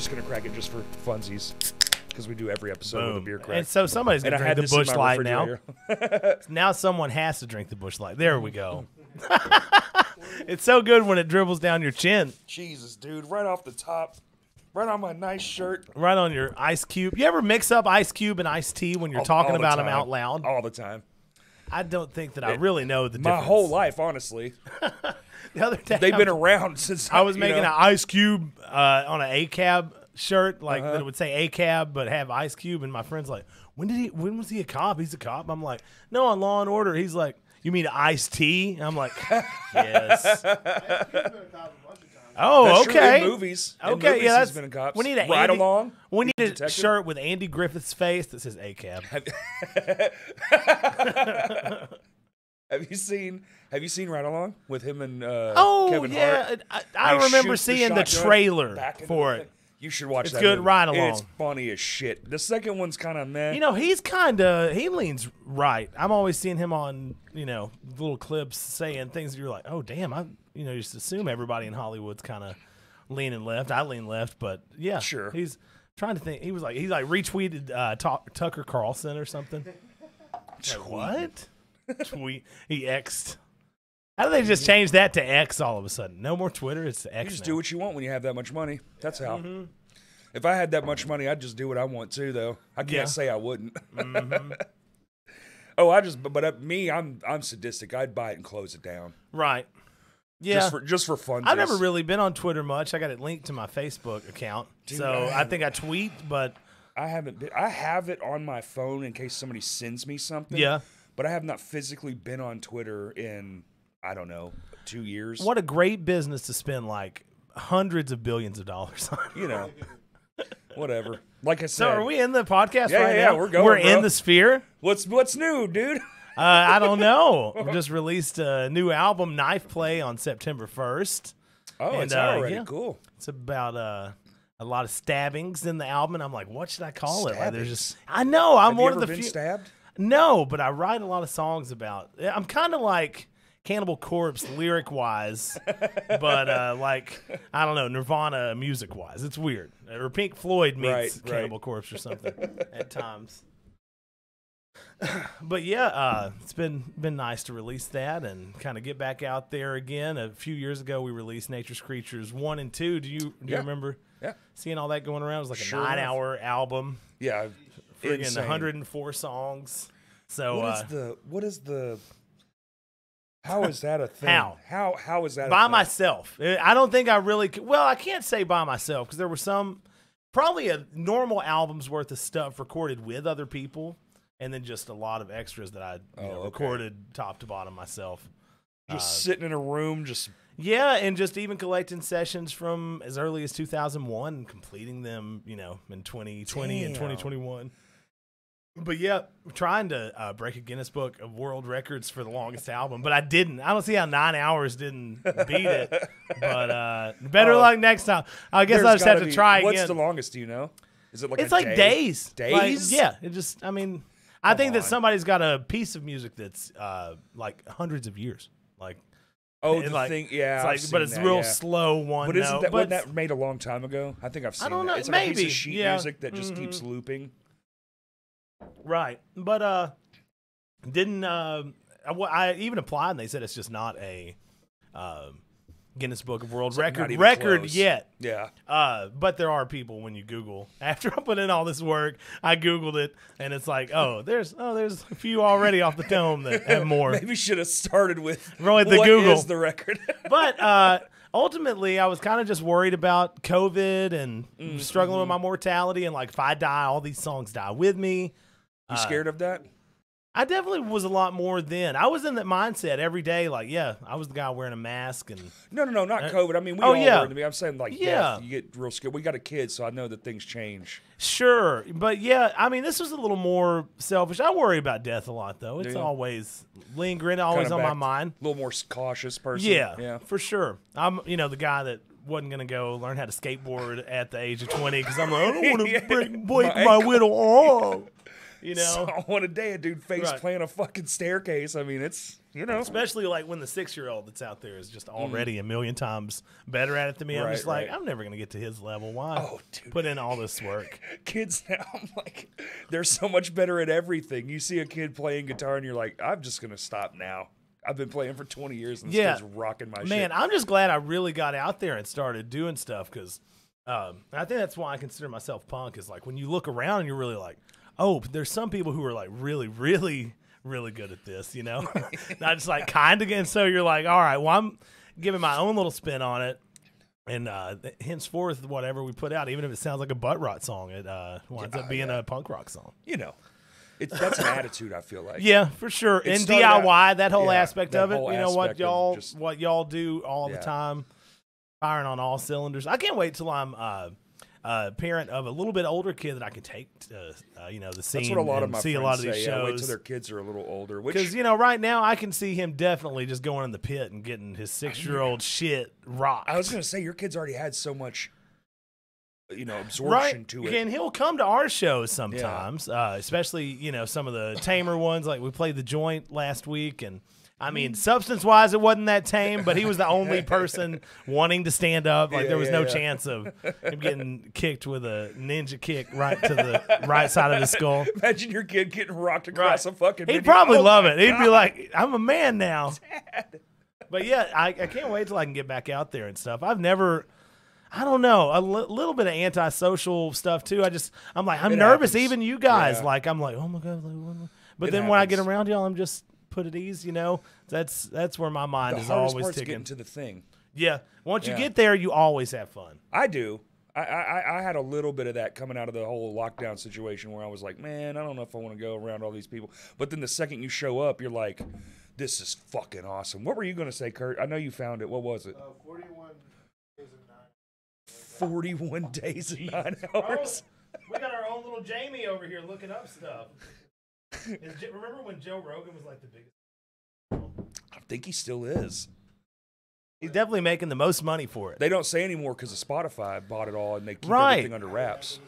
just gonna crack it just for funsies because we do every episode Boom. with a beer crack. And so somebody's gonna and drink the bush light now. now someone has to drink the bush light. There we go. it's so good when it dribbles down your chin. Jesus, dude, right off the top. Right on my nice shirt. Right on your ice cube. You ever mix up ice cube and iced tea when you're all, talking all about the them out loud? All the time. I don't think that it, I really know the my difference. whole life, honestly. the other day they've I'm, been around since I was making know. an Ice Cube uh, on an A cab shirt, like uh-huh. that would say A cab, but have Ice Cube. And my friend's like, when did he? When was he a cop? He's a cop. I'm like, no, on Law and Order. He's like, you mean Ice T? I'm like, yes. Oh, that's okay. movies. Okay, movies yeah, that's been a cop. We need a ride along. We need a detective. shirt with Andy Griffith's face that says ACAB. Have you seen have you seen Ride Along with him and uh, oh, Kevin yeah. Hart? I, I remember seeing the, the trailer for it. You should watch it's that. It's good movie. ride along. It's funny as shit. The second one's kind of man. You know, he's kind of he leans right. I'm always seeing him on you know little clips saying things. You're like, oh damn, I you know just assume everybody in Hollywood's kind of leaning left. I lean left, but yeah, sure. He's trying to think. He was like he like retweeted uh, Tucker Carlson or something. like, what? Tweet. He xed how do they just change that to X all of a sudden? No more Twitter. It's X. You just now. do what you want when you have that much money. That's how. Mm-hmm. If I had that much money, I'd just do what I want to. Though I can't yeah. say I wouldn't. Mm-hmm. oh, I just but, but uh, me, I'm I'm sadistic. I'd buy it and close it down. Right. Yeah. Just for, just for fun. I've never really been on Twitter much. I got it linked to my Facebook account, Dude, so I, I think I tweet, but I haven't been. I have it on my phone in case somebody sends me something. Yeah. But I have not physically been on Twitter in I don't know, two years. What a great business to spend like hundreds of billions of dollars on. You know, whatever. Like I said, so are we in the podcast yeah, right yeah, now? We're going. We're bro. in the sphere. What's what's new, dude? uh, I don't know. We just released a new album, Knife Play, on September first. Oh, and, it's uh, already yeah, cool. It's about uh, a lot of stabbings in the album, and I'm like, what should I call stabbings? it? Like, there's just I know I'm Have one of the few stabbed. No, but I write a lot of songs about. I'm kind of like Cannibal Corpse lyric wise, but uh, like I don't know Nirvana music wise. It's weird. Or Pink Floyd meets right, Cannibal right. Corpse or something at times. but yeah, uh, it's been been nice to release that and kind of get back out there again. A few years ago, we released Nature's Creatures one and two. Do you do yeah. you remember? Yeah. Seeing all that going around, it was like sure a nine enough. hour album. Yeah, friggin' 104 songs. So what is uh, the what is the how is that a thing? How? How, how is that by myself? Eh, I don't think I really, well, I can't say by myself because there were some, probably a normal album's worth of stuff recorded with other people and then just a lot of extras that I oh, know, okay. recorded top to bottom myself. Just uh, sitting in a room, just yeah, and just even collecting sessions from as early as 2001, completing them, you know, in 2020 and 2021. But yeah, trying to uh, break a Guinness Book of World Records for the longest album, but I didn't. I don't see how nine hours didn't beat it. but uh, better uh, luck next time. I guess I just have to be, try what's again. What's the longest? Do you know? Is it like it's like day? days? Days? Like, yeah. It just. I mean, I think on. that somebody's got a piece of music that's uh, like hundreds of years. Like Oh, the like, thing, yeah. It's like, but it's that, real yeah. slow one. But isn't that, but wasn't that made a long time ago? I think I've seen. I don't that. know. It's like a piece of sheet yeah. music that just mm-hmm. keeps looping. Right, but uh, didn't uh, I, I even applied and they said it's just not a um, Guinness Book of World Record record close. yet. Yeah. Uh, but there are people when you Google. After I put in all this work, I Googled it, and it's like, oh, there's oh, there's a few already off the dome that have more. Maybe should have started with really the Google is the record. but uh, ultimately, I was kind of just worried about COVID and mm, struggling with mm-hmm. my mortality, and like if I die, all these songs die with me. You uh, scared of that? I definitely was a lot more then. I was in that mindset every day. Like, yeah, I was the guy wearing a mask and no, no, no, not uh, COVID. I mean, we oh, all yeah. were. I'm saying like, yeah, death, you get real scared. We got a kid, so I know that things change. Sure, but yeah, I mean, this was a little more selfish. I worry about death a lot, though. It's yeah. always lingering, always kind of on my mind. A little more cautious person. Yeah, yeah, for sure. I'm, you know, the guy that wasn't gonna go learn how to skateboard at the age of twenty because I'm like I don't want to break, break my, my, little arm. You know, so on a day a dude face right. playing a fucking staircase. I mean, it's you know, especially like when the six year old that's out there is just mm. already mm. a million times better at it than me. Right, I'm just like, right. I'm never gonna get to his level. Why oh, dude. put in all this work? Kids now, I'm like, they're so much better at everything. You see a kid playing guitar, and you're like, I'm just gonna stop now. I've been playing for 20 years and yeah. rocking my Man, shit. Man, I'm just glad I really got out there and started doing stuff because um, I think that's why I consider myself punk. Is like when you look around and you're really like, oh, there's some people who are like really, really, really good at this, you know? Not just like kind of. And so you're like, all right, well, I'm giving my own little spin on it. And uh, henceforth, whatever we put out, even if it sounds like a butt rot song, it uh, winds yeah, up being yeah. a punk rock song. You know, it's, that's an attitude. I feel like. Yeah, for sure. It and DIY, out, that whole yeah, aspect that of it. You know what y'all just, what y'all do all the time, firing on all cylinders. I can't wait till I'm uh, uh, parent of a little bit older kid that I can take to, uh, you know, the scene. That's what a lot of my see friends a lot of these say. Yeah, wait till their kids are a little older. Because, you know, right now I can see him definitely just going in the pit and getting his six year old shit rocked. I was going to say, your kid's already had so much you know absorption right? to it. And he'll come to our shows sometimes, yeah. uh, especially you know some of the tamer ones. Like we played the joint last week, and I mean, mm. substance wise, it wasn't that tame, but he was the only person wanting to stand up. Like yeah, there was yeah, no yeah. chance of him getting kicked with a ninja kick right to the right side of the skull. Imagine your kid getting rocked across right. a fucking. He'd video. probably oh love it. He'd be like, "I'm a man now." Dad. But yeah, I, I can't wait till I can get back out there and stuff. I've never. I don't know, a little bit of antisocial stuff too. I just, I'm like, I'm it nervous. Happens. Even you guys, like, I'm like, oh my god. But it then happens. when I get around y'all, I'm just put at ease. You know, that's that's where my mind the is hardest always part's ticking. Getting to the thing. Yeah. Once you get there, you always have fun. I do. I, I, I had a little bit of that coming out of the whole lockdown situation where I was like, man, I don't know if I want to go around all these people. But then the second you show up, you're like, this is fucking awesome. What were you going to say, Kurt? I know you found it. What was it? Uh, 41 days and nine. 41 days and nine hours. we got our own little Jamie over here looking up stuff. Remember when Joe Rogan was like the biggest? I think he still is. He's definitely making the most money for it. They don't say anymore because of Spotify bought it all and they keep Right. everything under wraps.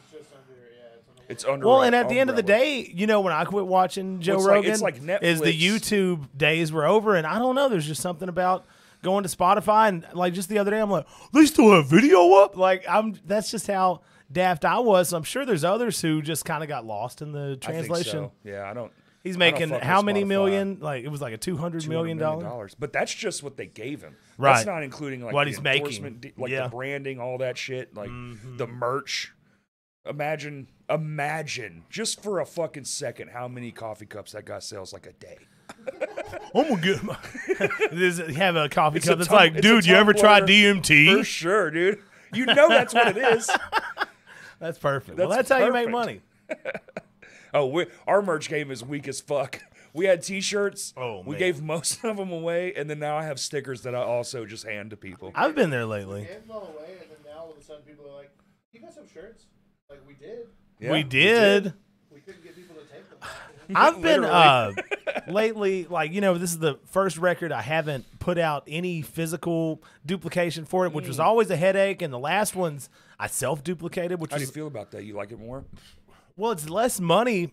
It's under. Well, and at the end of the day, you know, when I quit watching Joe it's like- Rogan, it's like is the YouTube days were over, and I don't know. There's just something about going to Spotify and like just the other day, I'm like, they still have video up. Like I'm. That's just how daft I was. I'm sure there's others who just kind of got lost in the translation. So. Yeah, I don't. He's making don't how many Spotify. million? Like it was like a two hundred million dollars. But that's just what they gave him. Right. That's not including like what he's making, like yeah. the branding, all that shit, like mm-hmm. the merch. Imagine, imagine just for a fucking second how many coffee cups that guy sells like a day. I'm gonna get my. have a coffee it's cup. A it's tum- like, dude, you ever try DMT? For sure, dude. You know that's what it is. That's perfect. That's well, that's perfect. how you make money. oh, we, our merch game is weak as fuck. We had T-shirts. Oh, we man. gave most of them away, and then now I have stickers that I also just hand to people. I've been there lately. Hand them away, and then now all of a sudden people are like, "You got some shirts? Like we did? Yeah, we did. We did. I've been uh, lately, like you know, this is the first record I haven't put out any physical duplication for it, which was mm. always a headache. And the last ones I self-duplicated, which how do you feel about that? You like it more? well, it's less money,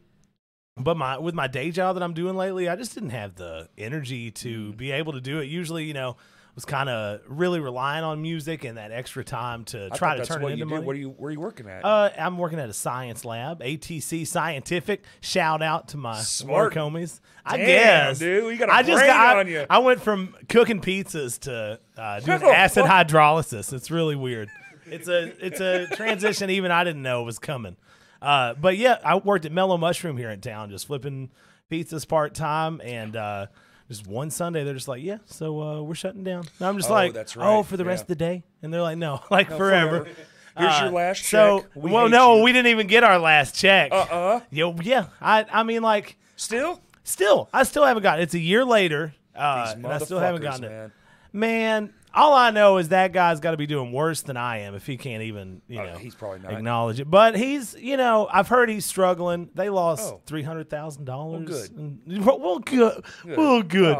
but my with my day job that I'm doing lately, I just didn't have the energy to mm. be able to do it. Usually, you know was kind of really relying on music and that extra time to I try to turn it into money. What are you? Where are you working at? Uh, I'm working at a science lab, ATC Scientific. Shout out to my smart homies. I Damn, guess, dude, you got a I just got, on you. I went from cooking pizzas to uh, doing acid hydrolysis. It's really weird. It's a it's a transition even I didn't know was coming. Uh, but yeah, I worked at Mellow Mushroom here in town, just flipping pizzas part time and. Uh, just one Sunday, they're just like, yeah, so uh, we're shutting down. And I'm just oh, like, oh, right. oh, for the yeah. rest of the day, and they're like, no, like no, forever. forever. Here's your uh, last uh, So, we well, no, you. we didn't even get our last check. Uh uh Yeah, yeah. I, I mean, like, still, still, I still haven't gotten. It. It's a year later. Uh, I still haven't gotten man. it. Man, all I know is that guy's got to be doing worse than I am if he can't even, you oh, know, he's probably not. acknowledge it. But he's, you know, I've heard he's struggling. They lost oh. three hundred thousand dollars. Good. well, good. Well, good.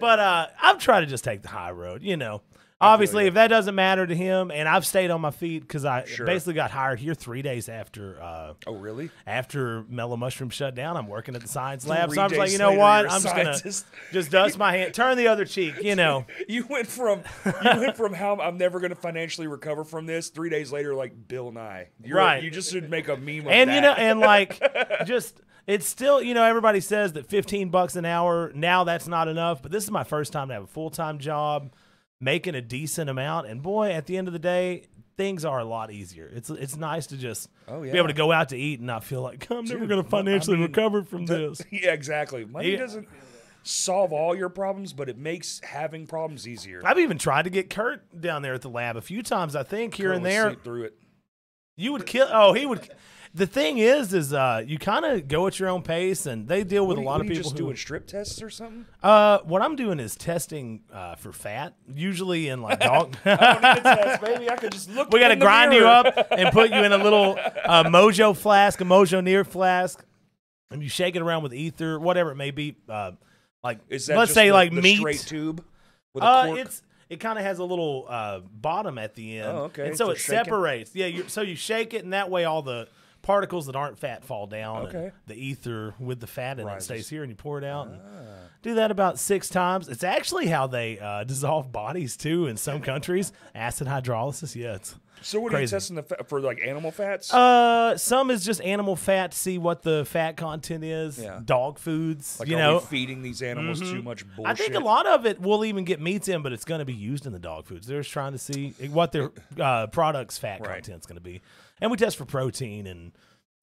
But uh, I'm trying to just take the high road. You know, Obviously, if that doesn't matter to him, and I've stayed on my feet because I Sure. basically got hired here three days after. Uh, Oh, really? After Mellow Mushroom shut down, I'm working at the science lab, Three so I'm just like, you know later, what? i I'm just scientist. gonna just dust my hand, turn the other cheek, you know. You went from you went from how I'm never going to financially recover from this. Three days later, like Bill Nye. You're, Right. You just should make a meme. Of and you know, and like, just it's still, you know, everybody says that 15 bucks an hour now that's not enough, but this is my first time to have a full time job making a decent amount. And boy, at the end of the day, things are a lot easier. It's it's nice to just oh, yeah. be able to go out to eat and not feel like I'm Dude, never going to financially I mean, recover from the, this. Yeah, exactly. Money yeah. doesn't solve all your problems, but it makes having problems easier. I've even tried to get Kurt down there at the lab a few times. I think here and there through it. You would kill. Oh, he would the thing is, is uh, you kind of go at your own pace, and they deal with what a lot of people. Just who, doing strip tests or something. Uh, what I'm doing is testing uh, for fat, usually in like dog. I don't need a test, baby. I could just look. We got to grind mirror. you up and put you in a little uh, Mojo flask, a Mojo Near flask, and you shake it around with ether, whatever it may be. Uh, like is that let's say the, like the meat straight tube. With a uh, it's it kind of has a little uh, bottom at the end. Oh, okay. And so, so it shaking. separates. Yeah, so you shake it, and that way all the particles that aren't fat fall down. Okay. the ether with the fat in it stays here, and you pour it out. and ah. do that about six times. It's actually how they uh, dissolve bodies too in some countries. Acid hydrolysis. Yeah, it's So what Crazy. are you testing the fa- for like animal fats? uh, some is just animal fat to see what the fat content is. Yeah. Dog foods. like you are we know. feeding these animals too mm-hmm. much bullshit? I think a lot of it will even get meats in, but it's going to be used in the dog foods. They're just trying to see what their uh, product's fat Right. is going to be and we test for protein and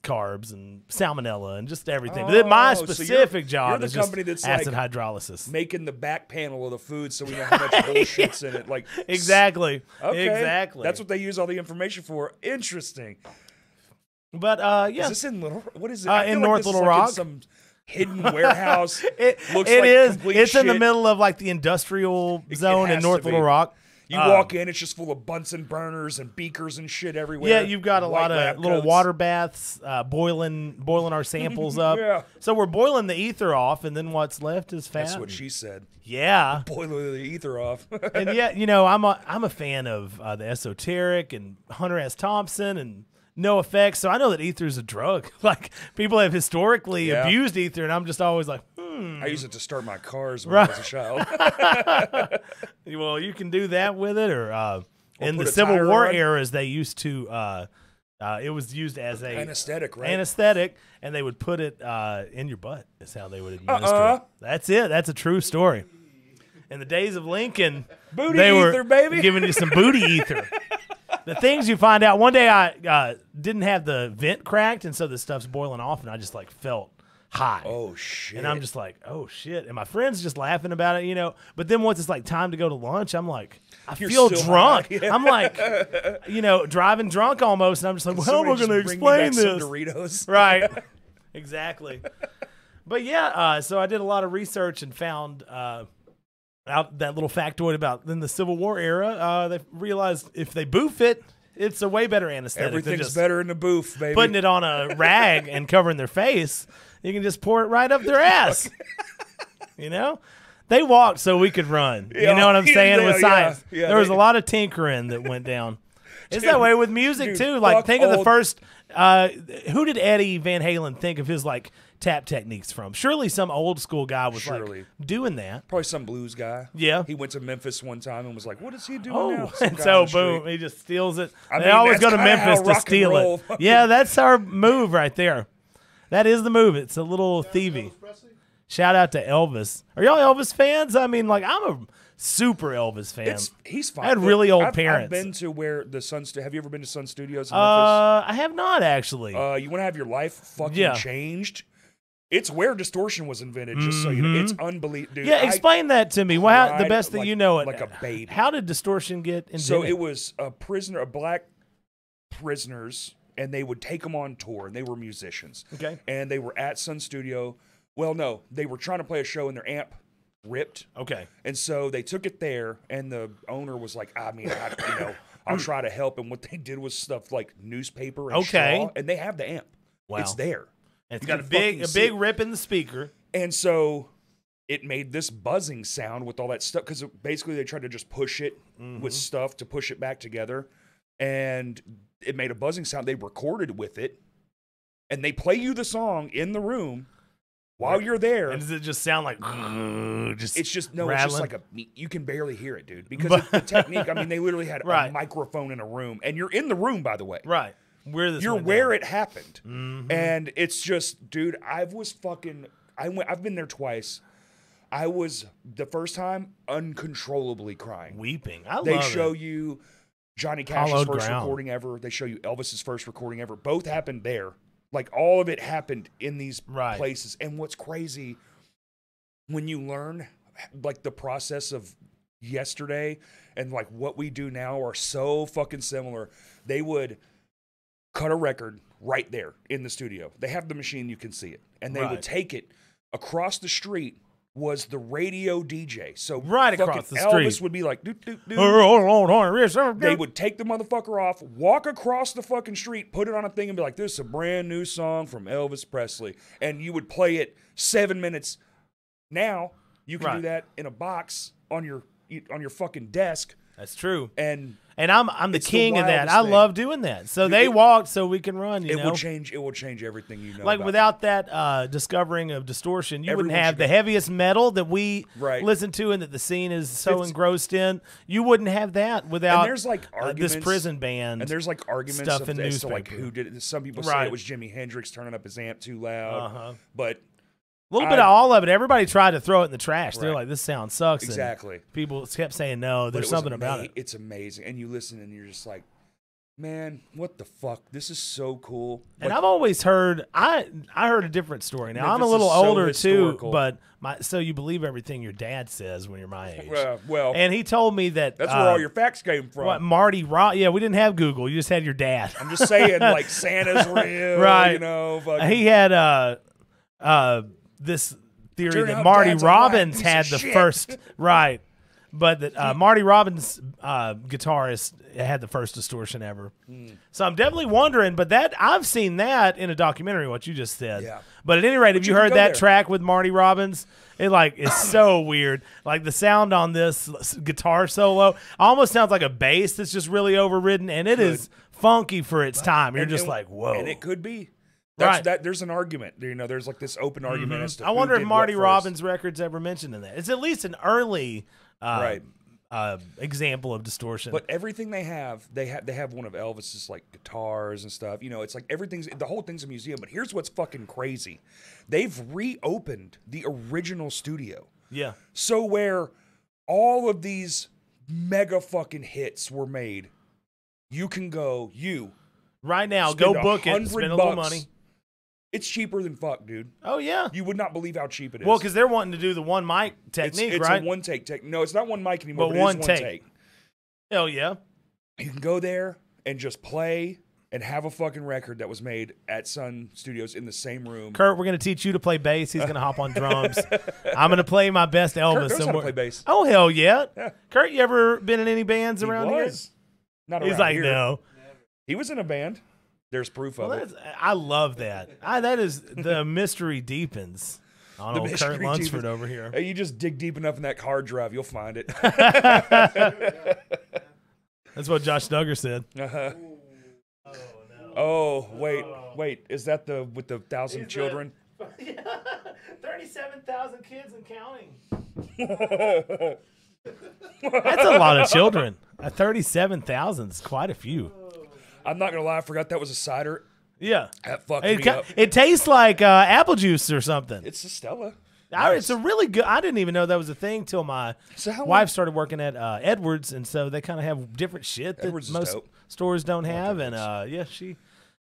carbs and salmonella and just everything. Oh, but my specific so you're, job you're is company just that's acid like hydrolysis, making the back panel of the food so we know how much bullshit's in it. Like exactly, okay. exactly. That's what they use all the information for. Interesting. But uh, yeah, is this in Little? What is it? Uh, in like North Little like Rock. some, hidden warehouse. it, it like is. It's shit. in the middle of like the industrial zone in North Little Rock. You um, walk in, it's just full of Bunsen burners and beakers and shit everywhere. Yeah, you've got a lot of little coats. water baths, uh, boiling boiling our samples up. yeah. So we're boiling the ether off, and then what's left is fat. That's what she said. Yeah, boiling the ether off. and yeah, you know, I'm a I'm a fan of uh, the esoteric and Hunter S. Thompson and no effects. So I know that ether is a drug. Like people have historically yeah. abused ether, and I'm just always like, Hmm. I used it to start my cars when right. I was a child. well, you can do that with it, or, uh, in the Civil War on. eras, they used to. Uh, uh, it was used as a anesthetic, right? Anesthetic, and they would put it uh, in your butt. Is how they would administer uh it. Uh-uh. That's it. That's a true story. In the days of Lincoln, booty they ether, were baby. giving you some booty ether. the things you find out. One day, I uh, didn't have the vent cracked, and so the stuff's boiling off, and I just like felt high. Oh shit! And I'm just like, oh shit! And my friends just laughing about it, you know. But then once it's like time to go to lunch, I'm like, I You're feel drunk. I'm like, you know, driving drunk almost, and I'm just like, well, we're gonna explain this. Doritos, right? exactly. but yeah, uh, so I did a lot of research and found. Uh, out that little factoid about in the Civil War era, uh, they realized if they boof it, it's a way better anesthetic. Everything's better in the booth, baby. Putting it on a rag and covering their face. You can just pour it right up their ass. you know? They walked so we could run. Yeah. You know what I'm saying? Yeah, with science. Yeah, there was a lot of tinkering that went down. It's that way with music dude, too. Like think of the first uh, who did Eddie Van Halen think of his like tap techniques from? Surely some old school guy was Surely. like doing that. Probably some blues guy. Yeah. He went to Memphis one time and was like, What is he doing? Oh, now? and so boom, he just steals it. I they mean, always go to Memphis to steal it. yeah, that's our move right there. That is the move. It's a little thievy. Shout out to Elvis. Are y'all Elvis fans? I mean, like I'm a super Elvis fan. It's, he's fine. I had really old I've, parents. I've been to where the Sun. have you ever been to Sun Studios? In uh, I have not actually. Uh, you want to have your life fucking yeah. changed? It's where distortion was invented. Just mm-hmm. so you know, it's mm-hmm. unbelievable. yeah, explain I that to me. Why the best that like, you know it? Like a baby. How did distortion get invented? So it was a prisoner, a black prisoners and they would take them on tour and they were musicians. Okay. And they were at Sun Studio. Well, no, they were trying to play a show and their amp ripped. Okay. And so they took it there and the owner was like, I mean, I, you know, I'll try to help. And what they did was stuff like newspaper and okay. straw, and they have the amp. Wow. It's there. it it's you got a big a big rip in the speaker. And so it made this buzzing sound with all that stuff because basically they tried to just push it mm-hmm. with stuff to push it back together. And it made a buzzing sound. They recorded with it, and they play you the song in the room while right. you're there. And does it just sound like? Just it's just no. Rattling? It's just like a. You can barely hear it, dude, because but, the technique. I mean, they literally had right. a microphone in a room, and you're in the room, by the way. Right. Where this? You're where down. it happened, mm-hmm. and it's just, dude. I was fucking. I went. I've been there twice. I was the first time uncontrollably crying, weeping. I they show it. you Johnny Cash's first ground. recording ever. They show you Elvis's first recording ever. Both happened there. Like all of it happened in these right. places. And what's crazy when you learn like the process of yesterday and like what we do now are so fucking similar. They would cut a record right there in the studio. They have the machine, you can see it. And they right. would take it across the street was the radio DJ. So right across the Elvis street, Elvis would be like, "Doo doo doo." they would take the motherfucker off, walk across the fucking street, put it on a thing, and be like, "This is a brand new song from Elvis Presley," and you would play it seven minutes. Now you can right. do that in a box on your on your fucking desk. That's true. And and I'm I'm the it's king the of that. I love doing that. So they walked so we can run. it know? will change. It will change everything you know. Like about. without that uh, discovering of distortion, you Everyone wouldn't have the go. heaviest metal that we right. listen to and that the scene is so it's, engrossed in. You wouldn't have that without. there's like arguments, uh, this prison band and there's like arguments stuff in the newspaper. So like who did it? Some people right. say it was Jimi Hendrix turning up his amp too loud, uh -huh. but a little bit I, of all of it. Everybody tried to throw it in the trash. Right. They're like, "This sound sucks." Exactly. And people kept saying, "No, there's something ama- about it." It's amazing, and you listen, and you're just like, "Man, what the fuck? This is so cool." Like, and I've always heard I I heard a different story. Now I'm a little older too, but my so you believe everything your dad says when you're my age. Uh, well, and he told me that that's where uh, all your facts came from. What, Marty Rock? Yeah, we didn't have Google. You just had your dad. I'm just saying, like Santa's real, right? You know, fucking. he had uh uh this theory that Marty Robbins had the shit. first right, but that uh, Marty Robbins uh, guitarist had the first distortion ever. Mm. So I'm definitely wondering, but that I've seen that in a documentary. What you just said, yeah. But at any rate, have you, you heard that there. track with Marty Robbins? It like is so weird. Like the sound on this guitar solo almost sounds like a bass that's just really overridden, and it Good. is funky for its time. You're and, just and, like, whoa. And it could be that's, right. That, there's an argument. You know, there's like this open mm-hmm. argument. Mm-hmm. I wonder if Marty Robbins' records ever mentioned in that. It's at least an early uh, right. Uh, example of distortion. But everything they have, they have they have one of Elvis's like guitars and stuff. You know, it's like everything's the whole thing's a museum. But here's what's fucking crazy: they've reopened the original studio. Yeah. So where all of these mega fucking hits were made, you can go you right now go book it, spend a little money it's cheaper than fuck, dude. Oh yeah. You would not believe how cheap it is. Well, because they're wanting to do the one mic technique, it's, it's right? a one take tech. No, it's not one mic anymore. But, but one, take. one take. Hell yeah. You can go there and just play and have a fucking record that was made at Sun Studios in the same room. Kurt, we're gonna teach you to play bass. He's gonna hop on drums. I'm gonna play my best Elvis. Kurt knows how play bass. Oh hell yeah. yeah. Kurt, you ever been in any bands he around was. here? Not around He's like here. no. He was in a band. There's proof of well, it. I love that. I, that is the mystery deepens. On the old Kurt Lunsford deepens. over here. Hey, you just dig deep enough in that hard drive, you'll find it. That's what Josh Duggar said. Uh-huh. Oh, no. oh, wait, wait. Is that the with the thousand is children? 37,000 kids and counting. That's a lot of children. 37,000 is quite a few. I'm not gonna lie, I forgot that was a cider. Yeah, that fucked it, me up. it tastes like uh, apple juice or something. It's a Stella. I, Nice. it's a really good. I didn't even know that was a thing till my So wife started working at uh, Edwards, and so they kind of have different shit that Edwards most stores don't have. And uh, yeah, she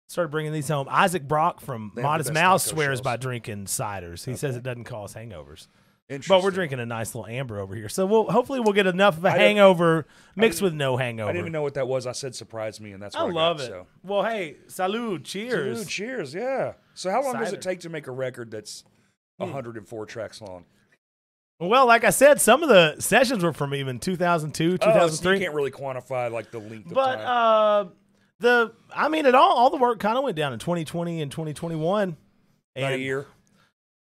started bringing these home. Isaac Brock from They Modest Mouse swears by drinking ciders. He says it doesn't cause hangovers. But we're drinking a nice little amber over here, so we'll hopefully we'll get enough of a hangover mixed with no hangover. I didn't even know what that was. I said surprise me, and that's what I, I love got, it. So. Well, hey, salud, cheers, salud, cheers, yeah. So how long Cider. does it take to make a record that's 104 hmm. tracks long? Well, like I said, some of the sessions were from even 2002, 2003. Oh, so you can't really quantify like the length. But uh, the I mean, it all all the work kind of went down in 2020 and 2021. About and a year.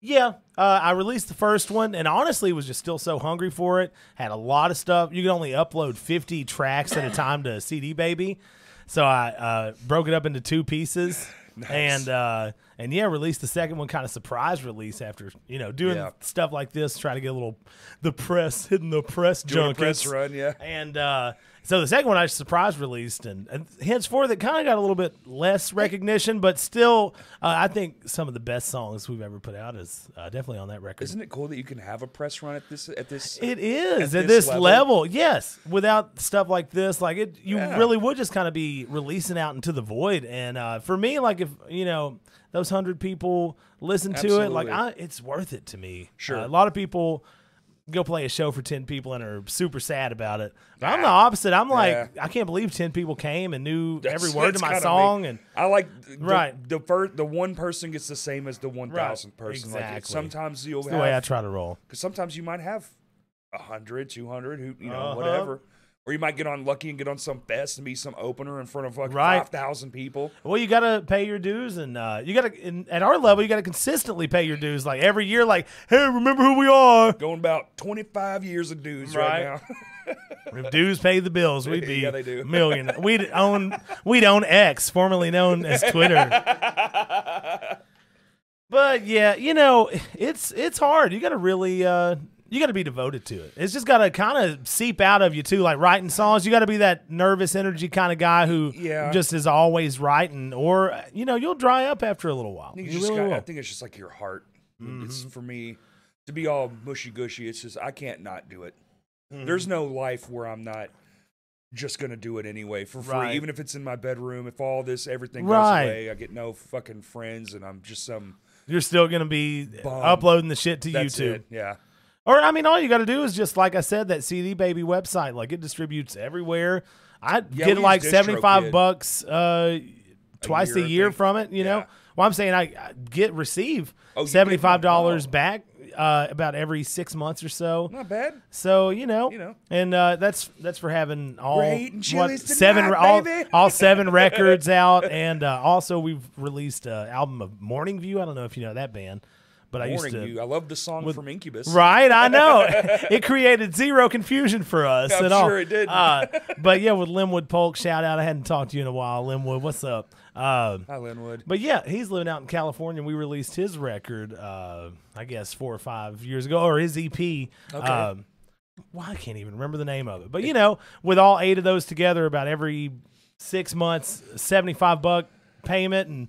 Yeah, uh, I released the first one, and honestly, was just still so hungry for it. Had a lot of stuff. You can only upload fifty tracks at a time to CD Baby, so I uh, broke it up into two pieces, nice. and uh, and yeah, released the second one kind of surprise release after you know doing yeah. stuff like this, trying to get a little the press hitting the press doing junkets, press run, yeah, and. Uh, so the second one I surprise released, and, and henceforth it kind of got a little bit less recognition, but still, uh, I think some of the best songs we've ever put out is uh, definitely on that record. Isn't it cool that you can have a press run at this at this? It is at, at this, this level? level? yes. Without stuff like this, like it, you yeah. really would just kind of be releasing out into the void. And uh, for me, like if you know those hundred people listen Absolutely. to it, like I, it's worth it to me. Sure, uh, a lot of people go play a show for 10 people and are super sad about it. I'm the opposite. I'm like, yeah. I can't believe 10 people came and knew that's, every word to my song. Me. And I like the, right. the, first, the one person gets the same as the 1,000 right. person. Exactly. Like sometimes you'll it's have, the way I try to roll. Because sometimes you might have 100, 200, who, you know, uh -huh. whatever or you might get unlucky and get on some fest and be some opener in front of like right. five thousand people. Well, you gotta pay your dues, and uh, you gotta in, at our level, you gotta consistently pay your dues, like every year. Like, hey, remember who we are? Going about twenty five years of dues right, right now. if dues pay the bills, we'd be yeah, they do. million. We'd own we'd own X, formerly known as Twitter. but yeah, you know, it's it's hard. You gotta really. Uh, you got to be devoted to it. It's just got to kind of seep out of you too. Like writing songs, you got to be that nervous energy kind of guy who yeah. just is always writing, or you know, you'll dry up after a little while. I think, it's, really got, I think it's just like your heart. Mm -hmm. It's for me to be all mushy gushy. It's just I can't not do it. Mm -hmm. There's no life where I'm not just gonna do it anyway for free, right. even if it's in my bedroom. If all this everything goes right. away, I get no fucking friends, and I'm just some. You're still gonna be bum. uploading the shit to That's YouTube. It. Yeah. Or I mean, all you got to do is just like I said, that CD Baby website. Like it distributes everywhere. I yeah, get like seventy five bucks uh, twice a year, a year from it. You yeah. know, well, I'm saying I, get receive oh, seventy five dollars oh. back uh, about every six months or so. Not bad. So you know, you know, and uh, that's that's for having all what, seven tonight, all, all seven records out, and uh, also we've released an uh, album of Morning View. I don't know if you know that band. But I used to. You. I love the song with, from Incubus. Right, I know. it created zero confusion for us I'm at sure all. it did. Uh, but yeah, with Linwood Polk, shout out. I hadn't talked to you in a while. Linwood, what's up? Uh, Hi, Linwood. But yeah, he's living out in California. We released his record, uh, I guess, four or five years ago, or his EP. Okay. Um, well, I can't even remember the name of it. But you know, with all eight of those together, about every six months, seventy-five buck payment, and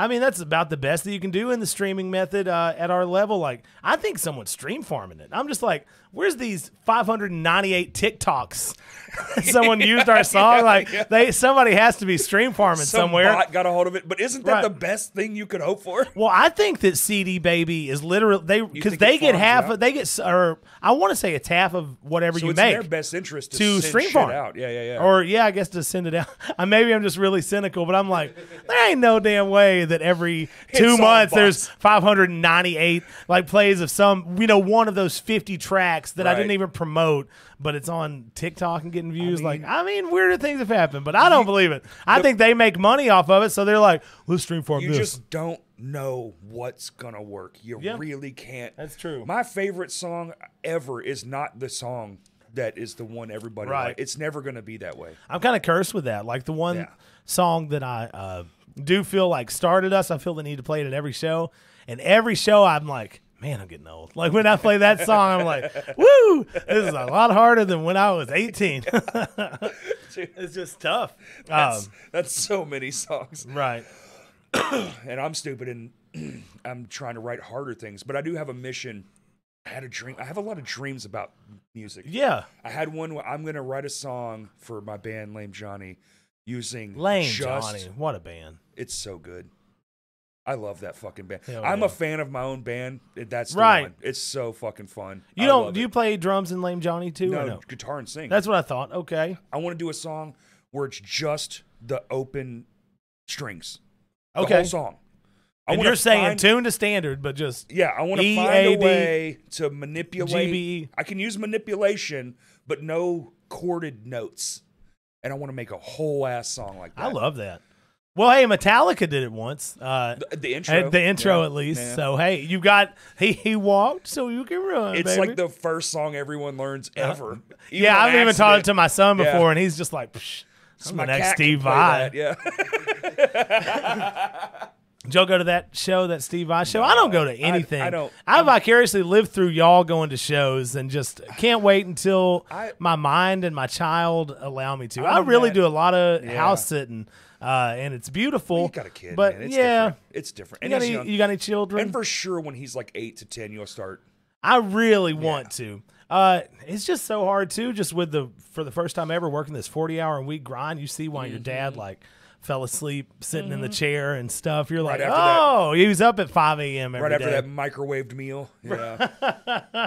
I mean, that's about the best that you can do in the streaming method uh, at our level. Like, I think someone's stream farming it. I'm just like, where's these 598 TikToks? Someone used our song. like they, somebody has to be stream farming Some somewhere. Bot got a hold of it, but isn't that right. the best thing you could hope for? Well, I think that CD Baby is literally they because they get half. Of, they get or I want to say it's half of whatever so you make. their best interest to, to stream farm out. Yeah, yeah, yeah. Or yeah, I guess to send it out. maybe I'm just really cynical, but I'm like, there ain't no damn way that every two it's months there's 598 like plays of some you know one of those 50 tracks that I didn't even promote, but it's on TikTok and getting views. like, I mean, weirder things have happened, but I don't believe it. I think they make money off of it, so they're like, let's stream for You this. just don't know what's gonna work. You Yeah. really can't. That's true. My favorite song ever is not the song that is the one everybody Right. like. It's never gonna be that way. I'm kind of cursed with that. Like the one Yeah. song that I uh, do feel like started us, I feel the need to play it at every show. And every show, I'm like, man, I'm getting old. Like when I play that song, I'm like, woo, this is a lot harder than when I was 18. it's just tough. That's, um, that's so many songs. Right. and I'm stupid and I'm trying to write harder things, but I do have a mission. I had a dream. I have a lot of dreams about music. Yeah. I had one where I'm going to write a song for my band, Lame Johnny, using Lame just, Johnny. What a band. It's so good. I love that fucking band. Hell I'm yeah. a fan of my own band. That's right. One. It's so fucking fun. You don't? Do it. you play drums in Lame Johnny too? No, no, guitar and sing. That's what I thought. Okay. I want to do a song where it's just the open strings. Okay. whole song. I and you're saying find, tune to standard, but just yeah, I want to find a way to manipulate. GBE. I can use manipulation, but no chorded notes, and I want to make a whole ass song like that. I love that. Well, hey, Metallica did it once. Uh, the, the, intro, the intro yeah. at least. Yeah. So hey, you got he he walked, so you can run. It's baby. like the first song everyone learns uh, ever. yeah, I've even taught it to my son before, yeah. and he's just like, Psh, "I'm the next Steve Vai." Yeah. Joe go to that show, that Steve Vai show. No, I don't go to anything. I, I don't. I vicariously live through y'all going to shows and just can't wait until I, my mind and my child allow me to. I, I really that, do a lot of yeah. house sitting uh, and it's beautiful. Well, you got a kid, but man. It's yeah, different. it's different. And you got, any, you got any children? And for sure, when he's like eight to ten, you'll start. I really want yeah. to. Uh, it's just so hard too. Just with the for the first time ever working this forty hour a week grind, you see why mm -hmm. your dad mm-hmm. like fell asleep sitting mm -hmm. in the mm-hmm. chair and stuff. You're right like, oh, that, he was up at 5 a.m. right after day. that microwaved meal. Yeah.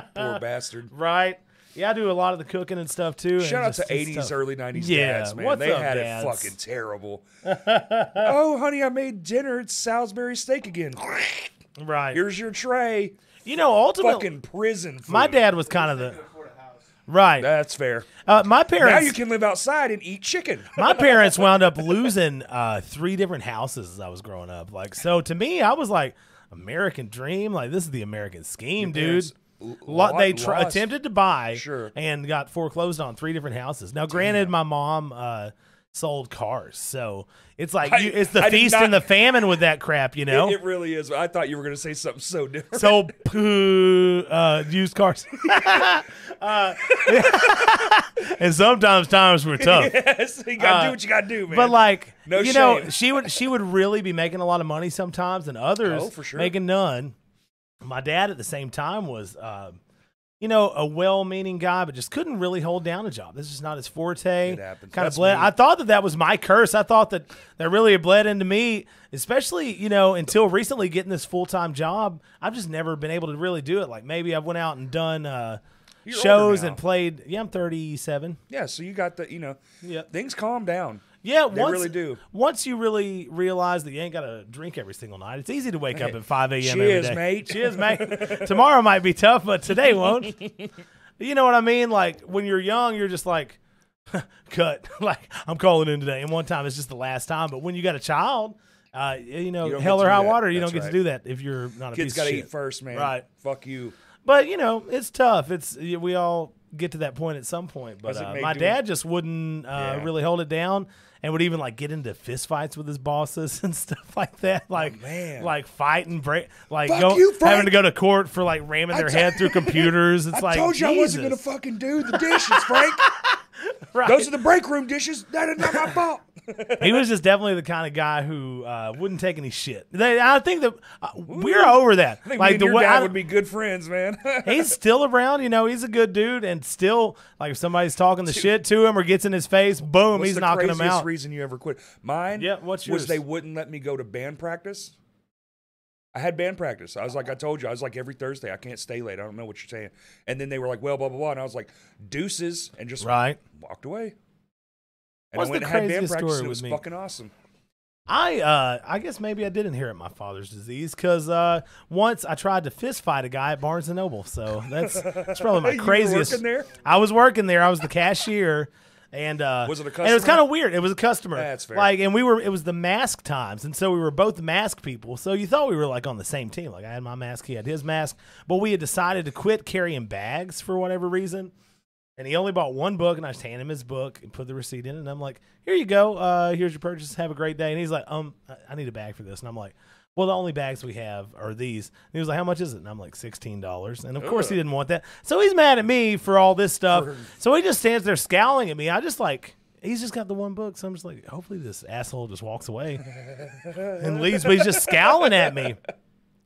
Poor bastard. Right. Yeah, I do a lot of the cooking and stuff too. Shout out to '80s, early '90s yeah, dads, man. they up, had dads? it fucking terrible. oh, honey, I made dinner. It's Salisbury steak again. right. Here's your tray. You know, ultimately, fucking prison. Food. My dad was kind of the. Right. That's fair. Uh, my parents. Now you can live outside and eat chicken. my parents wound up losing uh, three different houses as I was growing up. Like, so to me, I was like, American dream. Like, this is the American scheme, dude lot, they tr- lost. attempted to buy sure. and got foreclosed on three different houses. Now, granted, Damn. my mom uh, sold cars, so it's like I, you, it's the I feast not, and the famine with that crap, you know. It, it really is. I thought you were going to say something so different. So poo, uh, used cars, uh, and sometimes times were tough. Yes, you got to uh, do what you got to do, man. But like, no you shame. know, she would she would really be making a lot of money sometimes, and others oh, sure. making none my dad at the same time was, uh, you know, a well-meaning guy, but just couldn't really hold down a job. This is not his forte. It happens. Kind of bled. me. I thought that that was my curse. I thought that that really bled into me, especially you know until recently getting this full-time job. I've just never been able to really do it. Like maybe I've went out and done. Uh, shows and played. Yeah, I'm 37. Yeah, so you got the, you know, Yep. things calm down. Yeah, they once, really do. Once you really realize that you ain't got to drink every single night, it's easy to wake hey. up at 5 a.m. Cheers, every day. mate. Cheers, mate. Tomorrow might be tough, but today won't. you know what I mean? Like when you're young, you're just like, cut. like I'm calling in today. And one time it's just the last time. But when you got a child, uh, you know, you hell or high water, you don't get right. to do that if you're not a kid's got to eat first, man. Right? Fuck you. But you know, it's tough. It's we all get to that point at some point. But uh, my dad just wouldn't uh, yeah. really hold it down and would even like get into fistfights with his bosses and stuff like that. Oh, like, oh, man. like fighting, break, like go, you, having to go to court for like ramming their head through computers. It's I like I told you Jesus. I wasn't gonna fucking do the dishes, Frank. right. Those are the break room dishes. That is not my fault. he was just definitely the kind of guy who uh, wouldn't take any shit. They, I think that uh, we're over that. I think like the your way, dad I, would be good friends, man. he's still around, you know. He's a good dude, and still, like if somebody's talking the shit to him or gets in his face, boom, what's he's knocking him out. Reason you ever quit? Mine, yeah. What's yours? Was they wouldn't let me go to band practice. I had band practice. I was like, I uh-huh. told you, I was like every Thursday. I can't stay late. I don't know what you're saying. And then they were like, well, blah blah blah, and I was like, deuces, and just right walked away. And What's I went the and had band practice. And it was me? fucking awesome. I uh, I guess maybe I did inherit my father's disease because uh, once I tried to fist fight a guy at Barnes and Noble. So that's that's probably my craziest. I was working there. I was the cashier. And uh, was it a customer? it was kind of weird. It was a customer. That's fair. Like, and we were. It was the mask times, and so we were both mask people. So you thought we were like on the same team. Like I had my mask, he had his mask, but we had decided to quit carrying bags for whatever reason. And he only bought one book, and I just handed him his book and put the receipt in, and I'm like, "Here you go. Uh, here's your purchase. Have a great day." And he's like, "Um, I need a bag for this," and I'm like well, the only bags we have are these. And he was like, how much is it? And I'm like, $16. And of Ugh. course he didn't want that. So he's mad at me for all this stuff. so he just stands there scowling at me. I just like, he's just got the one book. So I'm just like, hopefully this asshole just walks away and leaves. But he's just scowling at me.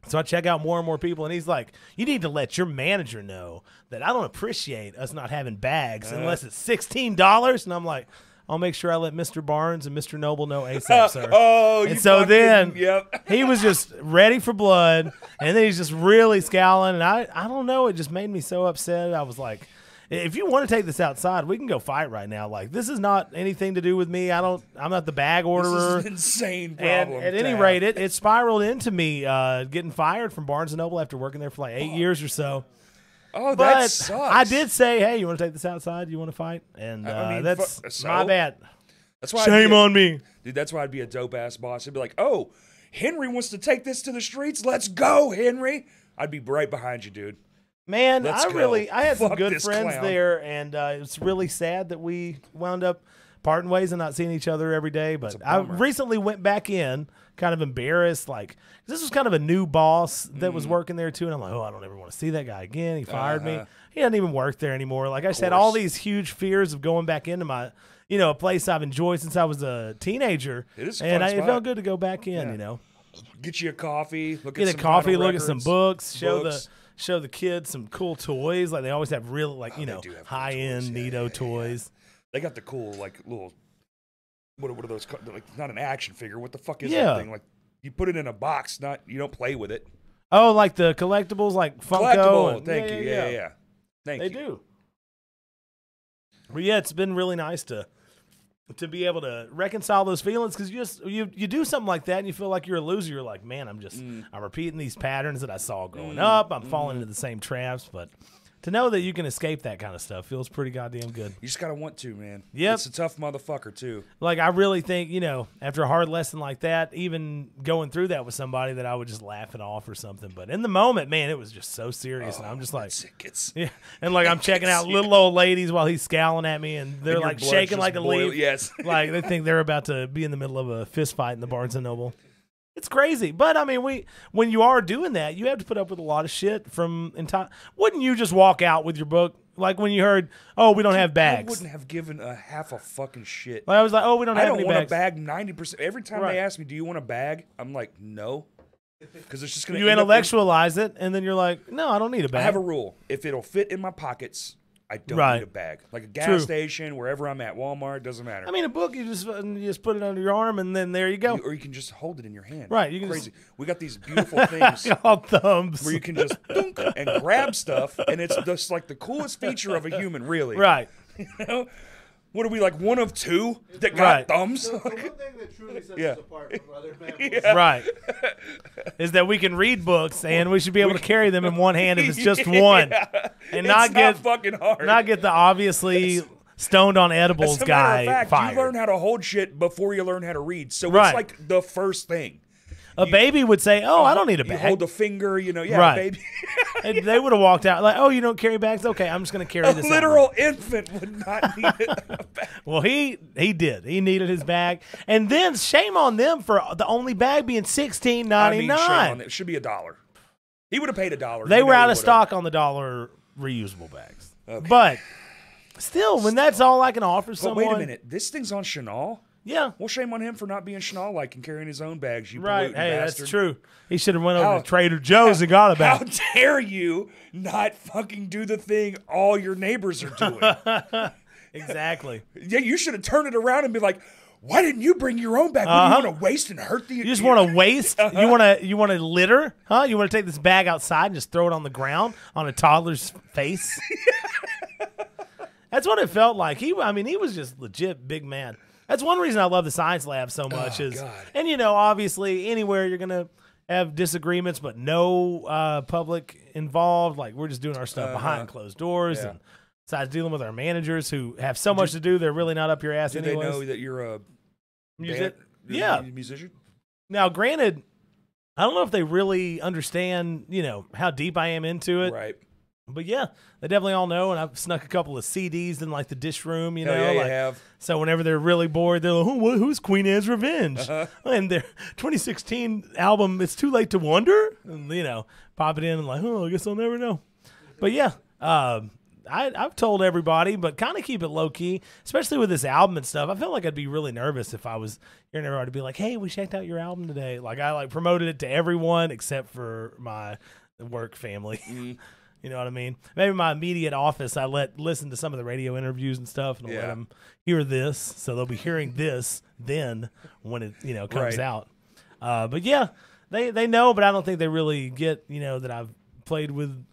So I check out more and more people, and he's like, "You need to let your manager know that I don't appreciate us not having bags uh. unless it's sixteen dollars." And I'm like, I'll make sure I let Mr. Barnes and Mr. Noble know ASAP, oh, sir. oh, and so fucking, then yep. he was just ready for blood, and then he's just really scowling, and I I don't know, it just made me so upset. I was like. If you want to take this outside, we can go fight right now. Like this is not anything to do with me. I don't. I'm not the bag orderer. insane problem. And at any have. rate, it, it spiraled into me uh, getting fired from Barnes and Noble after working there for like eight oh. years or so. Oh, but that sucks. I did say, hey, you want to take this outside? You want to fight? And uh, I mean, that's so? my bad. That's why shame on me, dude. That's why I'd be a dope ass boss. I'd be like, oh, Henry wants to take this to the streets. Let's go, Henry. I'd be right behind you, dude. Man, Let's I go. really I had Fuck some good friends clown. there, and uh, it's really sad that we wound up parting ways and not seeing each other every day. But I recently went back in kind of embarrassed. Like this was kind of a new boss that mm. was mm-hmm. working there too, and I'm like, oh, I don't ever want to see that guy again. He fired uh-huh. me. He doesn't even work there anymore. Like I said, all these huge fears of going back into my, you know, a place I've enjoyed since I was a teenager. It is, and I, it felt good to go back in. Yeah. You know, get you a coffee, look get a coffee, look records, at some books, show books. the. Show the kids some cool toys, like they always have real, like oh, you know, high end toys. yeah, yeah, toys. They got the cool like little what, what are those like? not an action figure. What the fuck is yeah. that thing? Like you put it in a box. Not you don't play with it. Oh, like the collectibles, like Funko. Collectible. And, Thank yeah, you. Yeah, yeah. yeah. Thank they you. They do. But yeah, it's been really nice to to be able to reconcile those feelings because you just you you do something like that and you feel like you're a loser. You're like, man, I'm just mm. I'm repeating these patterns that I saw growing mm. up. I'm mm. falling into the same traps, but to know that you can escape that kind of stuff feels pretty goddamn good. You just gotta want to, man. Yeah, It's a tough motherfucker too. Like I really think, you know, after a hard lesson like that, even going through that with somebody that I would just laugh it off or something. But in the moment, man, it was just so serious. Oh, and I'm oh, just like it gets, Yeah. And like I'm checking out little old ladies while he's scowling at me and they're and like shaking like a leaf. Yes. like they think they're about to be in the middle of a fist fight in the Barnes and Noble. It's crazy. But I mean, we when you are doing that, you have to put up with a lot of shit from entire. Wouldn't you just walk out with your book? Like when you heard, oh, we don't have bags. I wouldn't have given a half a fucking shit. Like I was like, oh, we don't I have don't any want a bag. Ninety percent every time Right. they ask me, "Do you want a bag?" I'm like, "No," because it's just gonna. You in- intellectualize it, and then you're like, no, I don't need a bag. I have a rule: if it'll fit in my pockets, I don't right. need a bag. Like a gas True. station, wherever I'm at, Walmart, doesn't matter. I mean, a book, you just uh, you just put it under your arm, and then there you go. You, or you can just hold it in your hand. Right. You can Crazy. Just... We got these beautiful things. called thumbs. Where you can just and grab stuff, and it's just like the coolest feature of a human, really. Right. you know? what are we like one of two that got right. thumbs? The, the one thing that truly sets yeah. us apart from other families, yeah. right, is that we can read books and we should be able to carry them in one hand if it's just yeah. one, and it's not get fucking hard, not get the obviously. It's, stoned on edibles guy. Fact, you learn how to hold shit before you learn how to read, so right. it's like the first thing a you, baby would say, "Oh, I don't need a bag." hold the finger, you know. Yeah, right. baby. They would have walked out like, "Oh, you don't carry bags? Okay, I'm just going to carry a this." Literal infant would not need a bag. Well, he he did. He needed his bag, and then shame on them for the only bag being sixteen ninety nine. I mean, it should be a dollar. He would have paid a dollar. They were out of stock on the dollar reusable bags, okay. but. Still, when Still. that's all I can offer someone. wait a minute, this thing's on Chanel. Yeah. Well, shame on him for not being Chanel like and carrying his own bags. You right? Hey, bastard. that's true. He should have went over to Trader Joe's how, and got a bag. How dare you not fucking do the thing all your neighbors are doing? exactly. yeah, you should have turned it around and be like, "Why didn't you bring your own bag? Uh-huh. you want to waste and hurt the? You just want to waste. Uh-huh. You want to you want to litter, huh? You want to take this bag outside and just throw it on the ground on a toddler's face? That's what it felt like. He, I mean, he was just legit big man. That's one reason I love the science lab so much. Oh, is God. and you know obviously anywhere you're gonna have disagreements, but no uh, public involved. Like we're just doing our stuff uh, behind closed doors yeah. and besides dealing with our managers who have so much to do, they're really not up your ass. Do anyways. they know that you're a musician? yeah, a musician. Now, granted, I don't know if they really understand, you know, how deep I am into it. Right but yeah, they definitely all know. And I've snuck a couple of CDs in like the dish room, you Hell know. Yeah, you have. So whenever they're really bored, they're like, Who, "Who's Queen Anne's Revenge?" Uh -huh. And their 2016 album, "It's Too Late to Wonder," and you know, pop it in and like, "Oh, I guess I'll never know." But yeah, um, I, have told everybody, but kind of keep it low key, especially with this album and stuff. I feel like I'd be really nervous if I was hearing everybody be like, "Hey, we checked out your album today." Like I like promoted it to everyone except for my work family. Mm -hmm. You know what I mean? Maybe my immediate office, I let listen to some of the radio interviews and stuff, and yeah. let them hear this, so they'll be hearing this then when it you know comes right. out. Uh, but yeah, they they know, but I don't think they really get you know that I've played with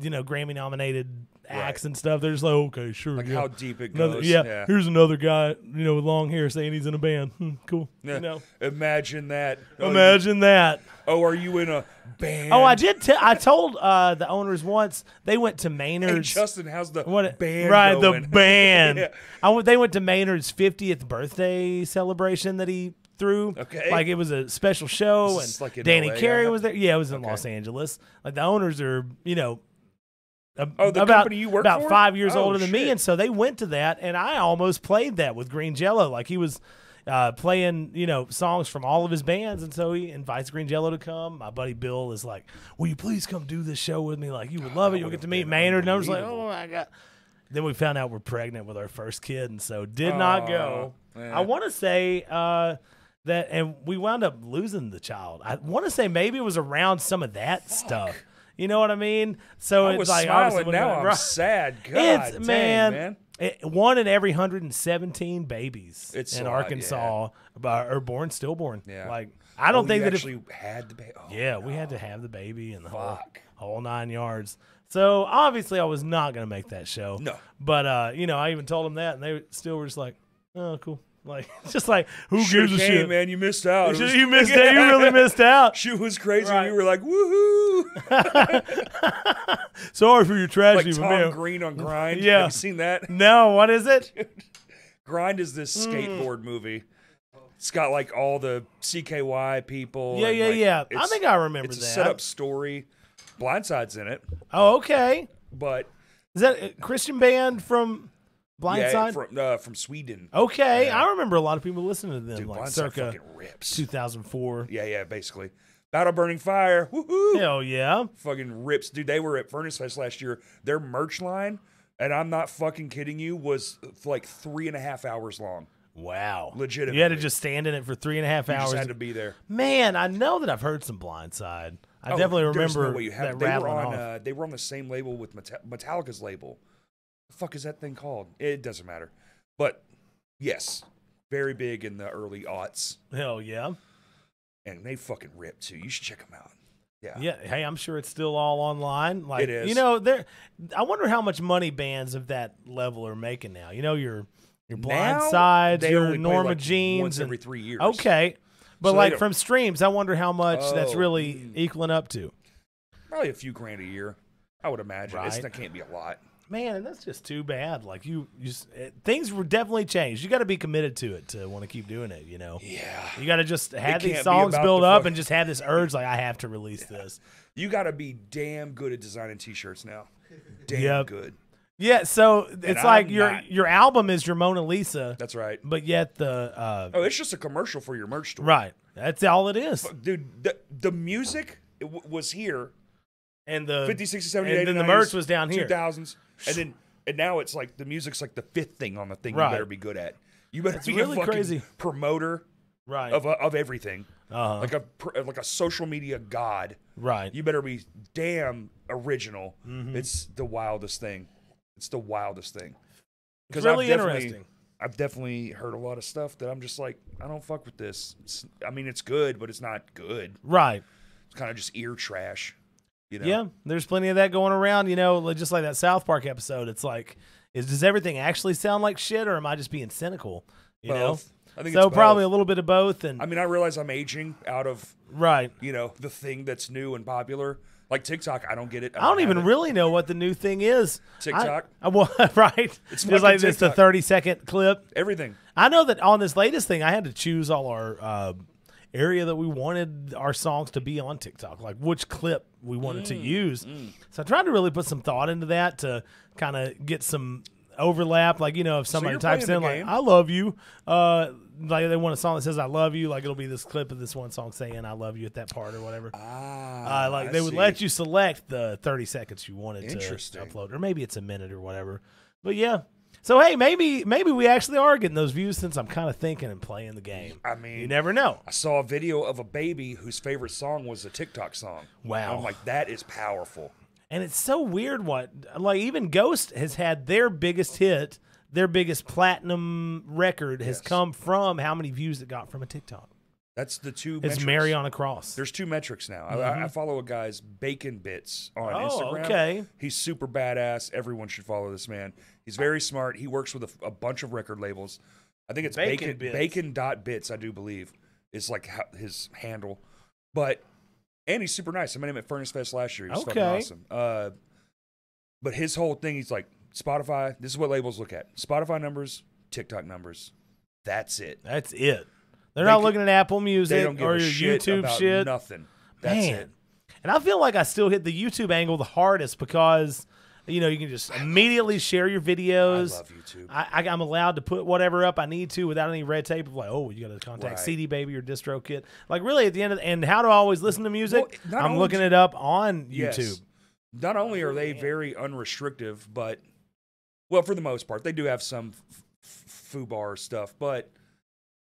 you know Grammy nominated acts right. and stuff. They're just like, okay, sure. Like yeah. how deep it another, goes. Yeah, yeah, here's another guy, you know, with long hair saying he's in a band. Hmm, cool. Yeah. You know? Imagine that. Oh, Imagine oh, that. Oh, are you in a band? Oh, I did. T- I told uh, the owners once they went to Maynard's. Hey, Justin, how's the what, band? Right, going? the band. yeah. I went. They went to Maynard's 50th birthday celebration that he through. Okay. Like it was a special show, and like Danny LA, Carey was there. Yeah, it was in okay. Los Angeles. Like the owners are, you know, oh, the about, company you work about for? five years oh, older than me, and so they went to that, and I almost played that with Green Jello, like he was uh, playing you know songs from all of his bands, and so he invites Green Jello to come. My buddy Bill is like, "Will you please come do this show with me? Like you would love oh, it. You'll get to meet Maynard." And I was like, "Oh my god." Then we found out we're pregnant with our first kid, and so did oh, not go. Man. I want to say. Uh, that and we wound up losing the child. I want to say maybe it was around some of that Fuck. stuff. You know what I mean? So I it's was like smiling now. I'm right. sad. God, it's, dang, man. man. It, one in every 117 babies it's in Arkansas lot, yeah. are born stillborn. Yeah. Like I don't oh, think that actually if, had the baby. Oh, yeah, no. we had to have the baby and the whole, whole, nine yards. So obviously, I was not going to make that show. No, but uh, you know, I even told them that, and they still were just like, "Oh, cool." Like it's just like who gives a shit, man? You missed out. You, was, you missed out. You really missed out. She was crazy. Right. You were like, woohoo! Sorry for your tragedy, like Tom man. Green on Grind. yeah, have you seen that? No, what is it? Grind is this hmm. skateboard mm. movie. It's got like all the CKY people. Yeah, yeah, like, yeah. I think I remember it's that. It's a setup story. Blindside's in it. Oh, okay. But is that Christian band from? Blindside yeah, from uh, from Sweden. Okay, I remember a lot of people listening to them Dude, like Blindside circa rips. 2004. Yeah, yeah, basically. Battle Burning Fire. Woohoo! Hell yeah. Fucking rips. Dude, they were at Furnace Fest last year. Their merch line, and I'm not fucking kidding you, was uh, like three and a half hours long. Wow. legit. You had to just stand in it for three and a half you hours. You had to be there. Man, I know that I've heard some Blindside. I oh, definitely remember no you have. That they were on. Uh, they were on the same label with Meta- Metallica's label the fuck is that thing called? It doesn't matter. But yes, very big in the early aughts. Hell yeah. And they fucking rip too. You should check them out. Yeah. Yeah. Hey, I'm sure it's still all online. Like it is. You know, there. I wonder how much money bands of that level are making now. You know, your your blind now, sides, your Norma like Jeans, once and, every three years. Okay, but so like from streams, I wonder how much oh, that's really mm. equaling up to. Probably a few grand a year, I would imagine. Right. It's, that can't be a lot man, and that's just too bad. Like you, you it, things were definitely changed. You got to be committed to it to want to keep doing it. You know. Yeah. You got to just have these songs build the up fucking... and just have this urge, like I have to release yeah. this. You got to be damn good at designing T-shirts now. Damn yep. good. Yeah, so it's and like I'm your not... your album is your Mona Lisa. That's right. But yet the uh, oh, it's just a commercial for your merch store. Right. That's all it is, dude. The, the music was here, and the 50, 70, and 80, then the merch was down here. 2000s and then and now it's like the music's like the fifth thing on the thing right. you better be good at. You better be really a fucking crazy. promoter right. of, of everything. Uh-huh. Like a like a social media god. Right. You better be damn original. Mm-hmm. It's the wildest thing. It's the wildest thing. Because really I've interesting. I've definitely heard a lot of stuff that I'm just like, I don't fuck with this. It's, I mean, it's good, but it's not good. Right. It's kind of just ear trash. You know? Yeah, there's plenty of that going around. You know, just like that South Park episode. It's like, is does everything actually sound like shit, or am I just being cynical? You both. know. I think so probably a little bit of both. And I mean, I realize I'm aging out of right. You know, the thing that's new and popular. Like TikTok, I don't get it. I don't, I don't even it. really know what the new thing is. TikTok. I, I well, right. It's, just like TikTok. it's a 30 second clip. Everything. I know that on this latest thing, I had to choose all our uh, area that we wanted our songs to be on TikTok, like which clip we wanted mm, to use. Mm. So I tried to really put some thought into that to kind of get some overlap. Like, you know, if somebody so types in, like, I love you, uh, like they want a song that says I love you, like it'll be this clip of this one song saying I love you at that part or whatever. Ah, uh, like I they would let you select the 30 seconds you wanted to upload, or maybe it's a minute or whatever. But yeah, so hey, maybe maybe we actually are getting those views since I'm kind of thinking and playing the game. I mean, you never know. I saw a video of a baby whose favorite song was a TikTok song. Wow, I'm like that is powerful. And it's so weird what like even Ghost has had their biggest hit, their biggest platinum record has yes. come from how many views it got from a TikTok. That's the two. It's metrics. Mary on a cross. There's two metrics now. Mm -hmm. I, mm-hmm. I, follow a guy's bacon bits on oh, Instagram. Okay, he's super badass. Everyone should follow this man. He's very smart. He works with a, a bunch of record labels. I think it's bacon bacon, bacon dot bits. I do believe is like his handle, but and he's super nice. I met him at Furnace Fest last year. He's okay. fucking awesome. Uh, but his whole thing, he's like Spotify. This is what labels look at: Spotify numbers, TikTok numbers. That's it. That's it. They're they not looking at Apple Music or your shit YouTube shit. Nothing. That's Man. it. And I feel like I still hit the YouTube angle the hardest because you know you can just immediately share your videos. I love YouTube. I, am allowed to put whatever up I need to without any red tape of like, oh, you got to contact right. CD Baby or DistroKid. Like really, at the end of the, and how do I always listen to music? Well, I'm looking it up on yes. YouTube. Not only are oh, they very unrestrictive, but well, for the most part, they do have some foo bar stuff, but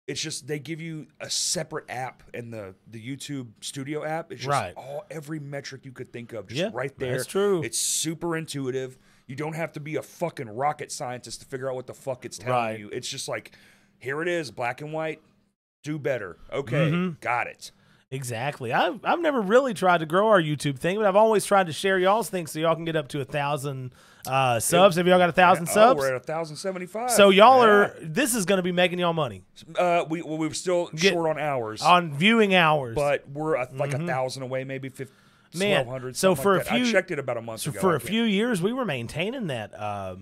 it's just they give you a separate app and the the YouTube Studio app. It's just right. all every metric you could think of, just yeah, right there. That's true. It's super intuitive. You don't have to be a fucking rocket scientist to figure out what the fuck it's telling right. you. It's just like, here it is, black and white. Do better. Okay, mm-hmm. got it. Exactly. I've I've never really tried to grow our YouTube thing, but I've always tried to share y'all's things so y'all can get up to a thousand uh, subs. Have y'all got a thousand yeah, oh, subs? Oh, we're at a thousand seventy-five. So y'all yeah. are. This is going to be making y'all money. Uh, we well, we were still get, short on hours on viewing hours, but we're uh, a, like mm-hmm. a thousand away, maybe fifty. Man, so for like a few, I checked it about a month so ago. For a few years, we were maintaining that uh,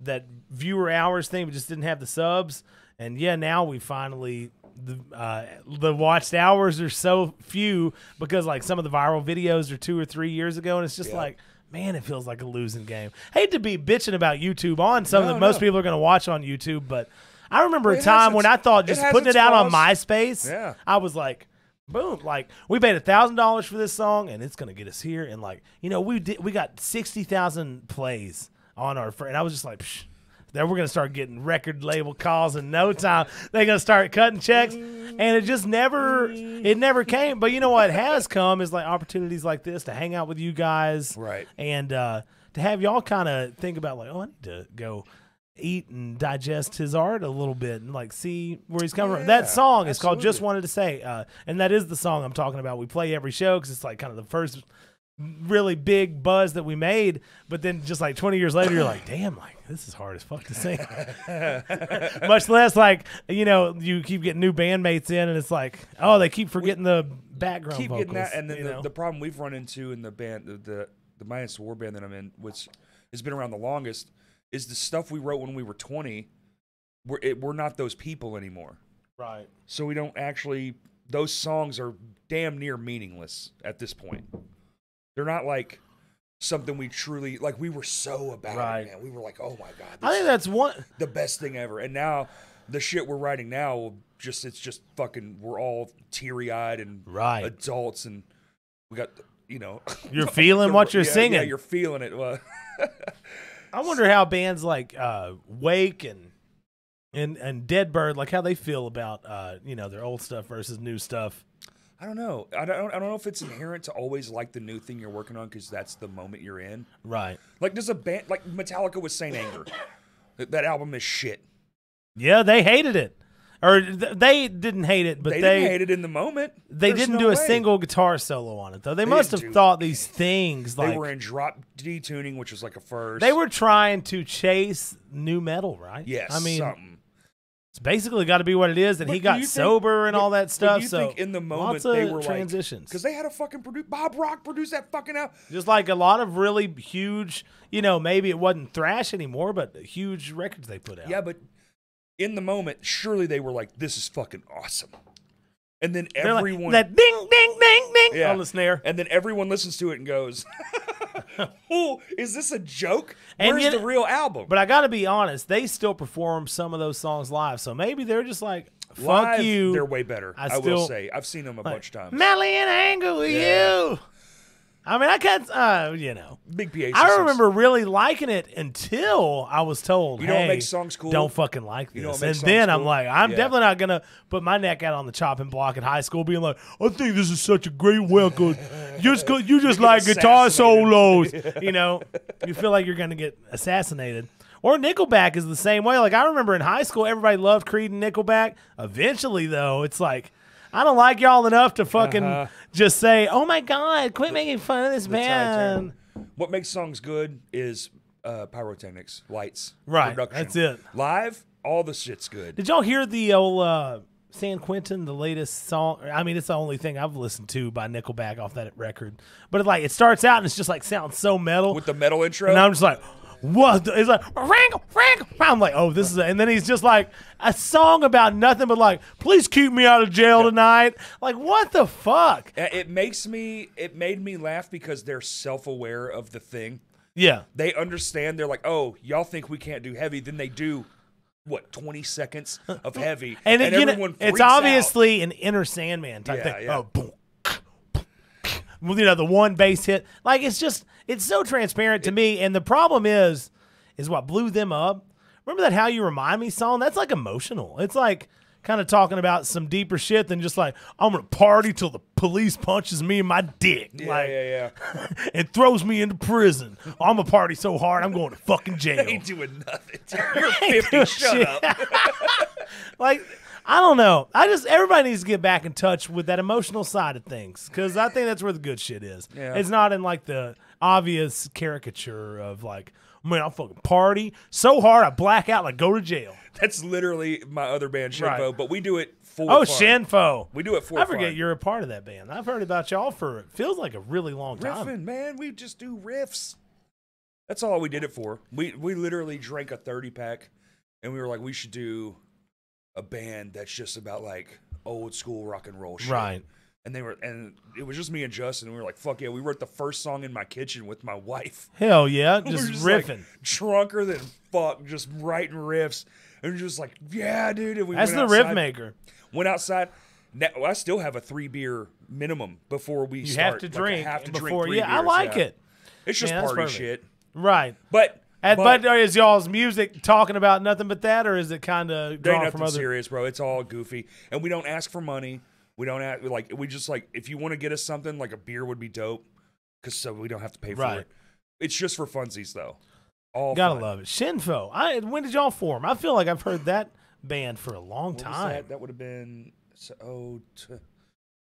that viewer hours thing, but just didn't have the subs. And yeah, now we finally the uh, the watched hours are so few because like some of the viral videos are two or three years ago, and it's just yeah. like. Man, it feels like a losing game. Hate to be bitching about YouTube on something no, that most people are going to watch on YouTube, but I remember a time when I thought just it putting it out on MySpace, yeah. I was like, boom like we paid a thousand dollars for this song and it's gonna get us here and like you know we did we got 60000 plays on our friend i was just like Psh that we're going to start getting record label calls in no time. They're going to start cutting checks, and it just never it never came. But you know what has come is like opportunities like this to hang out with you guys, right? And uh, to have y'all kind of think about like, oh, I need to go eat and digest his art a little bit and like see where he's coming yeah, from. That song is called "Just Wanted to Say," uh, and that is the song I'm talking about. We play every show because it's like kind of the first really big buzz that we made, but then just like 20 years later, you're like, damn, like this is hard as fuck to sing. Much less like you know you keep getting new bandmates in, and it's like oh they keep forgetting we the background. Keep vocals, getting that, and then the, the, problem we've run into in the band, the the, the Minus War band that I'm in, which has been around the longest, is the stuff we wrote when we were 20. We're it, we're not those people anymore. Right. So we don't actually. Those songs are damn near meaningless at this point. They're not like something we truly like. We were so about right. it, man. We were like, oh my god. I think that's one the best thing ever. And now the shit we're writing now, just it's just fucking. We're all teary eyed and right adults, and we got you know. You're feeling the, what you're yeah, singing. Yeah, you're feeling it. I wonder how bands like uh, Wake and and and Dead Bird, like how they feel about uh, you know their old stuff versus new stuff. I don't know. I don't. I don't know if it's inherent to always like the new thing you're working on because that's the moment you're in. Right. Like does a band like Metallica with Saint Anger? that, that album is shit. Yeah, they hated it, or th- they didn't hate it, but they, they hated it in the moment. They There's didn't no do a single guitar solo on it though. They, They must have thought these things like they were in drop D tuning, which was like a first. They were trying to chase new metal, right? Yes. I mean, something it's basically got to be what it is. And but he got sober think, and all that stuff. You so think in the moment they were transitions because like, they had a fucking produce. Bob Rock produced that fucking out. Just like a lot of really huge, you know, maybe it wasn't thrash anymore, but huge records they put out. Yeah, but in the moment, surely they were like, "This is fucking awesome." and then like, everyone that ding ding ding ding Yeah. on the snare. and then everyone listens to it and goes, "Oh, is this a joke? Where's yet- the real album?" But I got to be honest, they still perform some of those songs live. So maybe they're just like, fuck Live, you. They're way better. I I, will say. I've seen them a bunch of times. Melly and anger with Yeah. you. I mean, I can't, uh, you know. Big PA. I remember really liking it until I was told, you know hey, what makes songs cool? don't fucking like this. You know and then I'm like, I'm Yeah. definitely not going to put my neck out on the chopping block in high school being like, I think this is such a great welcome. just 'cause you just like guitar solos. you know, you feel like you're going to get assassinated. Or Nickelback is the same way. Like, I remember in high school, everybody loved Creed and Nickelback. Eventually, though, it's like – I don't like y'all enough to fucking uh-huh. just say, "Oh my god, quit making fun of this band." What makes songs good is uh, pyrotechnics, lights, right? Production. That's it. Live, all the shit's good. Did y'all hear the old? Uh, San Quentin, the latest song. I mean, it's the only thing I've listened to by Nickelback off that record. But it, like, it starts out and it's just like sounds so metal with the metal intro, and I'm just like, what? It's like ring, ring. I'm like, oh, this is. and then he's just like a song about nothing but like, please keep me out of jail yeah. tonight. Like, what the fuck? It makes me. It made me laugh because they're self aware of the thing. Yeah, they understand. They're like, oh, y'all think we can't do heavy? Then they do what 20 seconds of heavy and, and it, everyone know, it's obviously out. an inner sandman type yeah, thing yeah. oh boom you know, the one base hit. Like it's just it's so transparent to me. And the problem is, is what blew them up. Remember that "How You Remind Me" song? That's like emotional. It's like kind of talking about some deeper shit than just like I'm gonna party till the police punches me in my dick, yeah, like, yeah, yeah, and throws me into prison. I'm gonna party so hard I'm going to fucking jail. ain't doing nothing. You're 50. Shut shit. up. like I don't know. I just everybody needs to get back in touch with that emotional side of things because I think that's where the good shit is. Yeah. It's not in like the obvious caricature of like, man, I fucking party so hard I black out like go to jail. That's literally my other band Shenfo, right. but we do it for oh fun. Shenfo. We do it for. I forget fun. you're a part of that band. I've heard about y'all for it feels like a really long time. Riffing, man, we just do riffs. That's all we did it for. We we literally drank a thirty pack, and we were like, we should do a band that's just about like old school rock and roll shit. Right. And they were, and it was just me and Justin. And we were like, "Fuck yeah!" We wrote the first song in my kitchen with my wife. Hell yeah, we just, just riffing, like, drunker than fuck, just writing riffs, and we just like, "Yeah, dude." And we that's the riff maker. Went outside. Now, I still have a three beer minimum before we. You start. have to like, drink. I have to before, drink. yeah, beers, I like yeah. it. It's just yeah, party shit, right? But and, but, but uh, is y'all's music talking about nothing but that, or is it kind of drawn from other? Serious, bro. It's all goofy, and we don't ask for money. We don't ask like we just like if you want to get us something like a beer would be dope, because so we don't have to pay for it. It's just for funsies though. All gotta fun. love it. Shinfo. I when did y'all form? I feel like I've heard that band for a long what time. That? that would have been oh, t-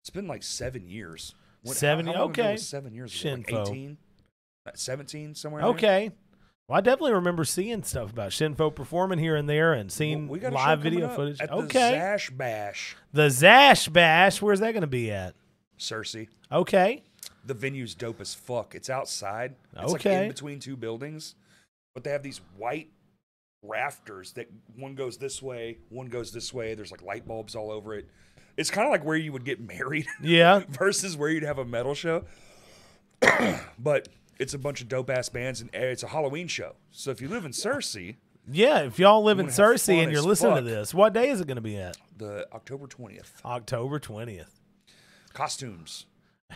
it's been like seven years. What, seven. How, how okay. seven years. Shinfo. Like 18, uh, 17, somewhere. Okay. Well, I definitely remember seeing stuff about Shinfo performing here and there and seeing well, we got live video footage. At okay. The Zash Bash. The Zash Bash. Where's that going to be at? Cersei. Okay. The venue's dope as fuck. It's outside. It's okay. Like in between two buildings, but they have these white rafters that one goes this way, one goes this way. There's like light bulbs all over it. It's kind of like where you would get married. Yeah. versus where you'd have a metal show. but it's a bunch of dope ass bands and eh, it's a Halloween show. So if you live in Cersei. yeah, if y'all live in Cersei and you're listening fuck. to this, what day is it going to be at? The October twentieth. October twentieth. Costumes.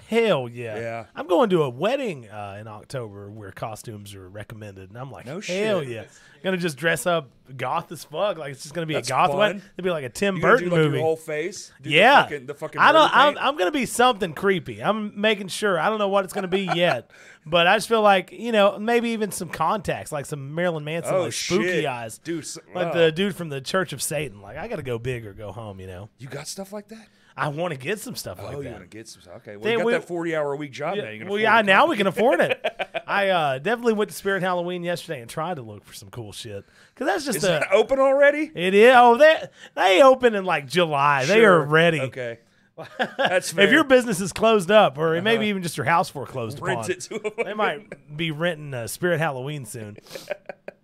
Hell yeah. Yeah. I'm going to a wedding uh, in October where costumes are recommended. And I'm like, No hell shit. yeah. I'm going to just dress up goth as fuck. Like, it's just going to be That's a goth one. wedding. It'll be like a Tim You Burton do like movie. your whole face? Do yeah. The fucking, the fucking I don't, I'm, I'm going to be something creepy. I'm making sure. I don't know what it's going to be yet. But I just feel like, you know, maybe even some contacts, like some Marilyn Manson, Oh, like spooky shit. eyes. Dude, so- like uh. the dude from the Church of Satan. Like, I got to go big or go home, you know? you got stuff like that? I want to get some stuff like oh, that. oh, that. you want to get some stuff? Okay, well, you got we, that forty-hour a week job yeah, now. You are gonna can well, yeah, now we can afford it. I uh, definitely went to Spirit Halloween yesterday and tried to look for some cool shit because that's just is a, open already. It is. Oh, they they open in like July. Sure. They are ready. Okay. That's fair. if your business is closed up, or uh-huh. maybe even just your house foreclosed Rent upon, they might be renting uh, Spirit Halloween soon.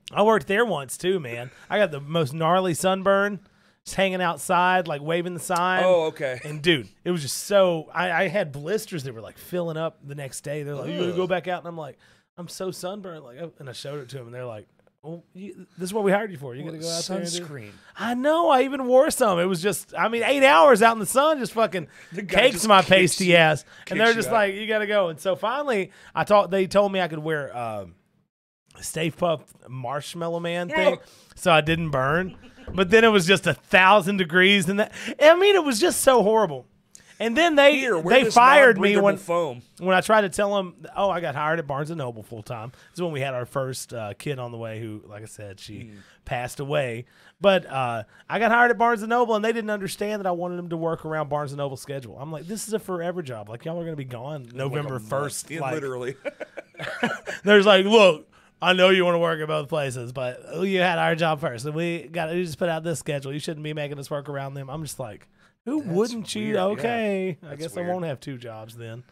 I worked there once too, man. I got the most gnarly sunburn just hanging outside, like waving the sign. Oh, okay. And dude, it was just so I, I had blisters that were like filling up the next day. They're like, Ugh. "You gonna go back out?" And I'm like, "I'm so sunburned." Like, and I showed it to them, and they're like, well, you, this is what we hired you for. You gotta go out sunscreen. there. Sunscreen. I know. I even wore some. It was just, I mean, eight hours out in the sun, just fucking the cakes just my pasty you, ass. And they're just like, you gotta go. And so finally, I thought They told me I could wear um, Stay Puff Marshmallow Man thing, so I didn't burn but then it was just a thousand degrees, and that I mean, it was just so horrible. And then they Here, they fired me when foam. when I tried to tell them, oh, I got hired at Barnes and Noble full time. This is when we had our first uh, kid on the way, who, like I said, she mm. passed away. But uh, I got hired at Barnes and Noble, and they didn't understand that I wanted them to work around Barnes and Noble's schedule. I'm like, this is a forever job. Like y'all are going to be gone November first, like, literally. there's like, look, I know you want to work at both places, but you had our job first, and we got you just put out this schedule. You shouldn't be making us work around them. I'm just like, who That's wouldn't you? Weird, okay, yeah. I guess weird. I won't have two jobs then.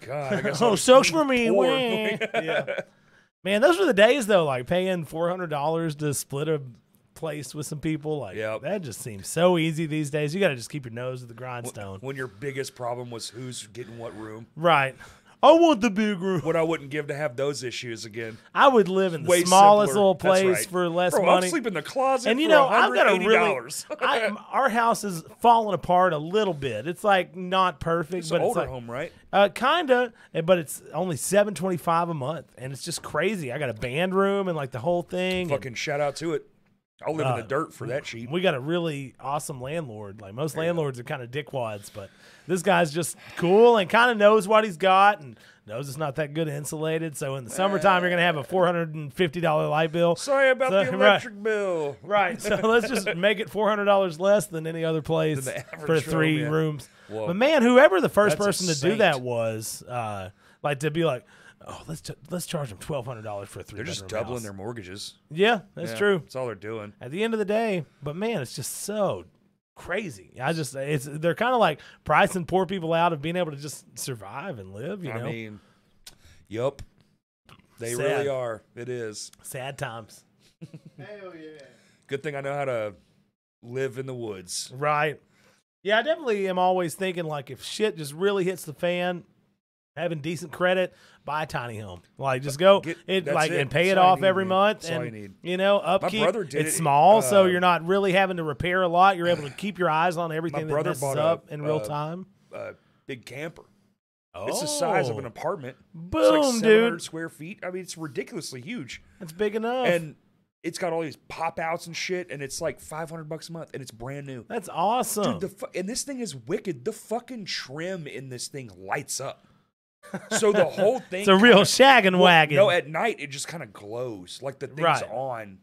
God, oh, sucks for me. yeah. Man, those were the days though, like paying four hundred dollars to split a place with some people. Like yep. that just seems so easy these days. You got to just keep your nose to the grindstone. When, when your biggest problem was who's getting what room, right? I want the big room. What I wouldn't give to have those issues again. I would live in the Way smallest simpler. little place right. for less Bro, money. i sleep in the closet. And you know, I've got a really. I, our house is falling apart a little bit. It's like not perfect, it's but it's like, home, right? Uh, kinda, but it's only seven twenty five a month, and it's just crazy. I got a band room and like the whole thing. Fucking and, shout out to it. I'll live uh, in the uh, dirt for that cheap. We got a really awesome landlord. Like most landlords are kind of dickwads, but this guy's just cool and kind of knows what he's got and knows it's not that good insulated. So in the summertime, you're going to have a $450 light bill. Sorry about so, the electric right. bill. Right. So let's just make it $400 less than any other place for three room, yeah. rooms. Whoa. But man, whoever the first That's person to do that was, uh, like to be like, oh, let's t- let's charge them twelve hundred dollars for a three. They're just doubling house. their mortgages. Yeah, that's yeah, true. That's all they're doing at the end of the day. But man, it's just so crazy. I just it's they're kind of like pricing poor people out of being able to just survive and live. You know, I mean, yep, they Sad. really are. It is. Sad times. Hell yeah. Good thing I know how to live in the woods. Right. Yeah, I definitely am always thinking like if shit just really hits the fan, having decent credit, buy a tiny home. Like just go Get, it like it. and pay that's it off need, every man. month that's and you, you, know upkeep. My brother did it's it, small, uh, so you're not really having to repair a lot. You're able to keep your eyes on everything. that brother bought up a, in real uh, time. A big camper. Oh. It's the size of an oh. apartment. Boom, it's like dude. Square feet. I mean, it's ridiculously huge. It's big enough. And it's got all these pop outs and shit, and it's like five hundred bucks a month, and it's brand new. That's awesome, dude. The and this thing is wicked. The fucking trim in this thing lights up. So the whole thing. it's a real kinda, shagging well, wagon. No, at night it just kind of glows. Like the thing's right. on,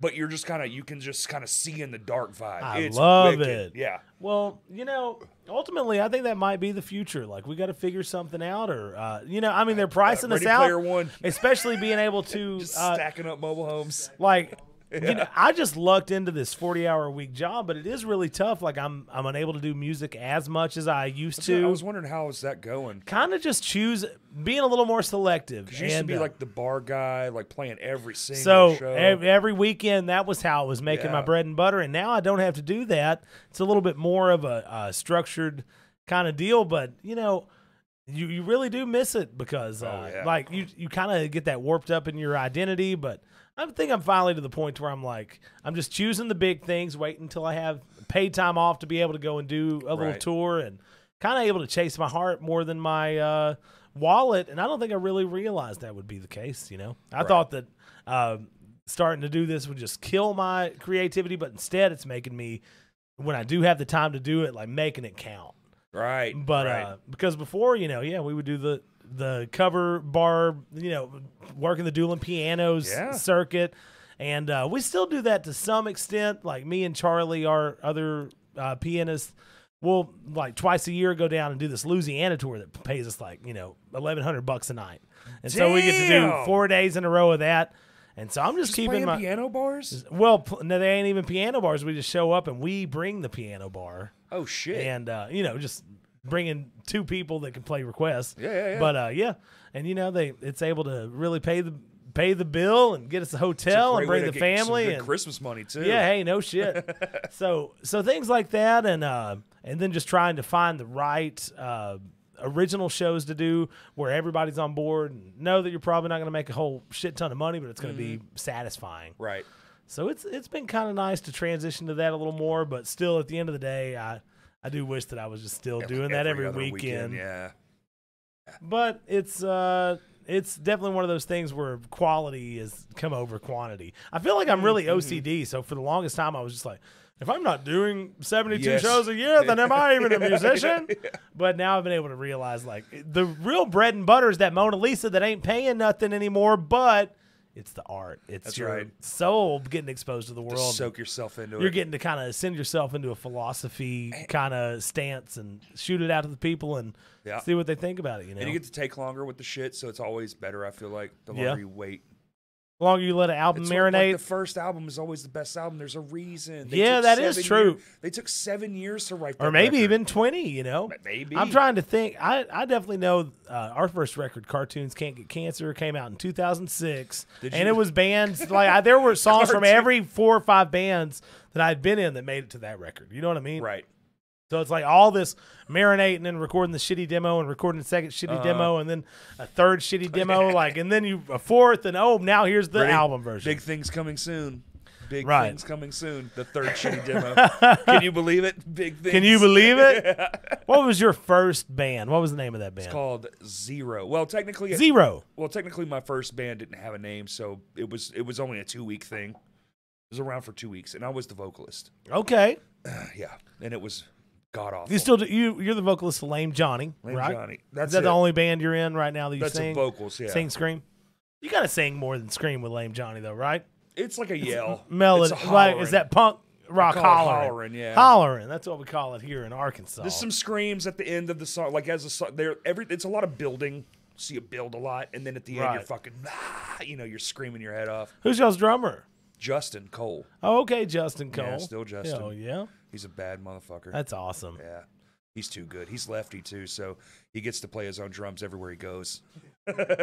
but you're just kind of, you can just kind of see in the dark vibe. I it's love wicked. it. Yeah. Well, you know, ultimately, I think that might be the future. Like, we got to figure something out, or, uh, you know, I mean, they're pricing uh, us out. one. especially being able to. Uh, stacking up mobile homes. Like, yeah. You know, I just lucked into this 40 hour a week job, but it is really tough. Like I'm I'm unable to do music as much as I used That's to. I was wondering how is that going? Kind of just choose being a little more selective. You used and, to be uh, like the bar guy, like playing every single so show. Every, every weekend that was how I was making yeah. my bread and butter, and now I don't have to do that. It's a little bit more of a, a structured kind of deal, but you know, you, you really do miss it because oh, uh, oh, yeah. like you you kind of get that warped up in your identity, but I think I'm finally to the point where I'm like, I'm just choosing the big things, waiting until I have paid time off to be able to go and do a little right. tour and kind of able to chase my heart more than my uh, wallet. And I don't think I really realized that would be the case. You know, I right. thought that uh, starting to do this would just kill my creativity, but instead it's making me, when I do have the time to do it, like making it count. Right. But right. Uh, because before, you know, yeah, we would do the the cover bar, you know, working the dueling pianos yeah. circuit. And uh, we still do that to some extent. Like me and Charlie, our other uh, pianist, will like twice a year go down and do this Louisiana tour that pays us like, you know, 1100 bucks a night. And Damn. so we get to do four days in a row of that. And so I'm just, just keeping my piano bars. Well, no, they ain't even piano bars. We just show up and we bring the piano bar. Oh shit! And uh, you know, just bringing two people that can play requests. Yeah, yeah, yeah. But uh, yeah, and you know they it's able to really pay the pay the bill and get us a hotel a and bring the family and Christmas money too. Yeah, hey, no shit. so so things like that, and uh, and then just trying to find the right. Uh, original shows to do where everybody's on board and know that you're probably not going to make a whole shit ton of money, but it's going to mm. be mm-hmm. satisfying. Right. So it's it's been kind of nice to transition to that a little more, but still at the end of the day, I I do wish that I was just still every, doing that every, every weekend. weekend. Yeah. But it's uh it's definitely one of those things where quality has come over quantity. I feel like I'm really mm-hmm. OCD, so for the longest time I was just like, if I'm not doing 72 yes. shows a year, then am I even a musician? yeah. But now I've been able to realize like the real bread and butter is that Mona Lisa that ain't paying nothing anymore, but it's the art. It's That's your right. soul getting exposed to the world. soak yourself into You're it. You're getting to kind of send yourself into a philosophy eh. kind of stance and shoot it out to the people and yeah. see what they think about it. You know, and you get to take longer with the shit, so it's always better. I feel like the longer yeah. you wait the longer you let an album it's marinate. Like the first album is always the best album. There's a reason. They yeah, that is true. Years, they took seven years to write, or maybe record. even twenty. You know, maybe I'm trying to think. I I definitely know uh, our first record, "Cartoons Can't Get Cancer," came out in 2006, and it was bands like I, there were songs from every four or five bands that I'd been in that made it to that record. You know what I mean? Right. So it's like all this marinating and recording the shitty demo and recording the second shitty uh, demo and then a third shitty demo, like and then you a fourth and oh now here's the ready? album version. Big things coming soon. Big right. things coming soon. The third shitty demo. Can you believe it? Big things. Can you believe it? yeah. What was your first band? What was the name of that band? It's called Zero. Well, technically Zero. Well, technically my first band didn't have a name, so it was it was only a two week thing. It was around for two weeks, and I was the vocalist. Okay. Uh, yeah, and it was god awful. You still do, you you're the vocalist of Lame Johnny, Lame right? Johnny. That's Is that it. the only band you're in right now that you That's sing? vocals, yeah. Sing scream. You gotta sing more than scream with Lame Johnny though, right? It's like a yell. Melody. It's a like, is that punk rock hollering. hollering? Yeah, hollering. That's what we call it here in Arkansas. There's some screams at the end of the song, like as a song. There, every it's a lot of building. See so you build a lot, and then at the right. end you're fucking, ah, you know, you're screaming your head off. Who's y'all's drummer? Justin Cole. Oh, okay, Justin Cole. Yeah, still Justin. Oh yeah. He's a bad motherfucker. That's awesome. Yeah. He's too good. He's lefty too, so he gets to play his own drums everywhere he goes.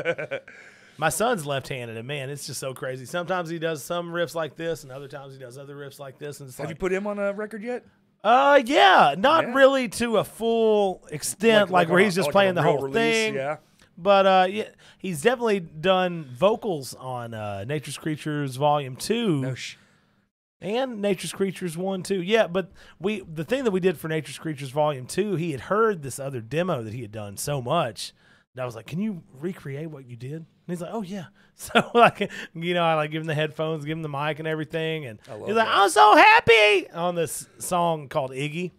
My son's left-handed, and man, it's just so crazy. Sometimes he does some riffs like this, and other times he does other riffs like this. And have like, you put him on a record yet? Uh, yeah, not yeah. really to a full extent, like, like, like where he's just playing the whole release, thing. Yeah, but uh, yeah, he's definitely done vocals on uh, Nature's Creatures Volume Two. No shit and Nature's Creatures one too. Yeah, but we the thing that we did for Nature's Creatures Volume Two, he had heard this other demo that he had done so much. that I was like, "Can you recreate what you did?" And he's like, "Oh yeah." So like, you know, I like give him the headphones, give him the mic and everything, and he's like, "I'm so happy" on this song called Iggy.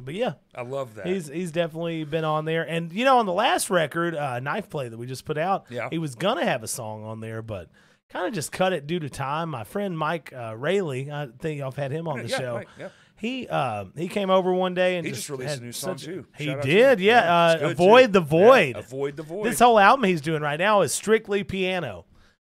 But yeah, I love that. He's he's definitely been on there, and you know, on the last record, uh, Knife Play that we just put out, yeah, he was gonna have a song on there, but kind of just cut it due to time. My friend Mike uh, Rayleigh, I think I've had him on the yeah, show. yeah. He uh, he came over one day and he just, just released a new song such, too. He did, to yeah. yeah uh, avoid too. the void. avoid the void. This whole album he's doing right now is strictly piano.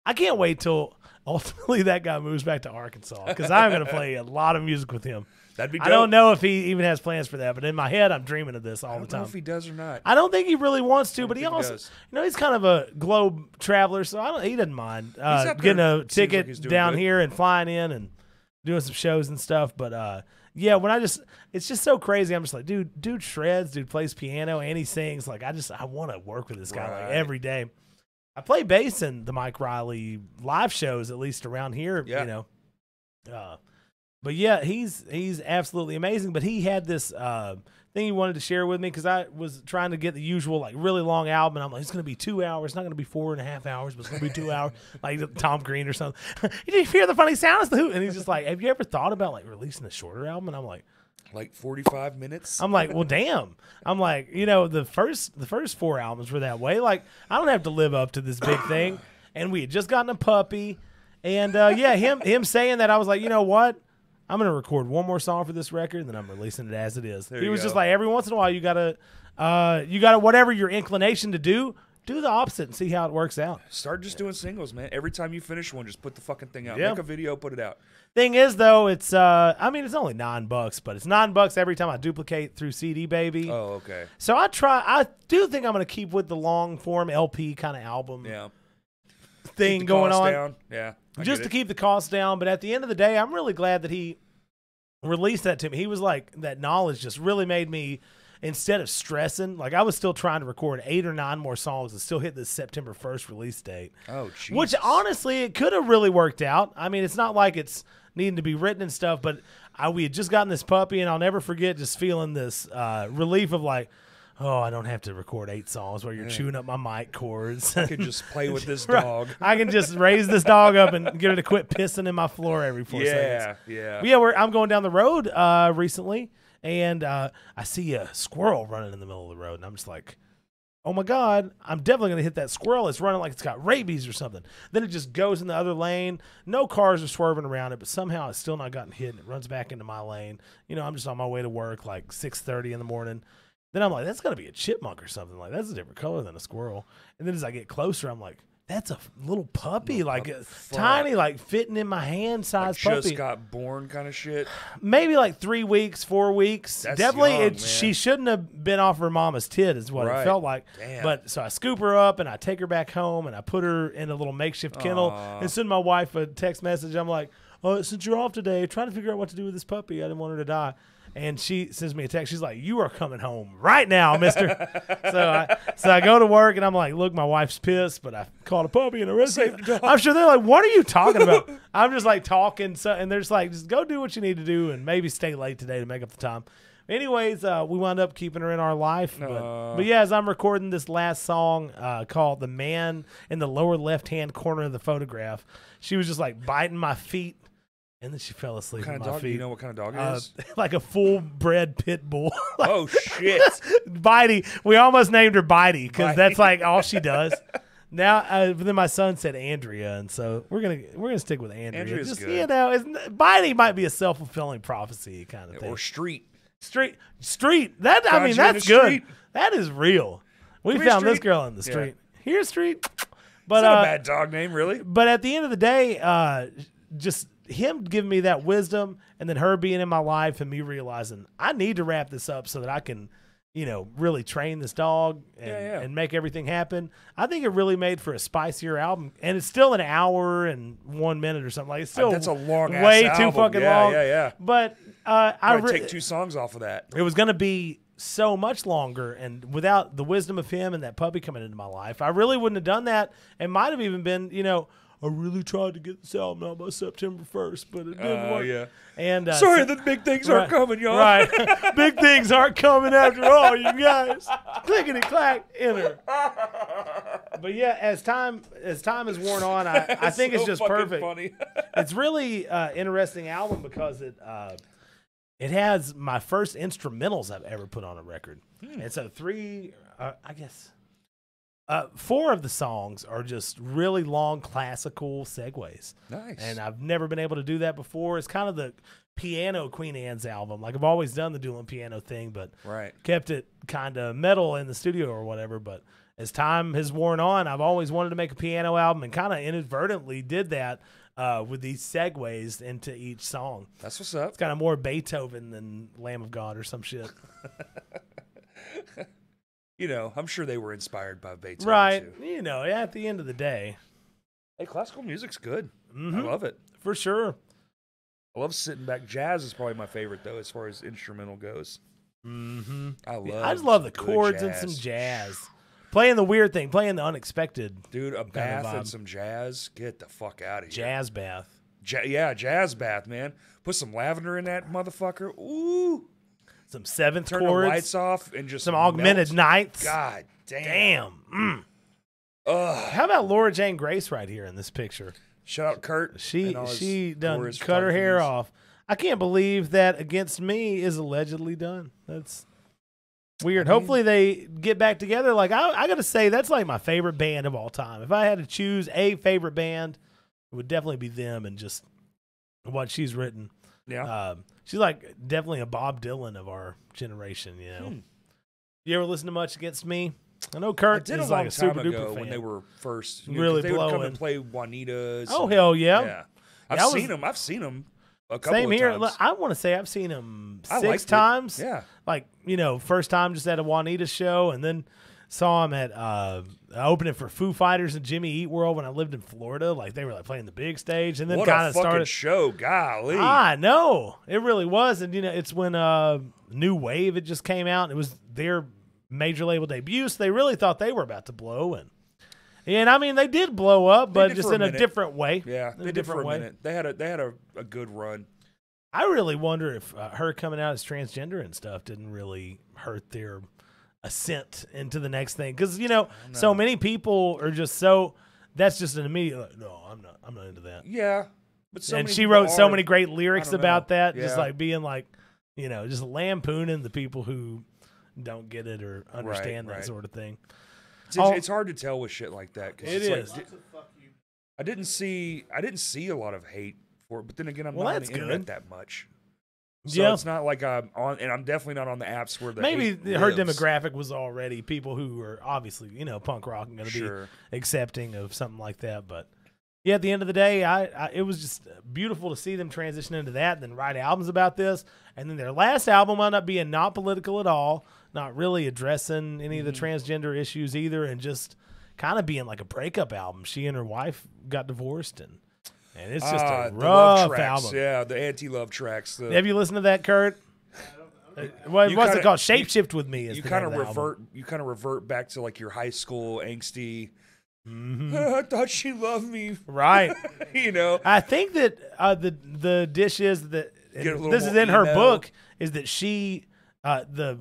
I can't wait till ultimately that guy moves back to Arkansas because I'm going to play a lot of music with him. That'd be. Dope. I don't know if he even has plans for that, but in my head, I'm dreaming of this all the time. if he does or not, I don't think he really wants to, but he also, you know, he's kind of a globe traveler, so I don't. He doesn't mind uh, getting a ticket like down good. here and flying in and doing some shows and stuff. But uh, yeah, when I just, it's just so crazy. I'm just like, dude, dude shreds, dude plays piano and he sings. Like, I just, I want to work with this guy right. like every day. I play bass in the Mike Riley live shows, at least around here. Yeah. You know. Uh, but yeah, he's he's absolutely amazing. But he had this uh, thing he wanted to share with me because I was trying to get the usual like really long album, and I'm like, it's gonna be two hours, it's not gonna be four and a half hours, but it's gonna be two hours, like Tom Green or something. Did you hear the funny sounds? The and he's just like, have you ever thought about like releasing a shorter album? And I'm like. Like forty five minutes. I'm like, well, damn. I'm like, you know, the first the first four albums were that way. Like, I don't have to live up to this big thing. And we had just gotten a puppy, and uh, yeah, him him saying that, I was like, you know what? I'm gonna record one more song for this record, and then I'm releasing it as it is. There he was go. just like every once in a while you gotta, uh, you gotta whatever your inclination to do, do the opposite and see how it works out. Start just doing singles, man. Every time you finish one, just put the fucking thing out. Yeah. Make a video, put it out. Thing is, though, it's uh, I mean, it's only nine bucks, but it's nine bucks every time I duplicate through CD Baby. Oh, okay. So I try. I do think I'm gonna keep with the long form LP kind of album. Yeah. Thing going on. Down. Yeah. I just to keep the costs down. But at the end of the day, I'm really glad that he released that to me. He was like, that knowledge just really made me, instead of stressing, like I was still trying to record eight or nine more songs and still hit this September 1st release date. Oh, geez. Which honestly, it could have really worked out. I mean, it's not like it's needing to be written and stuff, but I, we had just gotten this puppy, and I'll never forget just feeling this uh, relief of like, oh, I don't have to record eight songs where you're yeah. chewing up my mic cords. I could just play with this dog. I can just raise this dog up and get it to quit pissing in my floor every four yeah, seconds. Yeah, but yeah. Yeah, I'm going down the road uh, recently, and uh, I see a squirrel running in the middle of the road, and I'm just like. Oh my God, I'm definitely going to hit that squirrel. It's running like it's got rabies or something. Then it just goes in the other lane. No cars are swerving around it, but somehow it's still not gotten hit and it runs back into my lane. You know, I'm just on my way to work like 6.30 in the morning. Then I'm like, that's got to be a chipmunk or something. Like that's a different color than a squirrel. And then as I get closer, I'm like, that's a little puppy, Little like pup- a tiny, like fitting in my hand size puppy. just got born kind of shit. Maybe like three weeks, four weeks. That's Definitely, young, man. she shouldn't have been off her mama's tit, is what Right. it felt like. Damn. But so I scoop her up and I take her back home and I put her in a little makeshift kennel and send my wife a text message. I'm like, "Oh, since you're off today, trying to figure out what to do with this puppy. I didn't want her to die." and she sends me a text. She's like, "You are coming home right now, Mister." so I so I go to work and I'm like, "Look, my wife's pissed, but I called a puppy and a rescue." I'm sure they're like, "What are you talking about?" I'm just like talking, so and they're just like, "Just go do what you need to do and maybe stay late today to make up the time." Anyways, uh, we wound up keeping her in our life. But, uh, but yeah, as I'm recording this last song uh, called The Man in the Lower Left Hand Corner of the Photograph, she was just like biting my feet and then she fell asleep. What kind of dog? you know what kind of dog it uh, is? like a full-bred pit bull. Oh, like, oh shit! Bitey. We almost named her Bitey because that's like all she does. now, uh, but then my son said Andrea, and so we're gonna we're gonna stick with Andrea. Andrea's Just, good. You know, it's, Bitey might be a self-fulfilling prophecy kind of thing. Or street, street, street. That I mean, that's good. Street. That is real. We Come found this girl on the street. Yeah. Here, street. But it's not uh, a bad dog name, really. But at the end of the day, uh, just him giving me that wisdom and then her being in my life and me realizing I need to wrap this up so that I can, you know, really train this dog and, yeah, yeah. and make everything happen. I think it really made for a spicier album. And it's still an hour and one minute or something like it's still that's a long way too album. fucking yeah, long. Yeah, yeah. But uh, I re- take two songs off of that. It was gonna be so much longer and without the wisdom of him and that puppy coming into my life, I really wouldn't have done that. It might have even been, you know, I really tried to get this album out by September 1st, but it didn't uh, work. Yeah. And uh, sorry that big things right, aren't coming, y'all. Right, big things aren't coming after all, you guys. Clickety clack, enter. But yeah, as time as time has worn on, I, I think so it's just perfect. Funny. it's really uh, interesting album because it. Uh, it has my first instrumentals I've ever put on a record, hmm. and so three, uh, I guess uh, four of the songs are just really long classical segues. Nice. And I've never been able to do that before. It's kind of the piano Queen Anne's album. Like I've always done the dueling piano thing, but right. kept it kind of metal in the studio or whatever. But as time has worn on, I've always wanted to make a piano album and kind of inadvertently did that uh, with these segues into each song. That's what's up. It's kind of more Beethoven than Lamb of God or some shit. you know, I'm sure they were inspired by Beethoven. Right. Too. You know, at the end of the day. Hey, classical music's good. Mm-hmm. I love it. For sure. I love sitting back. Jazz is probably my favorite though, as far as instrumental goes. Mm-hmm. I love. I just love the chords and some jazz. playing the weird thing, playing the unexpected. Dude, a bath and some jazz. Get the fuck out of here. Jazz bath. Ja- yeah, jazz bath, man. Put some lavender in that motherfucker. Ooh some seventh Turn chords, the lights off, and just some augmented melt. ninths. God damn. damn. Mm. How about Laura Jane Grace right here in this picture? Shout out Kurt. She she done cut her hair off. I can't believe that against me is allegedly done. That's weird. I mean, Hopefully they get back together. Like I, I gotta say, that's like my favorite band of all time. If I had to choose a favorite band, it would definitely be them and just what she's written. Yeah. Um, she's like definitely a Bob Dylan of our generation. You know. Hmm. You ever listen to much against me? I know Kurt I did a like a super duper fan. when they were first you know, really they blowing. would come and play Juanitas. Oh and, hell yeah! Yeah, I've yeah, seen was, them. I've seen them. A couple same here. Times. I want to say I've seen them six times. It. Yeah, like you know, first time just at a Juanita show, and then saw him at uh, opening for Foo Fighters and Jimmy Eat World when I lived in Florida. Like they were like playing the big stage, and then what kind of started show. Golly, I ah, know it really was. And you know, it's when uh, New Wave it just came out. And it was their major label debut, so they really thought they were about to blow. And and I mean, they did blow up, but just a in minute. a different way. Yeah, they did for a way. minute. They had a they had a, a good run. I really wonder if uh, her coming out as transgender and stuff didn't really hurt their ascent into the next thing because you know so many people are just so that's just an immediate like, no i'm not i'm not into that yeah but so and she wrote so many great lyrics about know. that yeah. just like being like you know just lampooning the people who don't get it or understand right, that right. sort of thing it's, All, it's, hard to tell with shit like that because it it's is. Like, i didn't see i didn't see a lot of hate for it but then again i'm well, not on the good. internet that much so yeah. it's not like I'm on, and I'm definitely not on the apps where the maybe her lives. demographic was already people who are obviously you know punk rock and going to sure. be accepting of something like that. But yeah, at the end of the day, I, I, it was just beautiful to see them transition into that, and then write albums about this, and then their last album wound up being not political at all, not really addressing any mm-hmm. of the mm-hmm. transgender issues either, and just kind of being like a breakup album. She and her wife got divorced and and it's just a ah, rough tracks, album. Yeah, the anti-love tracks. The, Have you listened to that, Kurt? Uh, what, what's kinda, it called? Shapeshift with me. you kind of revert. Album. You kind of revert back to like your high school angsty. Mm-hmm. Ah, I thought she loved me. Right. you know. I think that uh, the the dish is that this is in email. her book is that she uh, the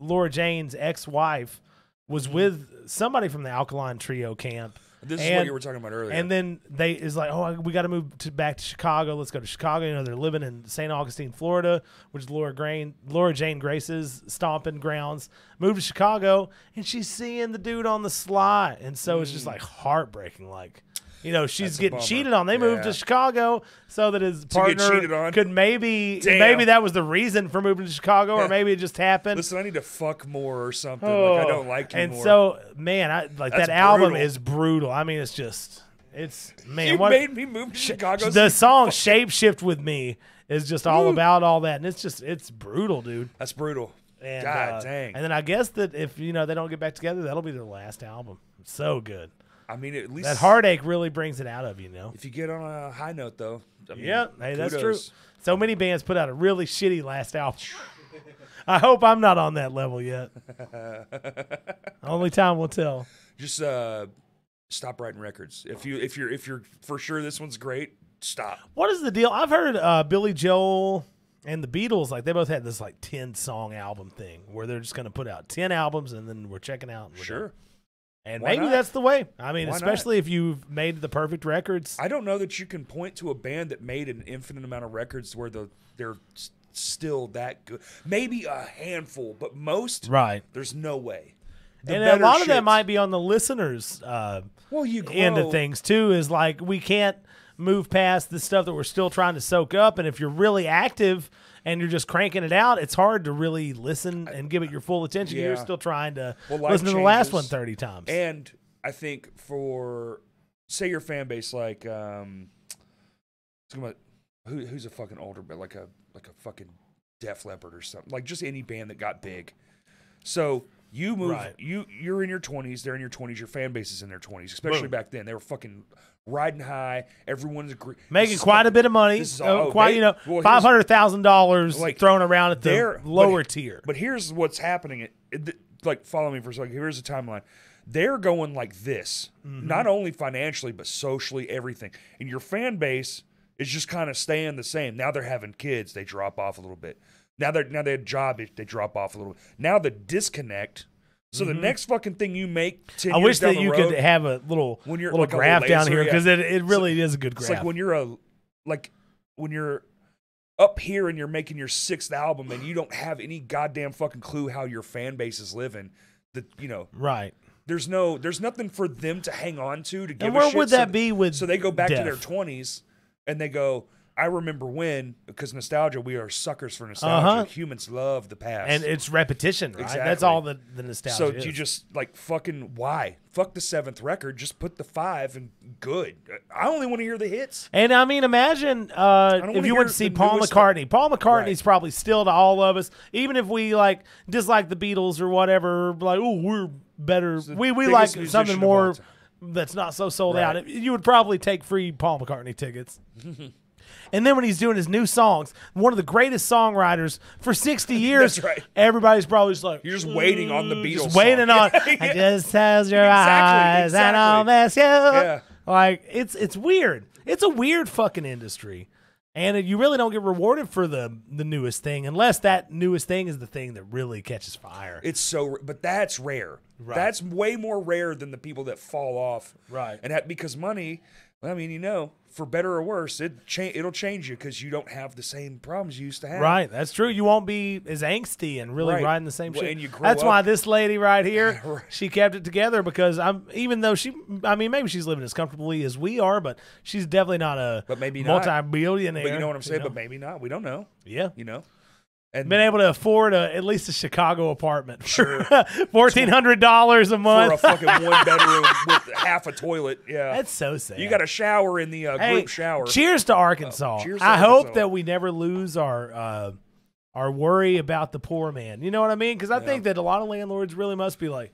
Laura Jane's ex wife was with somebody from the Alkaline Trio camp this is what you were talking about earlier. And then they is like, oh, we got to move back to Chicago. Let's go to Chicago. You know, they're living in St. Augustine, Florida, which is Laura Grain, Laura Jane Grace's stomping grounds. Moved to Chicago, and she's seeing the dude on the slot, and so mm. it's just mm. like heartbreaking. Like, you know she's That's getting cheated on. They moved to Chicago so that his partner could maybe Damn. maybe that was the reason for moving to Chicago, or maybe it just happened. Listen, I need to fuck more or something. Oh. Like I oh, don't like you. And more. so, man, I like That's that album brutal. is brutal. I mean, it's just it's man. You what, made me move to Chicago. The song "Shapeshift" with me is just all Ooh. about all that, and it's just it's brutal, dude. That's brutal. And, God uh, dang. And then I guess that if you know they don't get back together, that'll be their last album. So good. I mean, at least that heartache really brings it out of you, you know. If you get on a high note, though. I mean, yeah, hey, kudos. that's true. So many bands put out a really shitty last album. I hope I'm not on that level yet. Only time will tell. Just uh, stop writing records. If you if you're if you're for sure this one's great, stop. What is the deal? I've heard uh, Billy Joel and the Beatles like they both had this like ten song album thing where they're just going to put out ten albums and then we're checking out. We're sure. Done. And Why maybe not? that's the way. I mean, Why especially not? if you've made the perfect records. I don't know that you can point to a band that made an infinite amount of records where the they're still that good. Maybe a handful, but most right. There's no way. The and a lot shit. of that might be on the listeners. Uh, well, you grow. end of things too is like we can't move past the stuff that we're still trying to soak up, and if you're really active and you're just cranking it out, it's hard to really listen and give it your full attention. Yeah. You're still trying to well, listen to the last one 30 times. And I think for say your fan base like um who, who's a fucking older but like a like a fucking Def Leppard or something. Like just any band that got big. So you move. Right. You you're in your twenties. They're in your twenties. Your fan base is in their twenties, especially Boom. back then. They were fucking riding high. Everyone's agree- making quite a bit of money. This is oh, all, oh, quite they, you know well, five hundred thousand dollars like, thrown around at the lower but, tier. But here's what's happening. It, it, like follow me for a second. Here's the timeline. They're going like this, mm-hmm. not only financially but socially, everything. And your fan base is just kind of staying the same. Now they're having kids. They drop off a little bit now they're now their job they drop off a little. Now the disconnect. So mm -hmm. the mm-hmm. next fucking thing you make, I wish that you road, could have a little when you're little like graph down here because yeah. it, it really so, is a good graph. It's like when you're a like when you're up here and you're making your sixth album and you don't have any goddamn fucking clue how your fan base is living. That you know, right? There's no, there's nothing for them to hang on to to give. And where would that be with? So they go back death. to their twenties and they go, I remember when, because nostalgia, we are suckers for nostalgia. Uh-huh. Humans love the past. And it's repetition, right? Exactly. That's all the, the nostalgia. So is. you just like fucking why? Fuck the seventh record. Just put the five and good. I only want to hear the hits. And I mean, imagine uh, if you went to see Paul McCartney. Stuff. Paul McCartney's right. probably still to all of us, even if we like dislike the Beatles or whatever, like, oh, we're better. We, we like something more that's not so sold right. out. You would probably take free Paul McCartney tickets. And then when he's doing his new songs, one of the greatest songwriters for 60 years, right. everybody's probably just like, You're just waiting on the mm, Beatles. Just waiting song. on, yeah. I just has your exactly, eyes exactly. and I'll miss you. Yeah. Like, it's, it's weird. It's a weird fucking industry. And you really don't get rewarded for the the newest thing unless that newest thing is the thing that really catches fire. It's so, but that's rare. Right. That's way more rare than the people that fall off. Right. And that, because money, I mean, you know, for better or worse, it cha- it'll change you because you don't have the same problems you used to have. Right, that's true. You won't be as angsty and really right. riding the same well, shit. And you grow that's up. why this lady right here, right. she kept it together because I'm even though she, I mean, maybe she's living as comfortably as we are, but she's definitely not a but maybe multi billionaire. But you know what I'm saying. You know? But maybe not. We don't know. Yeah, you know and been able to afford a, at least a Chicago apartment. Sure, fourteen hundred dollars a month for a fucking one bedroom with half a toilet. Yeah, that's so sad. You got a shower in the uh, hey, group shower. Cheers to uh, Arkansas. Uh, cheers to I Arkansas. hope that we never lose our. Uh, our worry about the poor man. You know what I mean? Because I yeah. think that a lot of landlords really must be like,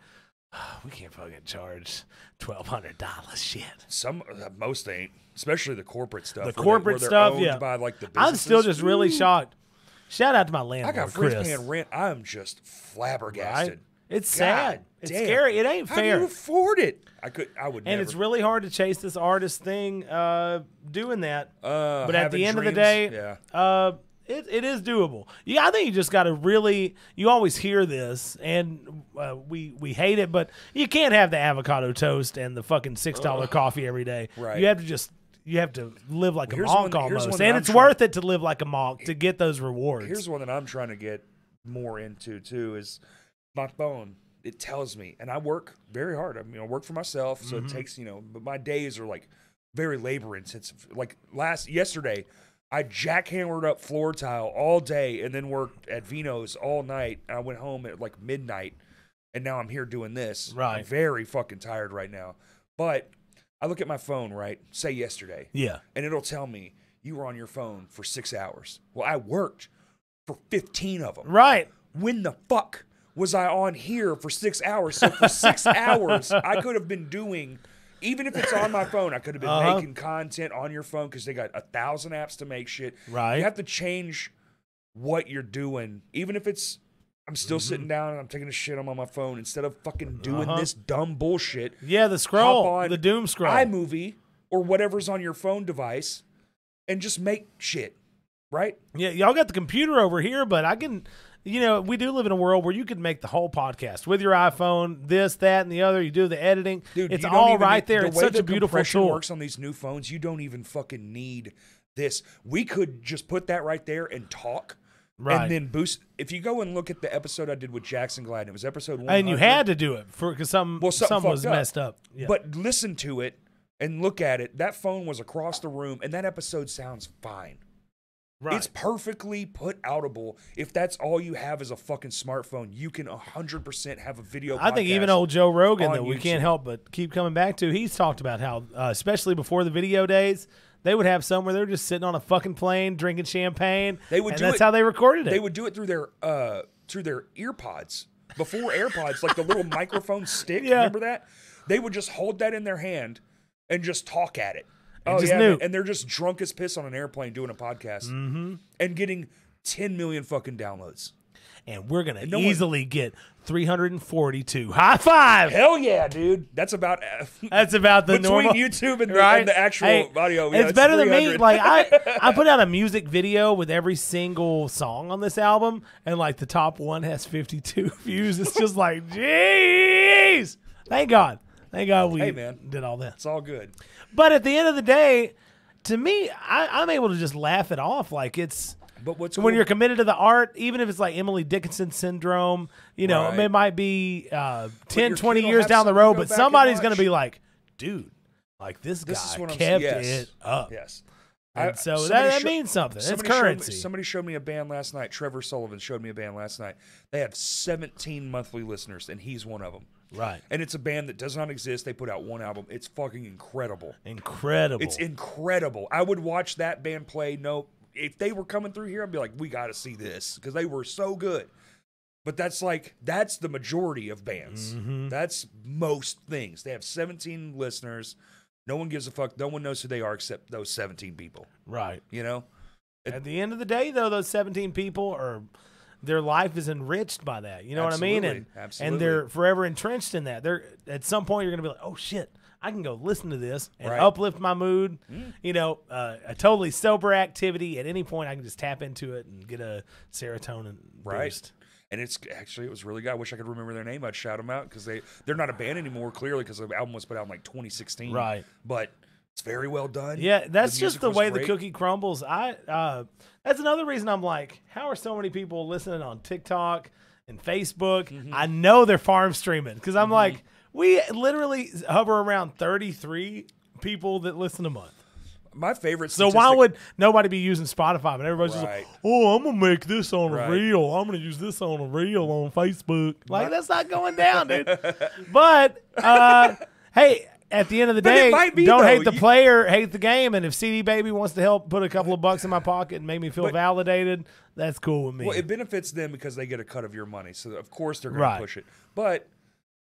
oh, we can't fucking charge twelve hundred dollars. Shit. Some uh, most ain't, especially the corporate stuff. The corporate they, stuff, yeah. By like the businesses. I'm still just really shocked Shout out to my landlord. I got free paying rent. I'm just flabbergasted. Right? It's God sad. It's scary. It ain't fair. How do you afford it? I could. I would. And never. it's really hard to chase this artist thing, uh, doing that. Uh, but at the end dreams, of the day, yeah. Uh, it, it is doable. Yeah, I think you just got to really. You always hear this, and uh, we we hate it, but you can't have the avocado toast and the fucking six dollar coffee every day. Right. You have to just you have to live like a monk one, almost, and it's worth it to live like a monk to get those rewards. Here's one that I'm trying to get more into too is my phone. It tells me, and I work very hard. I mean, I work for myself, so mm-hmm. it takes you know. But my days are like very labor intensive. Like last yesterday, I jackhammered up floor tile all day, and then worked at Vino's all night. I went home at like midnight, and now I'm here doing this. Right, I'm very fucking tired right now. But I look at my phone, right? Say yesterday. Yeah. And it'll tell me you were on your phone for six hours. Well, I worked for 15 of them. Right. When the fuck was I on here for six hours? So for six hours, I could have been doing, even if it's on my phone, I could have been uh-huh. making content on your phone because they got a thousand apps to make shit. Right. You have to change what you're doing, even if it's I'm still mm-hmm. sitting down and I'm taking a shit I'm on my phone instead of fucking doing uh-huh. this dumb bullshit. Yeah, the scroll, on the doom scroll, iMovie or whatever's on your phone device, and just make shit. Right? Yeah, y'all got the computer over here, but I can you know, we do live in a world where you can make the whole podcast with your iPhone, this, that, and the other. You do the editing. Dude, it's all right need, there. The it's such the a beautiful tool. works on these new phones, you don't even fucking need this. We could just put that right there and talk Right. And then boost. If you go and look at the episode I did with Jackson Glad, it was episode one. And you had to do it for because some well, something was up. messed up. Yeah. But listen to it and look at it. That phone was across the room, and that episode sounds fine. Right. It's perfectly put outable. If that's all you have is a fucking smartphone, you can 100% have a video. I think even old Joe Rogan, that we YouTube. can't help but keep coming back to, he's talked about how, uh, especially before the video days, they would have somewhere they were just sitting on a fucking plane drinking champagne. They would. do that's it, how they recorded it. They would do it through their uh, through their ear pods before AirPods, like the little microphone stick. Yeah. Remember that? They would just hold that in their hand and just talk at it. And oh yeah, and they're just drunk as piss on an airplane doing a podcast mm-hmm. and getting ten million fucking downloads and we're gonna no easily one... get 342. High five! Hell yeah, dude. That's about uh, that's about the between normal. YouTube and the, and the actual hey, audio. Yeah, it's, it's better than me. Like I, I put out a music video with every single song on this album, and like the top one has 52 views. It's just like, jeez. Thank God. Thank God we hey, man. did all that. It's all good. But at the end of the day, to me, I, I'm able to just laugh it off. Like it's but what's so cool when you're committed to the art, even if it's like Emily Dickinson syndrome, you know, right. it might be uh, 10, 20 years down the road, go but somebody's going to be like, dude, like this, this guy is what kept yes. it up. Yes. And I, so that, that means something. It's currency. Showed me, somebody showed me a band last night. Trevor Sullivan showed me a band last night. They have 17 monthly listeners, and he's one of them. Right. And it's a band that does not exist. They put out one album. It's fucking incredible. Incredible. It's incredible. I would watch that band play. Nope if they were coming through here, I'd be like, we got to see this because they were so good. But that's like that's the majority of bands. Mm-hmm. That's most things. They have 17 listeners. No one gives a fuck. No one knows who they are except those 17 people. Right. You know. At it, the end of the day, though, those 17 people are their life is enriched by that. You know what I mean? And absolutely. and they're forever entrenched in that. They're at some point you're gonna be like, oh shit, I can go listen to this and right. uplift my mood. Mm. You know, uh, a totally sober activity at any point, I can just tap into it and get a serotonin right. boost and it's actually it was really good. I wish I could remember their name. I'd shout them out because they they're not a band anymore, clearly, because the album was put out in like 2016. Right, but it's very well done. Yeah, that's the just the way great. the cookie crumbles. I uh, that's another reason I'm like, how are so many people listening on TikTok and Facebook? Mm-hmm. I know they're farm streaming because I'm mm-hmm. like. We literally hover around 33 people that listen a month. My favorite. So why would nobody be using Spotify? But everybody's right. just like, "Oh, I'm gonna make this on right. a reel. I'm gonna use this on a reel on Facebook." Like what? that's not going down, dude. but uh, hey, at the end of the but day, be, don't though. hate the you, player, hate the game. And if CD Baby wants to help put a couple of bucks in my pocket and make me feel but, validated, that's cool with me. Well, it benefits them because they get a cut of your money. So, of course, they're going right. to push it. But –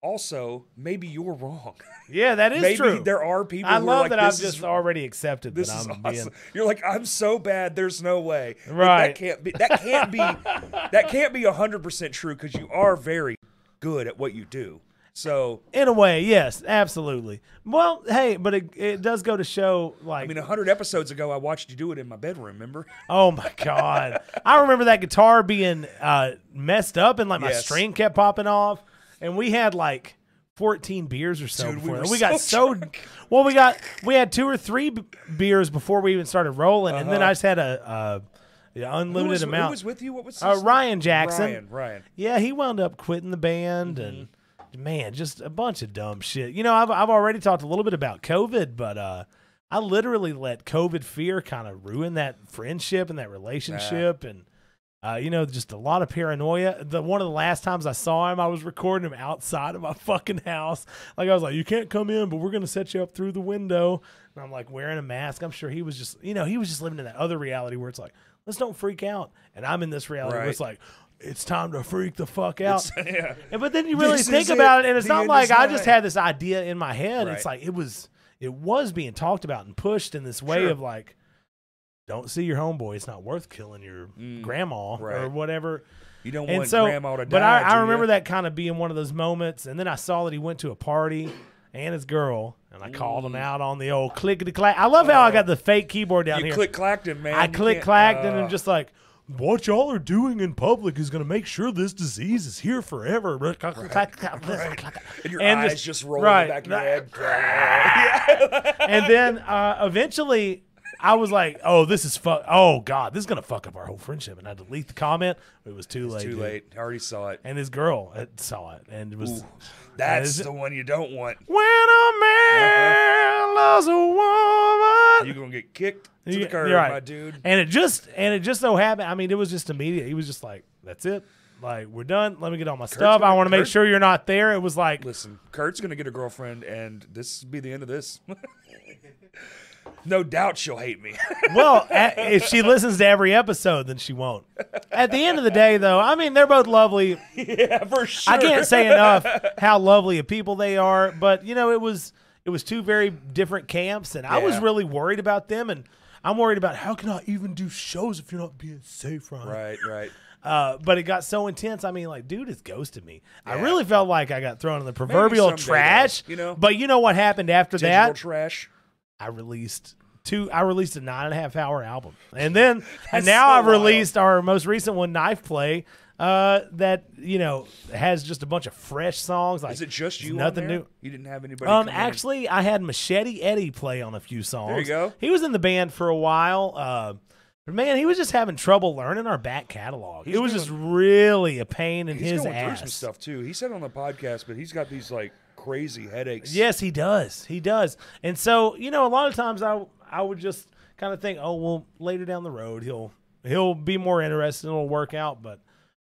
also, maybe you're wrong. Yeah, that is maybe true. There are people. I love like, that I've just already accepted this I'm awesome. Being... You're like, I'm so bad. There's no way. Right. Like, that can't be. That can't be. that can't be 100 percent true because you are very good at what you do. So in a way, yes, absolutely. Well, hey, but it, it does go to show, like I mean, hundred episodes ago, I watched you do it in my bedroom. Remember? Oh my god, I remember that guitar being uh, messed up and like my string kept popping off and we had like 14 beers or so Dude, before. We, we got so, well. We got we had two or three beers before we even started rolling, uh -huh. and then uh-huh. I just had a. a unlimited who was, amount. Who was with you? What was uh, Ryan Jackson? Ryan, Ryan. Yeah, he wound up quitting the band, mm -hmm. and mm-hmm. man, just a bunch of dumb shit. You know, I've I've already talked a little bit about COVID, but uh, I literally let COVID fear kind of ruin that friendship and that relationship, nah. and uh, you know, just a lot of paranoia. The one of the last times I saw him, I was recording him outside of my fucking house. Like I was like, "You can't come in, but we're gonna set you up through the window." And I'm like wearing a mask. I'm sure he was just, you know, he was just living in that other reality where it's like, let's don't freak out. And I'm in this reality right. where it's like, it's time to freak the fuck out. yeah. and, but then you really this think about it, it and it's not like I just had this idea in my head. Right. It's like it was, it was being talked about and pushed in this way sure. of like, don't see your homeboy. It's not worth killing your mm, grandma right. or whatever. You don't and want so, grandma to die. But I, I remember that kind of being one of those moments. And then I saw that he went to a party and his girl, and I mm. called him mm. out on the old clickety clack. I love how I got the uh, fake keyboard down you here. Click clacked him, man. I click clacked uh, and I'm just like, what y'all are doing in public is going to make sure this disease is here forever. Right. And your and eyes just, just rolling right. back in your head. and then uh, eventually I was like, oh, this is fuck. Oh God, this is gonna fuck up our whole friendship. And I delete the comment. It was too late. Too dude. late. I already saw it. And his girl uh, saw it, and it was. Ooh, that's the one you don't want. When a man uh-huh. loves a woman, you're gonna get kicked to you, the curb, right. my dude. And it just and it just so happened. I mean, it was just immediate. He was just like, "That's it." Like we're done. Let me get all my Kurt's stuff. Gonna, I want to make sure you're not there. It was like, listen, Kurt's gonna get a girlfriend, and this be the end of this. no doubt she'll hate me. well, at, if she listens to every episode, then she won't. At the end of the day, though, I mean, they're both lovely. Yeah, for sure. I can't say enough how lovely of people they are. But you know, it was it was two very different camps, and yeah. I was really worried about them. And I'm worried about how can I even do shows if you're not being safe, Ryan? Right, right. Uh, but it got so intense. I mean, like, dude has ghosted me. Yeah. I really felt like I got thrown in the proverbial trash. Though, you know, but you know what happened after that? Trash. I released two. I released a nine and a half hour album, and then and now so I've wild. released our most recent one, Knife Play. Uh, that you know has just a bunch of fresh songs. Like, is it just you? Nothing new. You didn't have anybody. Um, actually, in? I had Machete Eddie play on a few songs. There you go. He was in the band for a while. Uh, but man, he was just having trouble learning our back catalog. He's it was doing, just really a pain in he's his going ass. some stuff too. He said on the podcast, but he's got these like crazy headaches. Yes, he does. He does. And so, you know, a lot of times I I would just kind of think, oh well, later down the road he'll he'll be more interested and it'll work out. But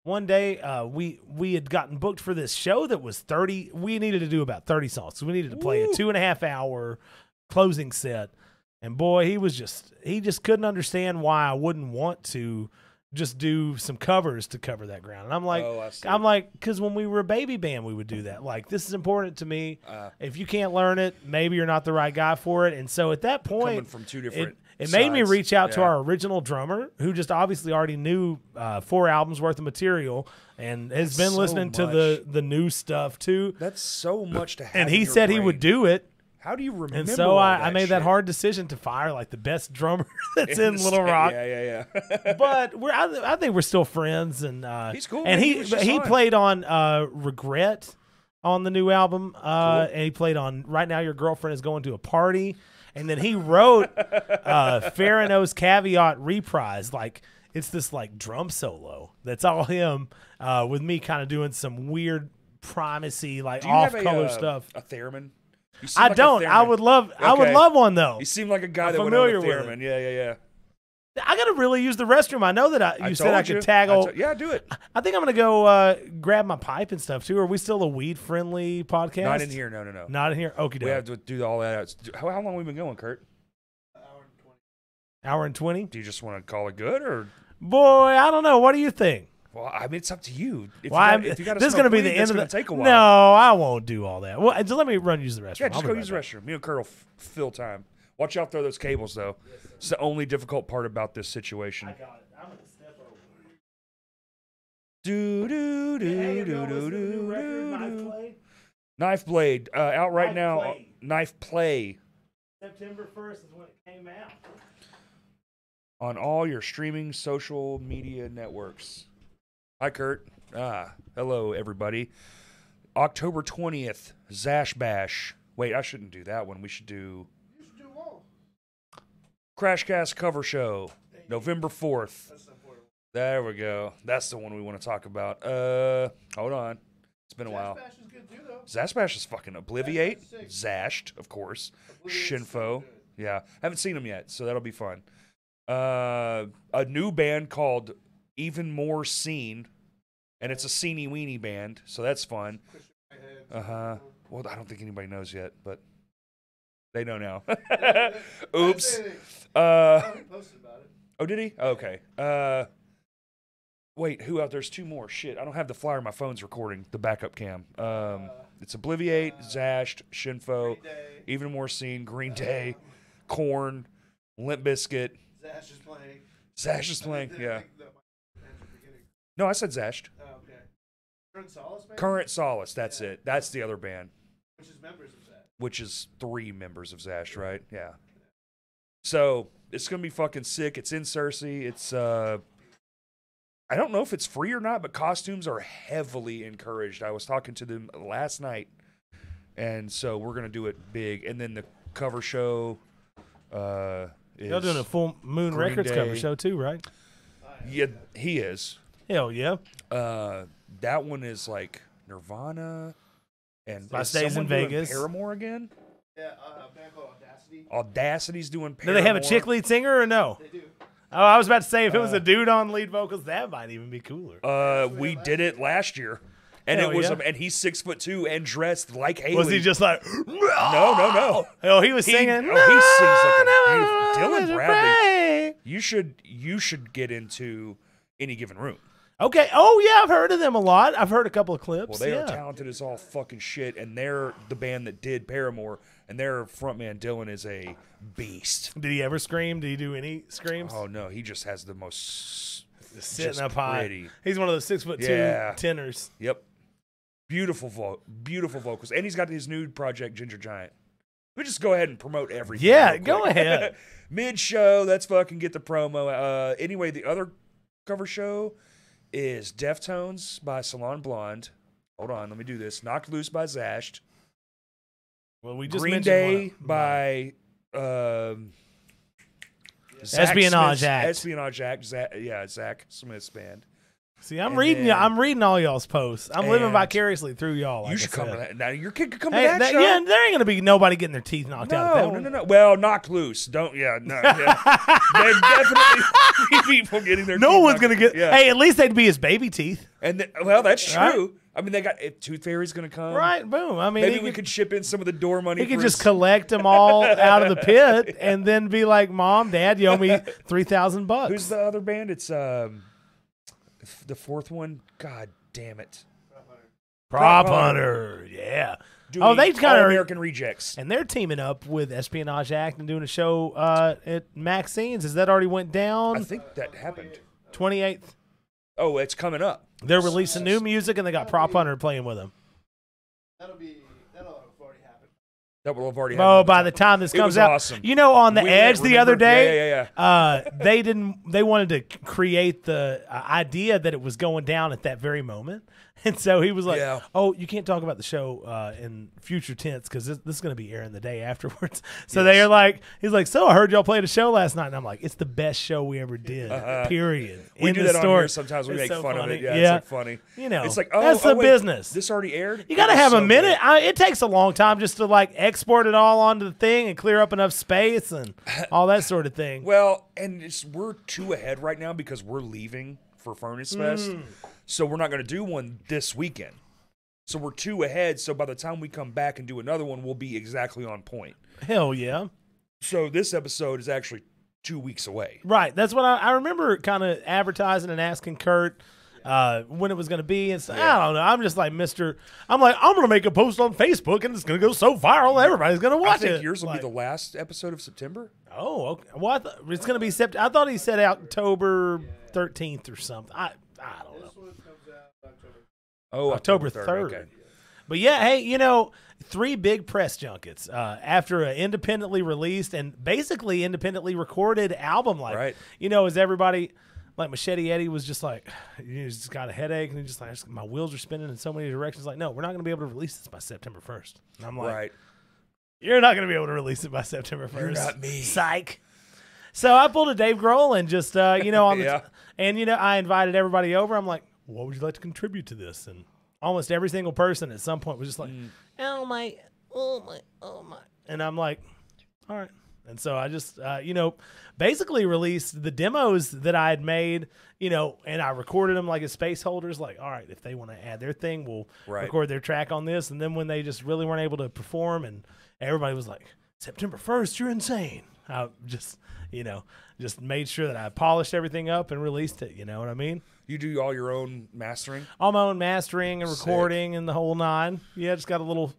one day uh, we we had gotten booked for this show that was thirty. We needed to do about thirty songs. we needed to play Woo. a two and a half hour closing set. And boy, he was just he just couldn't understand why I wouldn't want to just do some covers to cover that ground. And I'm like, oh, I'm like, because when we were a baby band, we would do that. Like, this is important to me. Uh, if you can't learn it, maybe you're not the right guy for it. And so at that point, from two different, it, it made me reach out yeah. to our original drummer, who just obviously already knew uh, four albums worth of material and has That's been so listening much. to the the new stuff too. That's so much to have. And he said brain. he would do it. How do you remember? And so I, I, made shit? that hard decision to fire like the best drummer that's in, in Little Rock. Yeah, yeah, yeah. but we're I, I, think we're still friends, and uh, he's cool. And man. he he, he played on uh, Regret on the new album, uh, cool. and he played on Right Now Your Girlfriend Is Going to a Party, and then he wrote uh, Farino's Caveat Reprise like it's this like drum solo that's all him uh, with me kind of doing some weird primacy like off color uh, stuff. A theremin. I like don't. I would love. Okay. I would love one though. You seem like a guy I'm that familiar would own a with. Yeah, yeah, yeah. I gotta really use the restroom. I know that I, you I said I could you. tackle. yeah, do it. I think I'm gonna go uh, grab my pipe and stuff too. Are we still a weed friendly podcast? Not in here. No, no, no. Not in here. Okay, we have to do all that. How, how long have we been going, Kurt? hour and twenty. Hour and twenty. Do you just want to call it good or? Boy, I don't know. What do you think? Well, I mean, it's up to you. If well, you got, if you this is going to be the end of the take a while. No, I won't do all that. Well, let me run use the restroom. Yeah, just I'll go use right the restroom. Me and Kurt will f- fill time. Watch out, throw those cables though. Yes, it's the only difficult part about this situation. I got it. I'm gonna step over. Do do do do do do do. do. Knife Blade uh, out right knife now. Play. Uh, knife Play. September 1st is when it came out. On all your streaming social media networks. Hi, Kurt. Ah, hello, everybody. October 20th, Zash Bash. Wait, I shouldn't do that one. We should do. You should do Crashcast cover show, November 4th. There we go. That's the one we want to talk about. Uh, hold on. It's been a while. Zash Bash is good too, though. Zash Bash is fucking Obliviate. Zashed, of course. Shinfo. Yeah. Haven't seen them yet, so that'll be fun. Uh, a new band called even more scene, and it's a sceney weenie band, so that's fun. Uh huh. Well, I don't think anybody knows yet, but they know now. Oops. Uh, oh, did he? Okay. Uh, wait, who out there's two more? Shit, I don't have the flyer. My phone's recording the backup cam. Um, uh, it's Obliviate, uh, Zashed, Shinfo, Even More Scene, Green uh, Day, Corn, Limp Biscuit. Zash is playing. Zash is playing. yeah. No, I said Zesht. Oh, okay. Current Solace. Maybe? Current Solace. That's yeah. it. That's the other band. Which is members of Zesht. Which is three members of Zesht, right? Yeah. yeah. So it's gonna be fucking sick. It's in Cersei. It's uh. I don't know if it's free or not, but costumes are heavily encouraged. I was talking to them last night, and so we're gonna do it big. And then the cover show. Uh, Y'all doing a full Moon Green Records Day. cover show too, right? Yeah, he is. Hell yeah. Uh, that one is like Nirvana, and Last is Days in someone doing Paramore again. Yeah, uh, a band called Audacity. Audacity's doing. Do they have a chick lead singer or no? They do. Oh, I was about to say if it was a uh, dude on lead vocals, that might even be cooler. Uh, we did it last year, and Hell it was yeah. and he's six foot two and dressed like Haley. Was he just like? No, no, no. Oh, he was singing. No, oh, he sings like a beautiful Dylan Bradley. You should you should get into any given room. Okay. Oh yeah, I've heard of them a lot. I've heard a couple of clips. Well, they yeah. are talented as all fucking shit, and they're the band that did Paramore, and their frontman Dylan is a beast. Did he ever scream? Did he do any screams? Oh no, he just has the most sitting up high. He's one of those six foot two yeah. tenors. Yep. Beautiful, vo- beautiful vocals, and he's got his new project, Ginger Giant. We just go ahead and promote everything. Yeah, go ahead. Mid show, let's fucking get the promo. Uh, anyway, the other cover show is Deftones by Salon Blonde. Hold on, let me do this. Knocked Loose by Zashed. Well, we just Green Day one. by um, Zach Espionage Smith's, Act. Espionage Act. Zach, yeah, Zach Smith's band. See, I'm and reading then, I'm reading all y'all's posts. I'm living vicariously through y'all. Like you should come. that. now your kid could come hey, to that, that show. Yeah, there ain't gonna be nobody getting their teeth knocked no, out. No, no, no, no. Well, knocked loose. Don't. Yeah, no. Yeah. there definitely people getting their. No one's gonna get. Yeah. Hey, at least they'd be his baby teeth. And then, well, that's true. I mean, they got Tooth Fairy's going to come. Right, boom. I mean, maybe we could, could, ship in some of the door money. We could just collect them all out of the pit yeah. and then be like, "Mom, Dad, you owe me three thousand bucks." Who's the other band? It's um, the fourth one, god damn it. Prop Hunter, yeah. Doing oh, they kind of American rejects, and they're teaming up with Espionage Act and doing a show uh, at Maxine's. Is that already went down? I think that happened. Twenty eighth. Oh, it's coming up. They're releasing new music, and they got Prop Hunter playing with them. That'll be that will have already. Oh, by the time this comes out, awesome. you know, on the we edge the other day, yeah, yeah, yeah. Uh, they didn't. They wanted to create the uh, idea that it was going down at that very moment. And so he was like, yeah. "Oh, you can't talk about the show uh, in future tense because this, this, is going to be airing the day afterwards." So yes. they're like, "He's like, so I heard y'all played a show last night," and I'm like, "It's the best show we ever uh-huh. did." Uh-huh. Period. We End do that story. sometimes. We it's make so fun funny. of it. Yeah, yeah. It's like funny. You know, it's like, oh, that's oh, the wait, business. This already aired. You got to have so a minute. I, it takes a long time just to like export it all onto the thing and clear up enough space and all that sort of thing. Well, and we're two ahead right now because we're leaving for Furnace Fest. Mm. So we're not going to do one this weekend. So we're two ahead. So by the time we come back and do another one, we'll be exactly on point. Hell yeah. So this episode is actually two weeks away. Right. That's what I, I remember kind of advertising and asking Kurt. Uh, when it was going to be. And so, yeah. I don't know. I'm just like Mister. I'm like I'm going to make a post on Facebook and it's going to go so viral, everybody's going to watch it. Yours will like, be the last episode of September. Oh, okay. Well, th- it's going to be September. I thought he said October 13th or something. I I don't. Oh, October third. Okay. But yeah, hey, you know, three big press junkets uh, after an independently released and basically independently recorded album. Like, right. you know, is everybody like Machete Eddie was just like, you know, just got a headache and just like my wheels are spinning in so many directions. Like, no, we're not going to be able to release this by September first. And I'm like, right. you're not going to be able to release it by September first. Not me. Psych. So I pulled a Dave Grohl and just uh, you know on the yeah. and you know I invited everybody over. I'm like, what would you like to contribute to this? And almost every single person at some point was just like, mm. oh my, oh my, oh my. And I'm like, all right. And so I just, uh, you know, basically released the demos that I had made, you know, and I recorded them like as space holders. Like, all right, if they want to add their thing, we'll right. record their track on this. And then when they just really weren't able to perform, and everybody was like, September 1st, you're insane. I just, you know, just made sure that I polished everything up and released it. You know what I mean? You do all your own mastering? All my own mastering and Sick. recording and the whole nine. Yeah, just got a little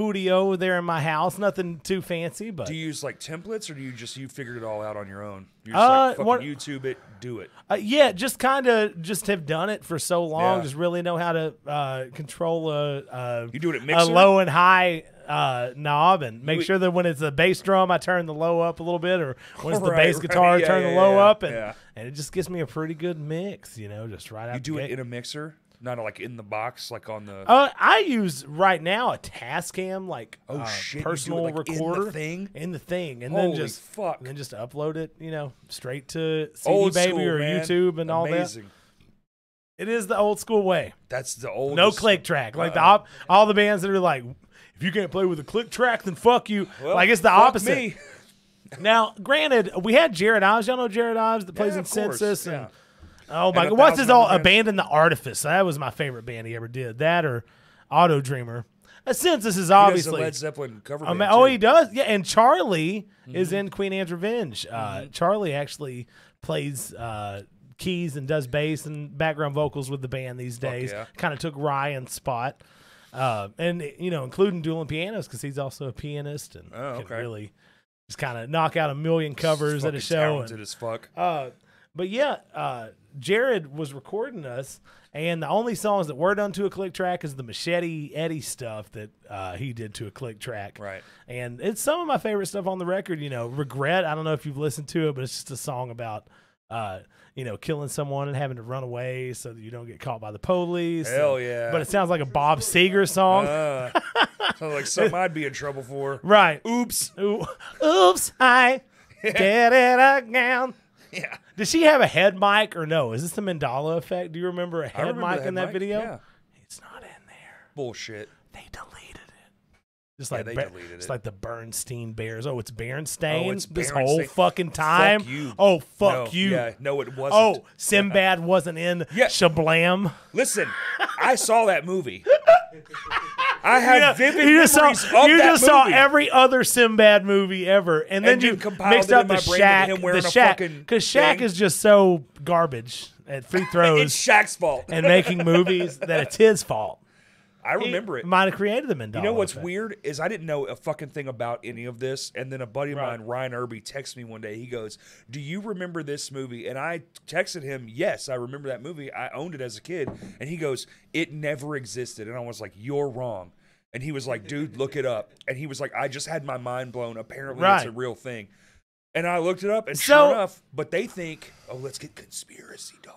over there in my house. Nothing too fancy, but do you use like templates or do you just you figured it all out on your own? You just uh, like fucking what, YouTube it, do it. Uh, yeah, just kind of just have done it for so long. Yeah. Just really know how to uh, control a, a, uh, You do it at mixer? a low and high uh, knob and make we, sure that when it's a bass drum, I turn the low up a little bit, or when it's right, the bass guitar, right. yeah, turn yeah, the low yeah, up, and and it just gives me a pretty good mix, you know, just right out. You do it in a mixer, not like in the box, like on the. Uh, I use right now a Tascam, like oh uh, shit, personal it, like, recorder in the thing, in the thing, and Holy then just fuck, and then just upload it, you know, straight to CD Old Baby school, or man. YouTube and Amazing. all that. It is the old school way. That's the old no click track. Like uh, the all the bands that are like if you can't play with a click track, then fuck you. Well, like it's the opposite. Me. now, granted, we had Jared Ives. Y'all know Jared Ives that plays yeah, in Census yeah. and oh my god, what's his all abandon the artifice? That was my favorite band he ever did. That or Auto Dreamer. A census is obviously Led Zeppelin cover. Um, oh, he does. Yeah, and Charlie mm-hmm. is in Queen Anne's Revenge. Uh, mm-hmm. Charlie actually plays uh, keys and does bass and background vocals with the band these days. Yeah. Kind of took Ryan's spot. Uh, and you know, including dueling pianos because he's also a pianist and oh, okay. can really just kind of knock out a million covers at a show. Talented and, as fuck. Uh, but yeah, uh, Jared was recording us, and the only songs that were done to a click track is the Machete Eddie stuff that uh, he did to a click track. Right. And it's some of my favorite stuff on the record. You know, Regret. I don't know if you've listened to it, but it's just a song about. Uh, you know, killing someone and having to run away so that you don't get caught by the police. Hell and, yeah! But it sounds like a Bob Seger song. Uh, sounds like something I'd be in trouble for. Right? Oops. Ooh, oops! I yeah. get it again. Yeah. Does she have a head mic or no? Is this the Mandala effect? Do you remember a head remember mic in that mic? video? Yeah. It's not in there. Bullshit. They don't. Just yeah, like they deleted it's it. like the Bernstein Bears. Oh, it's Bernstein oh, it's this Berenstain. whole fucking time. Fuck you. Oh, fuck no, you. Yeah, no, it wasn't. Oh, Simbad wasn't in yeah. Shablam. Listen, I saw that movie. I have you vivid you just saw, You just movie. saw every other Simbad movie ever, and then and you, you mixed up the Shack, the Shaq, because Shaq is just so garbage at free throws. it's Shaq's fault. and making movies that it's his fault. I remember it. Might have created the You know what's effect. weird is I didn't know a fucking thing about any of this, and then a buddy of right. mine, Ryan Irby, texted me one day. He goes, "Do you remember this movie?" And I texted him, "Yes, I remember that movie. I owned it as a kid." And he goes, "It never existed." And I was like, "You're wrong." And he was like, "Dude, look it up." And he was like, "I just had my mind blown. Apparently, right. it's a real thing." And I looked it up, and so, sure enough, but they think, "Oh, let's get conspiracy, dog."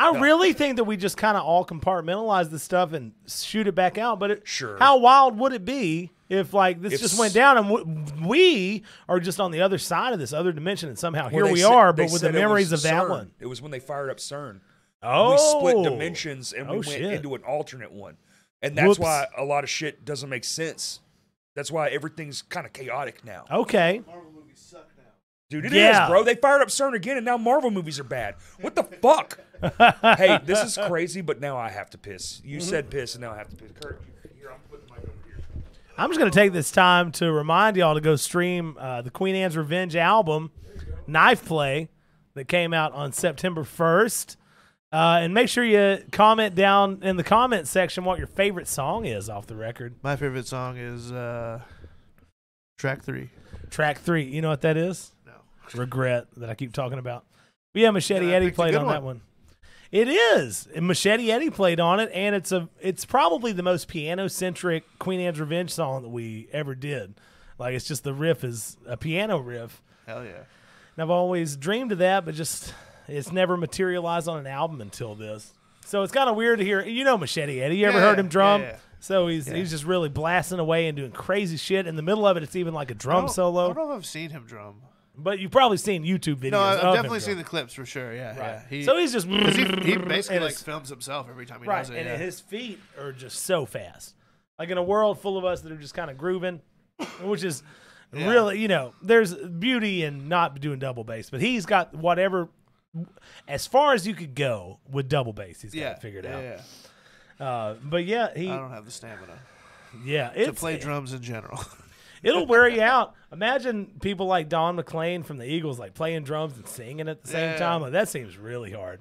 I no. really think that we just kind of all compartmentalize this stuff and shoot it back out. But it, sure, how wild would it be if like this just went down and we are just on the other side of this other dimension and somehow well, here we said, are, but with the memories of that one? It was when they fired up CERN. Oh, we split oh. dimensions and we oh, went shit. into an alternate one, and that's Whoops. why a lot of shit doesn't make sense. That's why everything's kind of chaotic now. Okay. Marvel movies suck now. Dude, it yeah. is, bro. They fired up CERN again, and now Marvel movies are bad. What the fuck? hey, this is crazy, but now I have to piss. You mm -hmm. said piss, and now I have to piss. Kurt, here, I'm putting the mic over here. I'm just going to take this time to remind y'all to go stream uh, the Queen Anne's Revenge album, Knife Play, that came out on September 1st. Uh, and make sure you comment down in the comment section what your favorite song is off the record. My favorite song is uh, track three. Track three. You know what that is? No. Regret that I keep talking about. But yeah, Machete yeah, Eddie played on one. that one. It is. And Machete Eddie played on it, and it's a it's probably the most piano centric Queen Anne's Revenge song that we ever did. Like it's just the riff is a piano riff. Hell yeah. And I've always dreamed of that, but just it's never materialized on an album until this. So it's kind of weird to hear. You know Machete Eddie. You ever yeah, heard him drum? Yeah, yeah. So he's he's just really blasting away and doing crazy shit. In the middle of it, it's even like a drum I solo. I don't know if I've seen him drum. But you've probably seen YouTube videos. No, I've of definitely him seen the clips for sure. Yeah, Right. yeah. He, so he's just he, he basically like films himself every time he right, does it. and yeah. his feet are just so fast. Like in a world full of us that are just kind of grooving, which is Yeah. really, you know, there's beauty in not doing double bass, but he's got whatever, as far as you could go with double bass, he's got it figured yeah, out. yeah. Uh, but yeah, he, I don't have the stamina yeah, to play drums in general. it'll wear you out. Imagine people like Don McLean from the Eagles like playing drums and singing at the same yeah. time. Like, that seems really hard.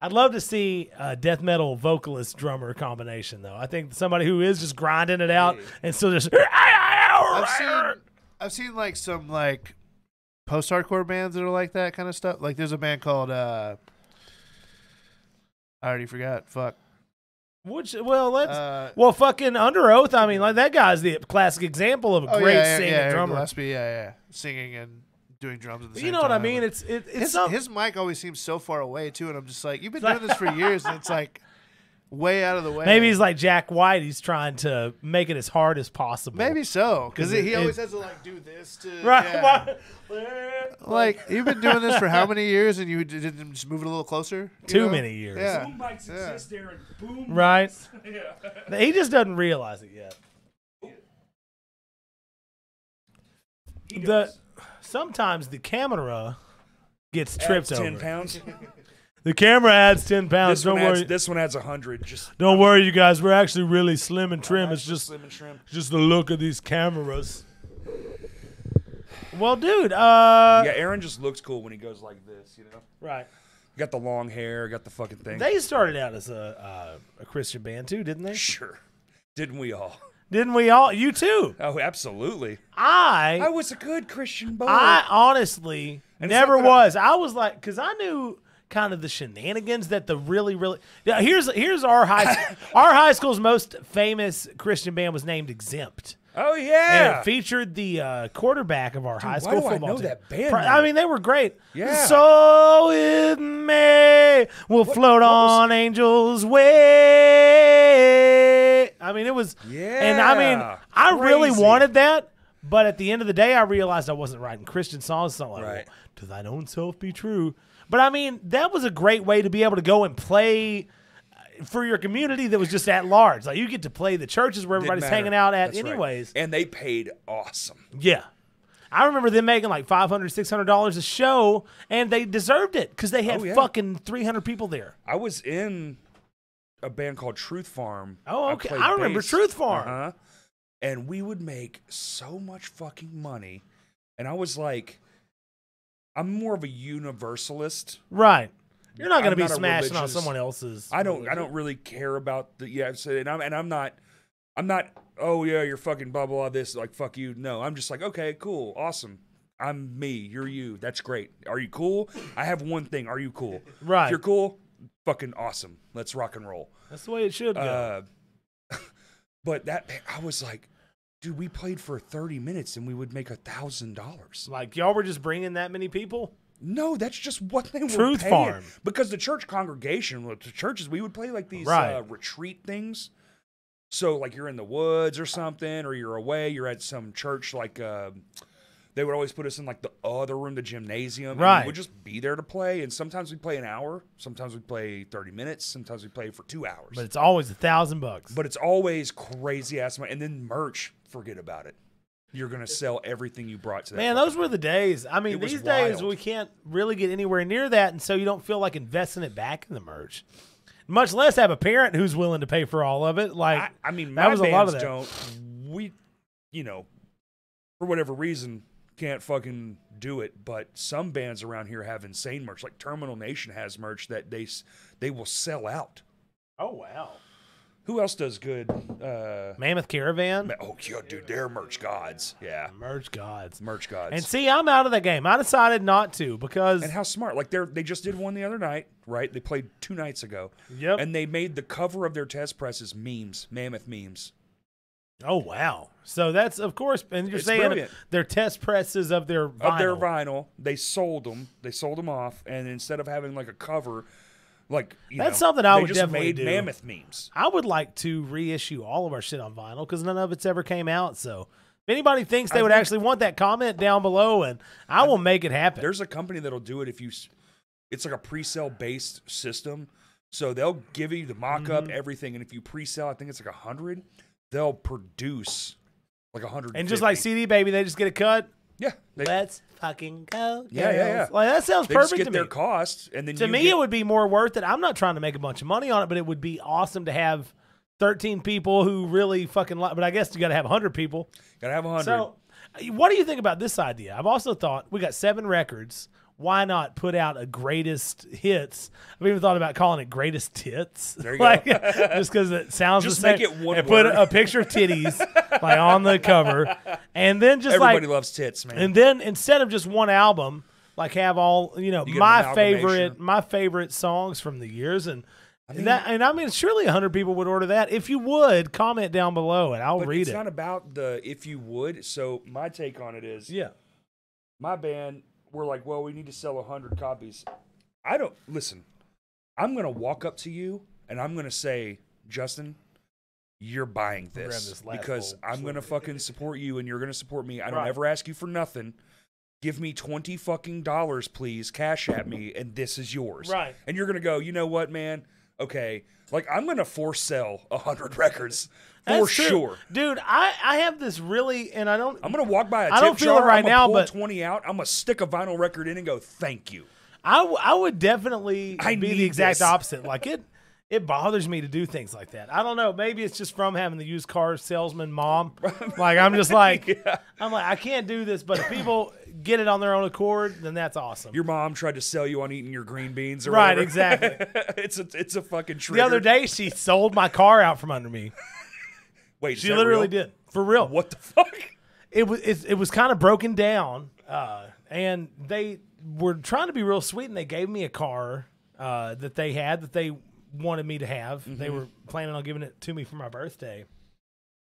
I'd love to see a death metal vocalist drummer combination though. I think somebody who is just grinding it out and still just. I've seen, I've seen like some like post hardcore bands that are like that kind of stuff. Like there's a band called uh, I already forgot. Fuck. Which well, let's uh, well fucking under oath. I mean, like that guy's the classic example of a oh, great yeah, yeah, singing yeah, drummer. Gillespie, yeah, yeah, singing and doing drums at the you same You know what I mean? It's it, it's his, some, his mic always seems so far away too, and I'm just like, you've been doing this for years, and it's like way out of the way. Maybe he's like Jack White. He's trying to make it as hard as possible. Maybe so, because he it, always has to like do this to right. Yeah. like you've been doing this for how many years, and you didn't just move it a little closer. Too know? many years. Yeah. Boom bites yeah. exist, Aaron. Boom. Right. yeah. He just doesn't realize it yet. The sometimes the camera gets tripped Adds over. Ten pounds. The camera adds ten pounds. This don't worry. Adds, this one adds hundred. Just don't worry, you guys. We're actually really slim and trim. It's just trim. just the look of these cameras. Well, dude. Uh, yeah, Aaron just looks cool when he goes like this. You know. Right. Got the long hair. Got the fucking thing. They started out as a uh, a Christian band too, didn't they? Sure. Didn't we all? Didn't we all? You too. Oh, absolutely. I I was a good Christian boy. I honestly and never was. I was like, because I knew kind of the shenanigans that the really really now, here's here's our high our high school's most famous Christian band was named Exempt. Oh yeah, and it featured the uh, quarterback of our Dude, high school why do football I know team. That band, Pro- I mean, they were great. Yeah. So it may we'll what, float what on was... angels' way. I mean, it was. Yeah. And I mean, I Crazy. really wanted that, but at the end of the day, I realized I wasn't writing Christian songs. So I'm like, right. well, to thine own self be true. But I mean, that was a great way to be able to go and play uh, for your community that was just at large. Like you get to play the churches where everybody's hanging out at That's anyways. Right. And they paid awesome. Yeah. I remember them making like $500, $600 a show and they deserved it cuz they had oh, yeah. fucking 300 people there. I was in a band called Truth Farm. Oh, okay. I, I remember bass. Truth Farm. Uh-huh. And we would make so much fucking money. And I was like I'm more of a universalist. Right. You're not going to be smashing on someone else's. I don't. Religion. I don't really care about the yeah. So, and I'm and I'm not. I'm not. Oh yeah, you're fucking blah blah. This like fuck you. No, I'm just like okay, cool, awesome. I'm me. You're you. That's great. Are you cool? I have one thing. Are you cool? Right. If you're cool. Fucking awesome. Let's rock and roll. That's the way it should go. Uh, but that I was like, dude, we played for 30 minutes and we would make a thousand dollars. Like y'all were just bringing that many people? No, that's just what they Truth were Truth Farm. Because the church congregation, the churches, we would play like these uh, right. uh, retreat things. So like you're in the woods or something, or you're away, you're at some church like. Uh, they would always put us in like the other room, the gymnasium. Right. we would just be there to play. And sometimes we play an hour. Sometimes we play 30 minutes. Sometimes we play for two hours. But it's always a thousand bucks. But it's always crazy ass money. And then merch forget about it. You're going to sell everything you brought to that. Man, those were the days. I mean, It these days we can't really get anywhere near that, and so you don't feel like investing it back in the merch. Much less have a parent who's willing to pay for all of it. Like I, I mean, my that was a lot of that. don't. We, you know, for whatever reason, can't fucking do it. But some bands around here have insane merch. Like Terminal Nation has merch that they s- they will sell out. oh wow, who else does good? Uh, Mammoth Caravan. Oh, yeah, dude, they're merch gods. Yeah, merch gods. Merch gods. And see, I'm out of the game. I decided not to because. And how smart! Like they're they just did one the other night, right? They played two nights ago. Yep. And they made the cover of their test presses memes, Mammoth memes. Oh wow! So that's of course, and you're it's saying brilliant. their test presses of their vinyl. of their vinyl. They sold them. They sold them off, and instead of having like a cover like that's know, something I would definitely do. Mammoth memes. I would like to reissue all of our shit on vinyl because none of it's ever came out. So if anybody thinks they I would think, actually want that comment down below, and I, I will make it happen. There's a company that'll do it if you. It's like a pre-sale based system, so they'll give you the mock-up, mm -hmm. everything, and if you pre-sell, I think it's like a hundred. They'll produce like a hundred. And just like CD Baby, they just get a cut. Yeah, they, let's fucking go. Yeah, yeah, yeah. Like that sounds they perfect to me. Their costs, and then to me, get... it would be more worth it. I'm not trying to make a bunch of money on it, but it would be awesome to have 13 people who really fucking. Like, but I guess you got to have 100 people. Got to have 100. So, what do you think about this idea? I've also thought we got seven records why not put out a greatest hits? I've even thought about calling it greatest tits. There you like, go. just because it sounds just the same. make it one and word. Put a picture of titties like on the cover, and then just everybody like, loves tits, man. And then instead of just one album, like have all you know you my favorite my favorite songs from the years and. I mean, and, that, and I mean, surely 100 people would order that. If you would, comment down below and I'll read it's it. It's not about the if you would. So, my take on it is yeah, my band we're like, well, we need to sell hundred copies. I don't listen. I'm gonna walk up to you and I'm gonna say, Justin, you're buying this, this because bowl. I'm gonna fucking support you and you're gonna support me. I don't right. ever ask you for nothing. Give me twenty fucking dollars, please, cash at me, and this is yours. Right. And you're gonna go, you know what, man? Okay, like I'm gonna force sell hundred records that's for true. sure, dude. I, I have this really, and I don't. I'm gonna walk by. I I don't feel jar, it right I'm gonna now, pull but- twenty out. I'm gonna stick a vinyl record in and go. Thank you. I, w- I would definitely I be the exact this. opposite. Like it, it bothers me to do things like that. I don't know. Maybe it's just from having the used car salesman mom. Like I'm just like I'm like I can't do this. But if people get it on their own accord, then that's awesome. Your mom tried to sell you on eating your green beans, or Right, whatever. exactly. it's a it's a fucking trigger. The other day, she sold my car out from under me. Wait, she literally real? did for real. What the fuck? It was it, it was kind of broken down, uh, and they were trying to be real sweet, and they gave me a car uh, that they had that they wanted me to have. Mm -hmm. They mm-hmm. were planning on giving it to me for my birthday,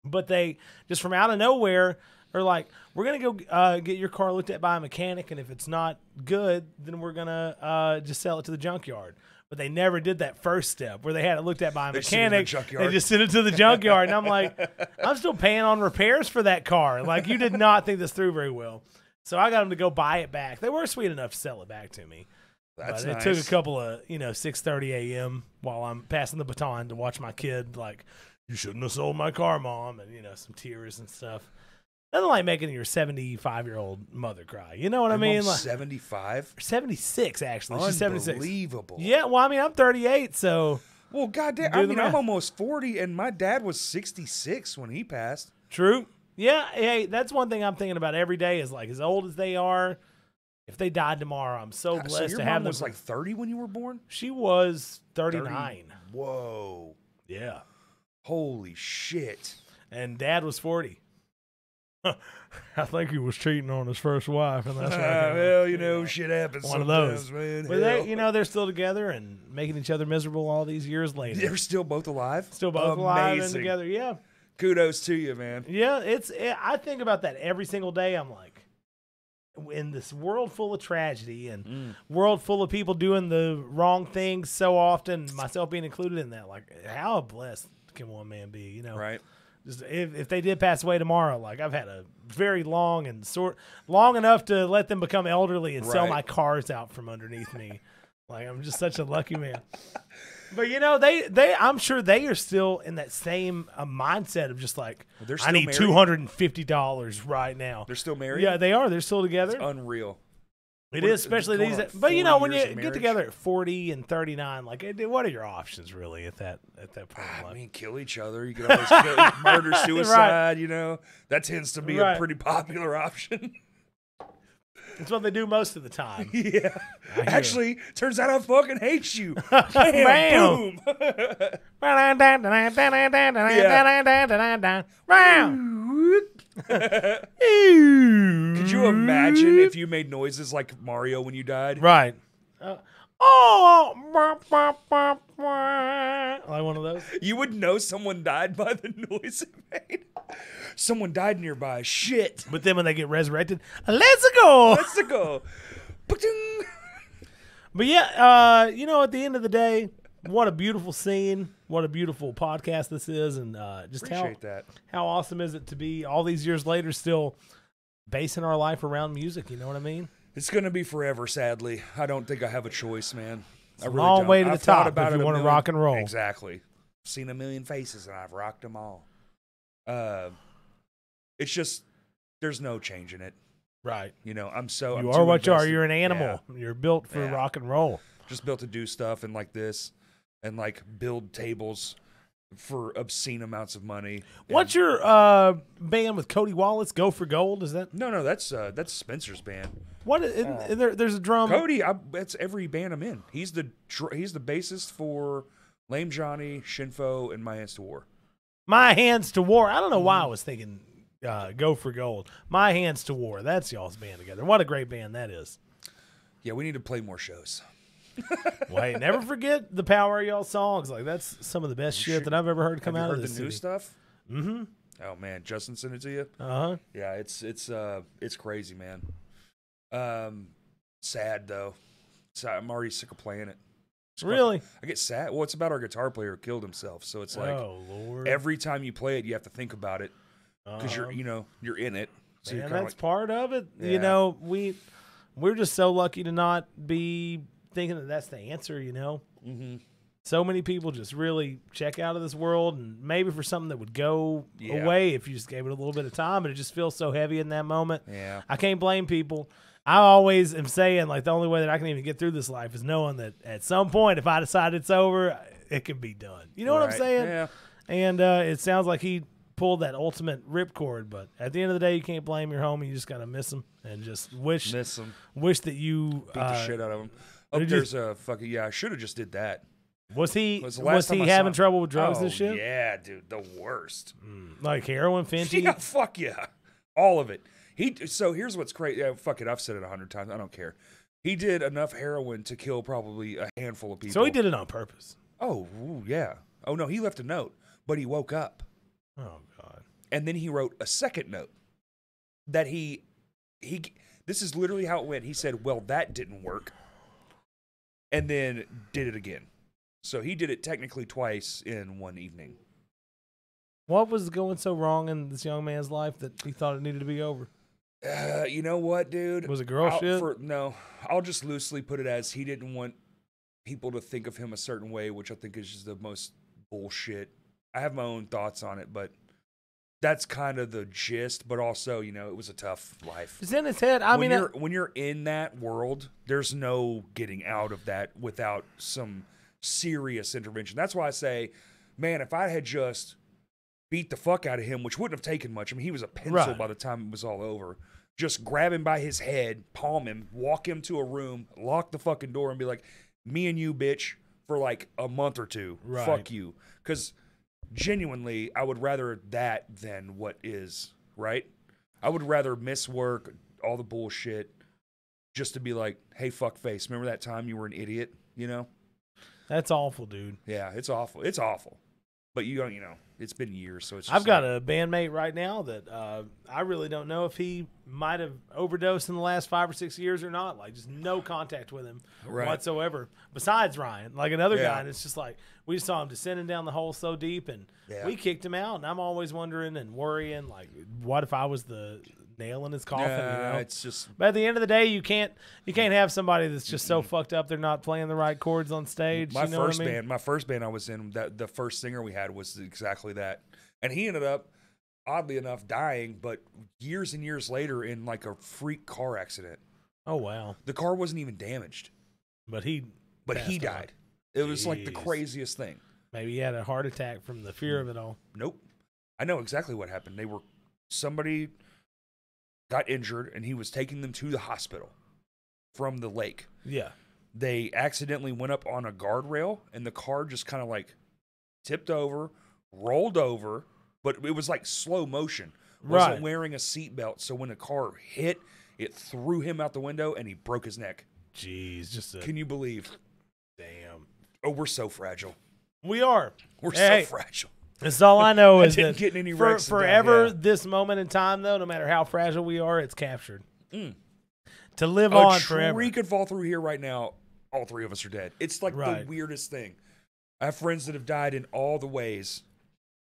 but they just from out of nowhere are like, "We're gonna go uh, get your car looked at by a mechanic, and if it's not good, then we're gonna uh, just sell it to the junkyard." but they never did that first step where they had it looked at by a mechanic. they just sent it to the junkyard, and I'm like, I'm still paying on repairs for that car. Like you did not think this through very well. So I got them to go buy it back. They were sweet enough to sell it back to me. That's but nice. it took a couple of you know 6:30 a.m. while I'm passing the baton to watch my kid like, you shouldn't have sold my car, mom, and you know some tears and stuff. Nothing like making your 75 year old mother cry. You know what I mean? mom's Like 75? 76, actually. She's 76. Unbelievable. Yeah, well, I mean, I'm 38, so Well, goddamn. I mean, math. I'm almost 40, and my dad was 66 when he passed. true. Yeah, hey, that's one thing I'm thinking about every day is like, as old as they are, if they died tomorrow, I'm so God, So blessed your to have mom them. was like 30 when you were born? she was 39. 30. Whoa. Yeah. Holy shit. And dad was 40. I think he was cheating on his first wife, and that's uh, well, you know, shit happens. One of those, man. But they, you know, they're still together and making each other miserable all these years later. They're still both alive. Still both Amazing. alive and together. Yeah. Kudos to you, man. Yeah, it's. It, I think about that every single day. I'm like, in this world full of tragedy and mm. world full of people doing the wrong things so often, myself being included in that. Like, how blessed can one man be? You know, right? Just if, if they did pass away tomorrow, like I've had a very long and sort long enough to let them become elderly and right. sell my cars out from underneath me. Like I'm just such a lucky man. But you know, they they I'm sure they are still in that same uh, mindset of just like I need two hundred and fifty dollars right now. They're still married. Yeah, they are. They're still together. It's unreal. It is, especially these. but you know, when you get together at forty and thirty nine, like, what are your options really at that at that point? I ah, mean, kill each other. You can always kill, murder, suicide. Right. You know, that tends to be right. a pretty popular option. It's what they do most of the time. Yeah. Actually, turns out I fucking hate you. Bam, Bam. Boom. yeah. Could you imagine if you made noises like Mario when you died? Right. Uh, oh, bah, bah, bah, bah. like one of those. You would know someone died by the noise it made. Someone died nearby. Shit. But then when they get resurrected, let's go. Let's go. But yeah, uh, you know, at the end of the day, what a beautiful scene. What a beautiful podcast this is. And uh, just Appreciate how, that. how awesome is it to be all these years later still basing our life around music? You know what I mean? It's going to be forever, sadly. I don't think I have a choice, man. It's really long don't. way to the I've top about if you want to rock and roll. Exactly. Seen a million faces and I've rocked them all. Uh, it's just, there's no changing it. Right. You know, I'm so. You I'm are what invested. you are. You're an animal. Yeah. You're built for yeah. rock and roll. Just built to do stuff and like this and like build tables for obscene amounts of money. What's and, your uh, band with Cody Wallace? Go for Gold? Is that? No, no, that's uh, that's Spencer's band. What? there, there's a drum. Cody, I, that's every band I'm in. He's the he's the bassist for Lame Johnny, Shinfo, and My Hands to War. My Hands to War. I don't know why I was thinking uh, Go for Gold. My Hands to War. That's y'all's band together. What a great band that is. Yeah, we need to play more shows. Wait, never forget the power of y'all songs. Like that's some of the best shit that I've ever heard come Have you out heard of this the new city. stuff? Mm-hmm. Oh man, Justin sent it to you. Uh huh. Yeah, it's it's uh it's crazy, man. Um, sad though. I'm already sick of playing it. It's Really? I get sad. Well, it's about our guitar player who killed himself, so it's like oh lord. every time you play it, you have to think about it because you're um, you know you're in it. So you're that's like, part of it. Yeah. You know, we we're just so lucky to not be thinking that that's the answer, you know? Mm-hmm. So many people just really check out of this world, and maybe for something that would go yeah. away if you just gave it a little bit of time, but it just feels so heavy in that moment. Yeah. I can't blame people. I always am saying, like, the only way that I can even get through this life is knowing that at some point, if I decide it's over, it can be done. You know right. what I'm saying? Yeah. And uh, it sounds like he pulled that ultimate ripcord. But at the end of the day, you can't blame your homie. You just gotta miss him and just wish miss him. Wish that you beat uh, the shit out of him. Oh, did there's you? a fucking yeah. I should have just did that. Was he was, was he having trouble with drugs oh, and shit? Yeah, dude, the worst. Mm. Like heroin, Fenty. Yeah, fuck yeah, all of it. He so here's what's crazy. Yeah, fuck it, I've said it a hundred times. I don't care. He did enough heroin to kill probably a handful of people. So he did it on purpose. Oh ooh, yeah. Oh no, he left a note, but he woke up. Oh god. And then he wrote a second note that he he. This is literally how it went. He said, "Well, that didn't work." and then did it again. So he did it technically twice in one evening. What was going so wrong in this young man's life that he thought it needed to be over? Uh, you know what, dude? Was it girl I'll, shit? For, no, I'll just loosely put it as he didn't want people to think of him a certain way, which I think is just the most bullshit. I have my own thoughts on it, but that's kind of the gist. But also, you know, it was a tough life. It's in his head. I when mean, you're, I- when you're in that world, there's no getting out of that without some serious intervention. That's why I say, man, if I had just beat the fuck out of him, which wouldn't have taken much. I mean, he was a pencil right. by the time it was all over. Just grab him by his head, palm him, walk him to a room, lock the fucking door, and be like, "Me and you, bitch, for like a month or two. Right. Fuck you." Because genuinely, I would rather that than what is, right? I would rather miss work, all the bullshit, just to be like, hey, fuckface, remember that time you were an idiot, you know? That's awful, dude. Yeah, it's awful. It's awful. But you don't, you know, it's been years, so it's. I've got a bandmate right now that uh, I really don't know if he might have overdosed in the last five or six years or not. Like, just no contact with him right. whatsoever. Besides Ryan, like another yeah. guy, and it's just like we just saw him descending down the hole so deep, and yeah. we kicked him out. And I'm always wondering and worrying, like, what if I was the nail in his coffin. Yeah, you know? it's just. But at the end of the day, you can't you can't have somebody that's just so fucked up they're not playing the right chords on stage. My you know first I mean? band, my first band I was in, that the first singer we had was exactly that, and he ended up oddly enough dying, but years and years later in like a freak car accident. Oh wow! The car wasn't even damaged, but he but he died. It was like the craziest thing. Maybe he had a heart attack from the fear of it all. Nope. I know exactly what happened. They were somebody got injured and he was taking them to the hospital from the lake. Yeah. They accidentally went up on a guardrail and the car just kind of like tipped over, rolled over, but it was like slow motion. Wasn't wearing a seatbelt, so when the car hit, it threw him out the window and he broke his neck. Jeez, just a, can you believe? Damn. Oh, we're so fragile. We are. We're hey, so fragile. That's all I know I is didn't that any for, forever down, yeah. this moment in time though, no matter how fragile we are, it's captured. Mm. To live a on tree We could fall through here right now. All three of us are dead. It's like right. the weirdest thing. I have friends that have died in all the ways,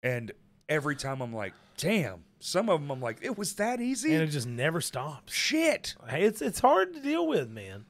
and every time I'm like, damn. Some of them I'm like, it was that easy, and it just never stops. Shit, hey, it's it's hard to deal with, man.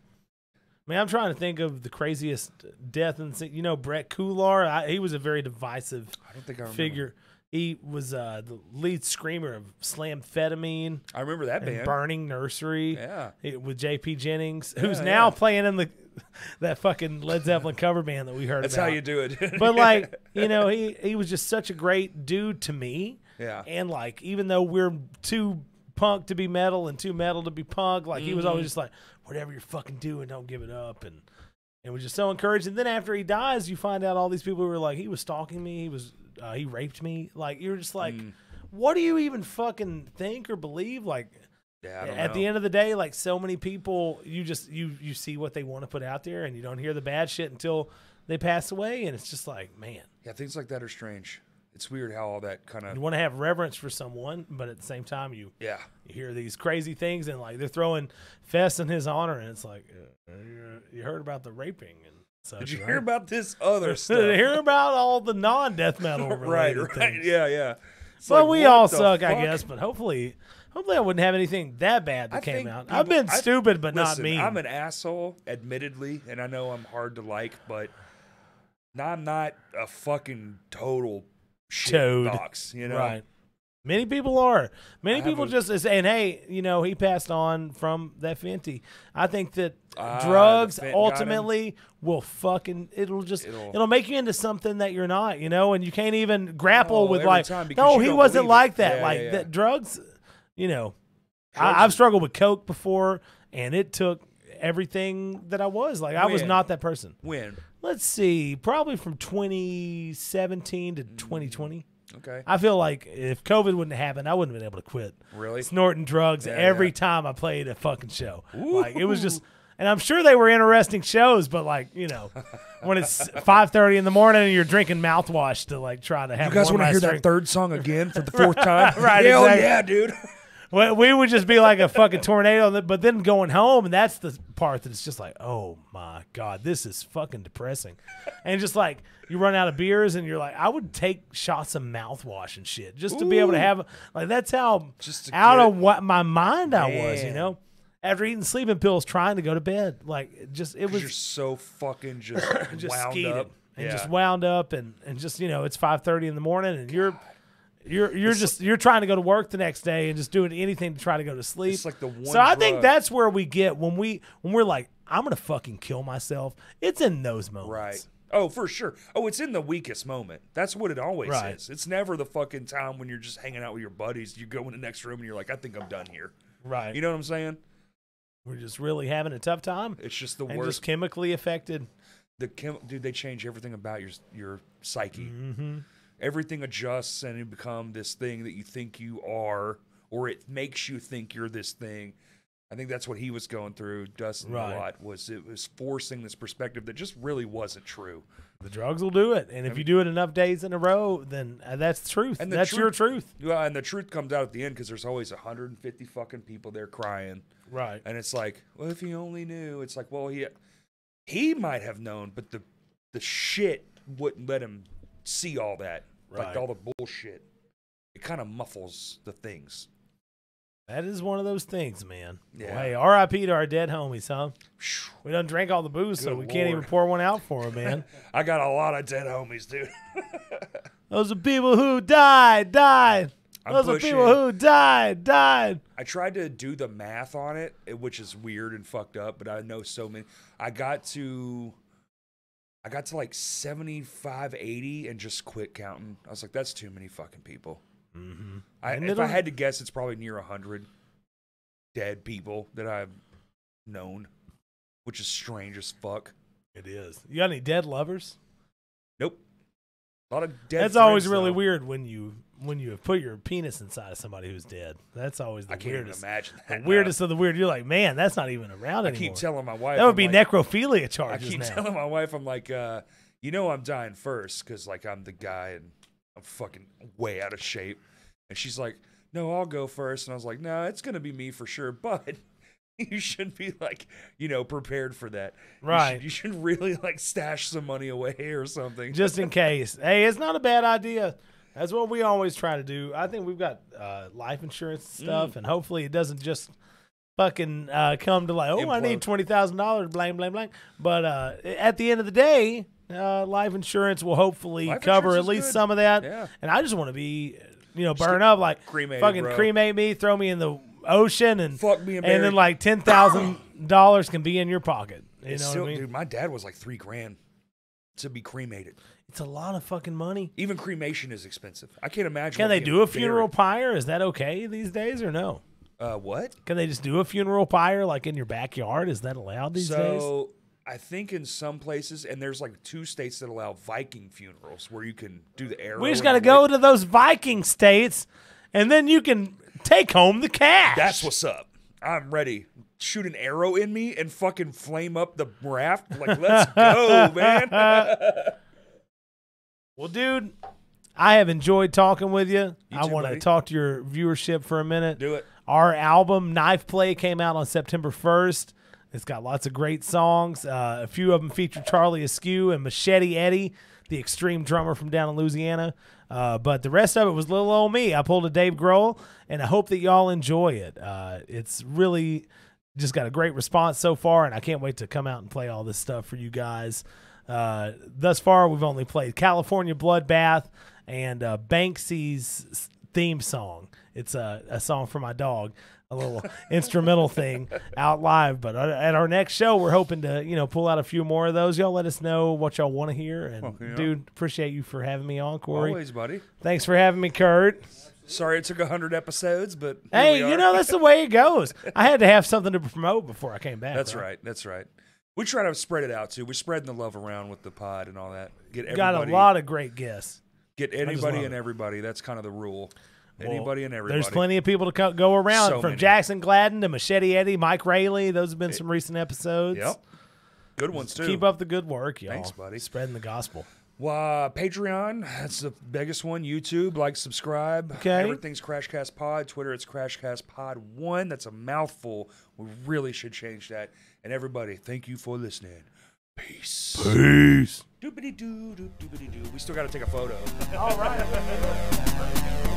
I mean, I'm trying to think of the craziest death, and you know, Brett Kular. I, he was a very divisive I don't think I remember. figure. He was uh, the lead screamer of Slamphetamine. I remember that band, Burning Nursery. Yeah, it, with J.P. Jennings, yeah, who's now playing in the that fucking Led Zeppelin cover band that we heard. That's about. how you do it. but like, you know, he he was just such a great dude to me. Yeah. And like, even though we're too punk to be metal and too metal to be punk, like mm -hmm. he was always mm-hmm. just like, whatever you're fucking doing, don't give it up. And it was just so encouraging. then after he dies, you find out all these people who were like, he was stalking me, he was, uh, he raped me. Like you're just like, mm. what do you even fucking think or believe? Like. Yeah, at know. the end of the day, like so many people, you just you you see what they want to put out there, and you don't hear the bad shit until they pass away, and it's just like, man. Yeah, things like that are strange it's weird how all that kind of you want to have reverence for someone, but at the same time you yeah you hear these crazy things and like they're throwing fest in his honor, and it's like uh, you heard about the raping and. Such, Did you right? hear about this other stuff? Did you hear about all the non-death metal right, right, things? yeah, yeah. It's like, we all suck, fuck? I guess, but hopefully, hopefully, I wouldn't have anything that bad that I came out. People, I've been I, stupid, but listen, not mean. I'm an asshole, admittedly, and I know I'm hard to like, but I'm not a fucking total shit Toad. box, you know? Right. Many people are. Many I people just saying, "Hey, you know, he passed on from that Fenty." I think that ah, drugs ultimately will fucking it'll just It'll- it'll, make you into something that you're not, you know, and you can't even grapple No, with like, no, he wasn't it." like that. Yeah, like yeah, yeah. that drugs, you know, Drugs I, I've struggled with coke before, and it took everything that I was. Like I was not that person. When? let's see, probably from 2017 to 2020. Mm. Okay. I feel like if COVID wouldn't have happened, I wouldn't have been able to quit. Really? Snorting drugs yeah, every yeah. time I played a fucking show. Ooh. Like it was just and I'm sure they were interesting shows, but like, you know, when it's five thirty in the morning and you're drinking mouthwash to like try to have You guys want to hear drink. that third song again for the fourth time? right. Hell exactly. yeah, dude we would just be like a fucking tornado. But then going home, and that's the part that's just like, oh my god, this is fucking depressing. And just like you run out of beers, and you're like, I would take shots of mouthwash and shit just to Ooh. be able to have like that's how just out of what my mind I was, you know. After eating sleeping pills, trying to go to bed, like just it was. You're so fucking just, just wound up. And yeah. just wound up, and and just you know it's five thirty in the morning, and god. you're you're you're it's just like, you're trying to go to work the next day and just doing anything to try to go to sleep. It's like the one. So I think that's where we get when we when we're like, I'm gonna fucking kill myself. It's in those moments, right? Oh, for sure. Oh, it's in the weakest moment. That's what it always right. is. It's never the fucking time when you're just hanging out with your buddies. You go in the next room and you're like, I think I'm done here. Right. You know what I'm saying? We're just really having a tough time. It's just the and worst. Just chemically affected. The chem- dude, they change everything about your your psyche. Mm-hmm everything adjusts and you become this thing that you think you are, or it makes you think you're this thing. I think that's what he was going through, Dustin right. a lot, was it was forcing this perspective that just really wasn't true. The drugs will do it. And if I mean, you do it enough days in a row, then uh, that's truth. And that's truth, your truth. Yeah, and the truth comes out at the end because there's always 150 fucking people there crying. Right. And it's like, well, if he only knew. It's like, well, he he might have known, but the the shit wouldn't let him see all that, right. like all the bullshit. It kind of muffles the things. That is one of those things, man. Yeah. Well, hey, R.I.P. to our dead homies, huh? We done drank all the booze, Good so we Lord. can't even pour one out for them, man. I got a lot of dead homies, dude. those are people who died, died. I'm those pushing. are people who died, died. I tried to do the math on it, eh, which is weird and fucked up, but I know so many. I got to I got to like 75, 80 and just quit counting. I was like, that's too many fucking people. Mm-hmm. I, if I had to guess, it's probably near 100 dead people that I've known, which is strange as fuck. It is. You got any dead lovers? Nope. A lot of dead. That's friends, always really though. weird when you when you have put your penis inside of somebody who's dead. That's always the I can't weirdest. Even imagine that. The weirdest of the weird. You're like, man, that's not even around I anymore. keep telling my wife that would be like- necrophilia I keep now. telling my wife I'm like, uh, you know, I'm dying first because like I'm the guy and I'm fucking way out of shape. And she's like, no, I'll go first. And I was like, no, it's gonna be me for sure. But you should be like, you know, prepared for that. You should- Right. You should, really like stash some money away or something. just in case. Hey, it's not a bad idea that's what we always try to do. I think we've got uh, life insurance mm. stuff, mm. and hopefully it doesn't just fucking uh, come to like, oh, Implode. I need twenty thousand dollars, blame, blame, blame. But uh, at the end of the day, uh, life insurance will hopefully life cover at least good. some of that. Yeah. And I just want to be, you know, burn up like cremated, fucking bro. cremate me, throw me in the ocean, and fuck me, and, and then like ten thousand dollars can be in your pocket. You it's know still, I mean? Dude, my dad was like three grand to be cremated. It's a lot of fucking money. Even cremation is expensive. I can't imagine. Can they do a funeral pyre? Is that okay these days or no? Uh, what? Can they just do a funeral pyre like in your backyard? Is that allowed these days? So I think in some places, and there's like two states that allow Viking funerals where you can do the arrow. We just got to go to those Viking states, and then you can take home the cash. That's what's up. I'm ready. Shoot an arrow in me and fucking flame up the raft. Like, let's go, man. Well, dude, I have enjoyed talking with you. you I want to talk to your viewership for a minute. Do it. Our album Knife Play came out on September 1st. It's got lots of great songs. Uh, a few of them feature Charlie Askew and Machete Eddie, the extreme drummer from down in Louisiana. Uh, but the rest of it was little old me. I pulled a Dave Grohl, and I hope that y'all enjoy it. Uh, it's really just got a great response so far, and I can't wait to come out and play all this stuff for you guys. Uh, thus far, we've only played California Bloodbath and uh, Banksy's theme song. It's a, a song for my dog, a little instrumental thing out live. But uh, at our next show, we're hoping to you know pull out a few more of those. Y'all let us know what y'all want to hear. And dude, appreciate you for having me on, Corey. Always, buddy. Thanks for having me, Kurt. Sorry it took 100 episodes, but. Hey, you know, that's the way it goes. I had to have something to promote before I came back. That's right. right that's right. We try to spread it out too. We're spreading the love around with the pod and all that. Get everybody, got a lot of great guests. Get anybody and it. everybody. That's kind of the rule. Well, anybody and everybody. There's plenty of people to co- go around so from many. Jackson Gladden to Machete Eddie, Mike Rayleigh. Those have been some recent episodes. Yep. Good ones too. Keep up the good work, y'all. Thanks, buddy. Spreading the gospel. Well, uh, Patreon, that's the biggest one. YouTube, like, subscribe. Okay. Everything's Crashcast Pod. Twitter, it's Crashcast Pod One. That's a mouthful. We really should change that. And everybody, thank you for listening. Peace. Peace. Doopity doo, doopity doo. We still got to take a photo. All right.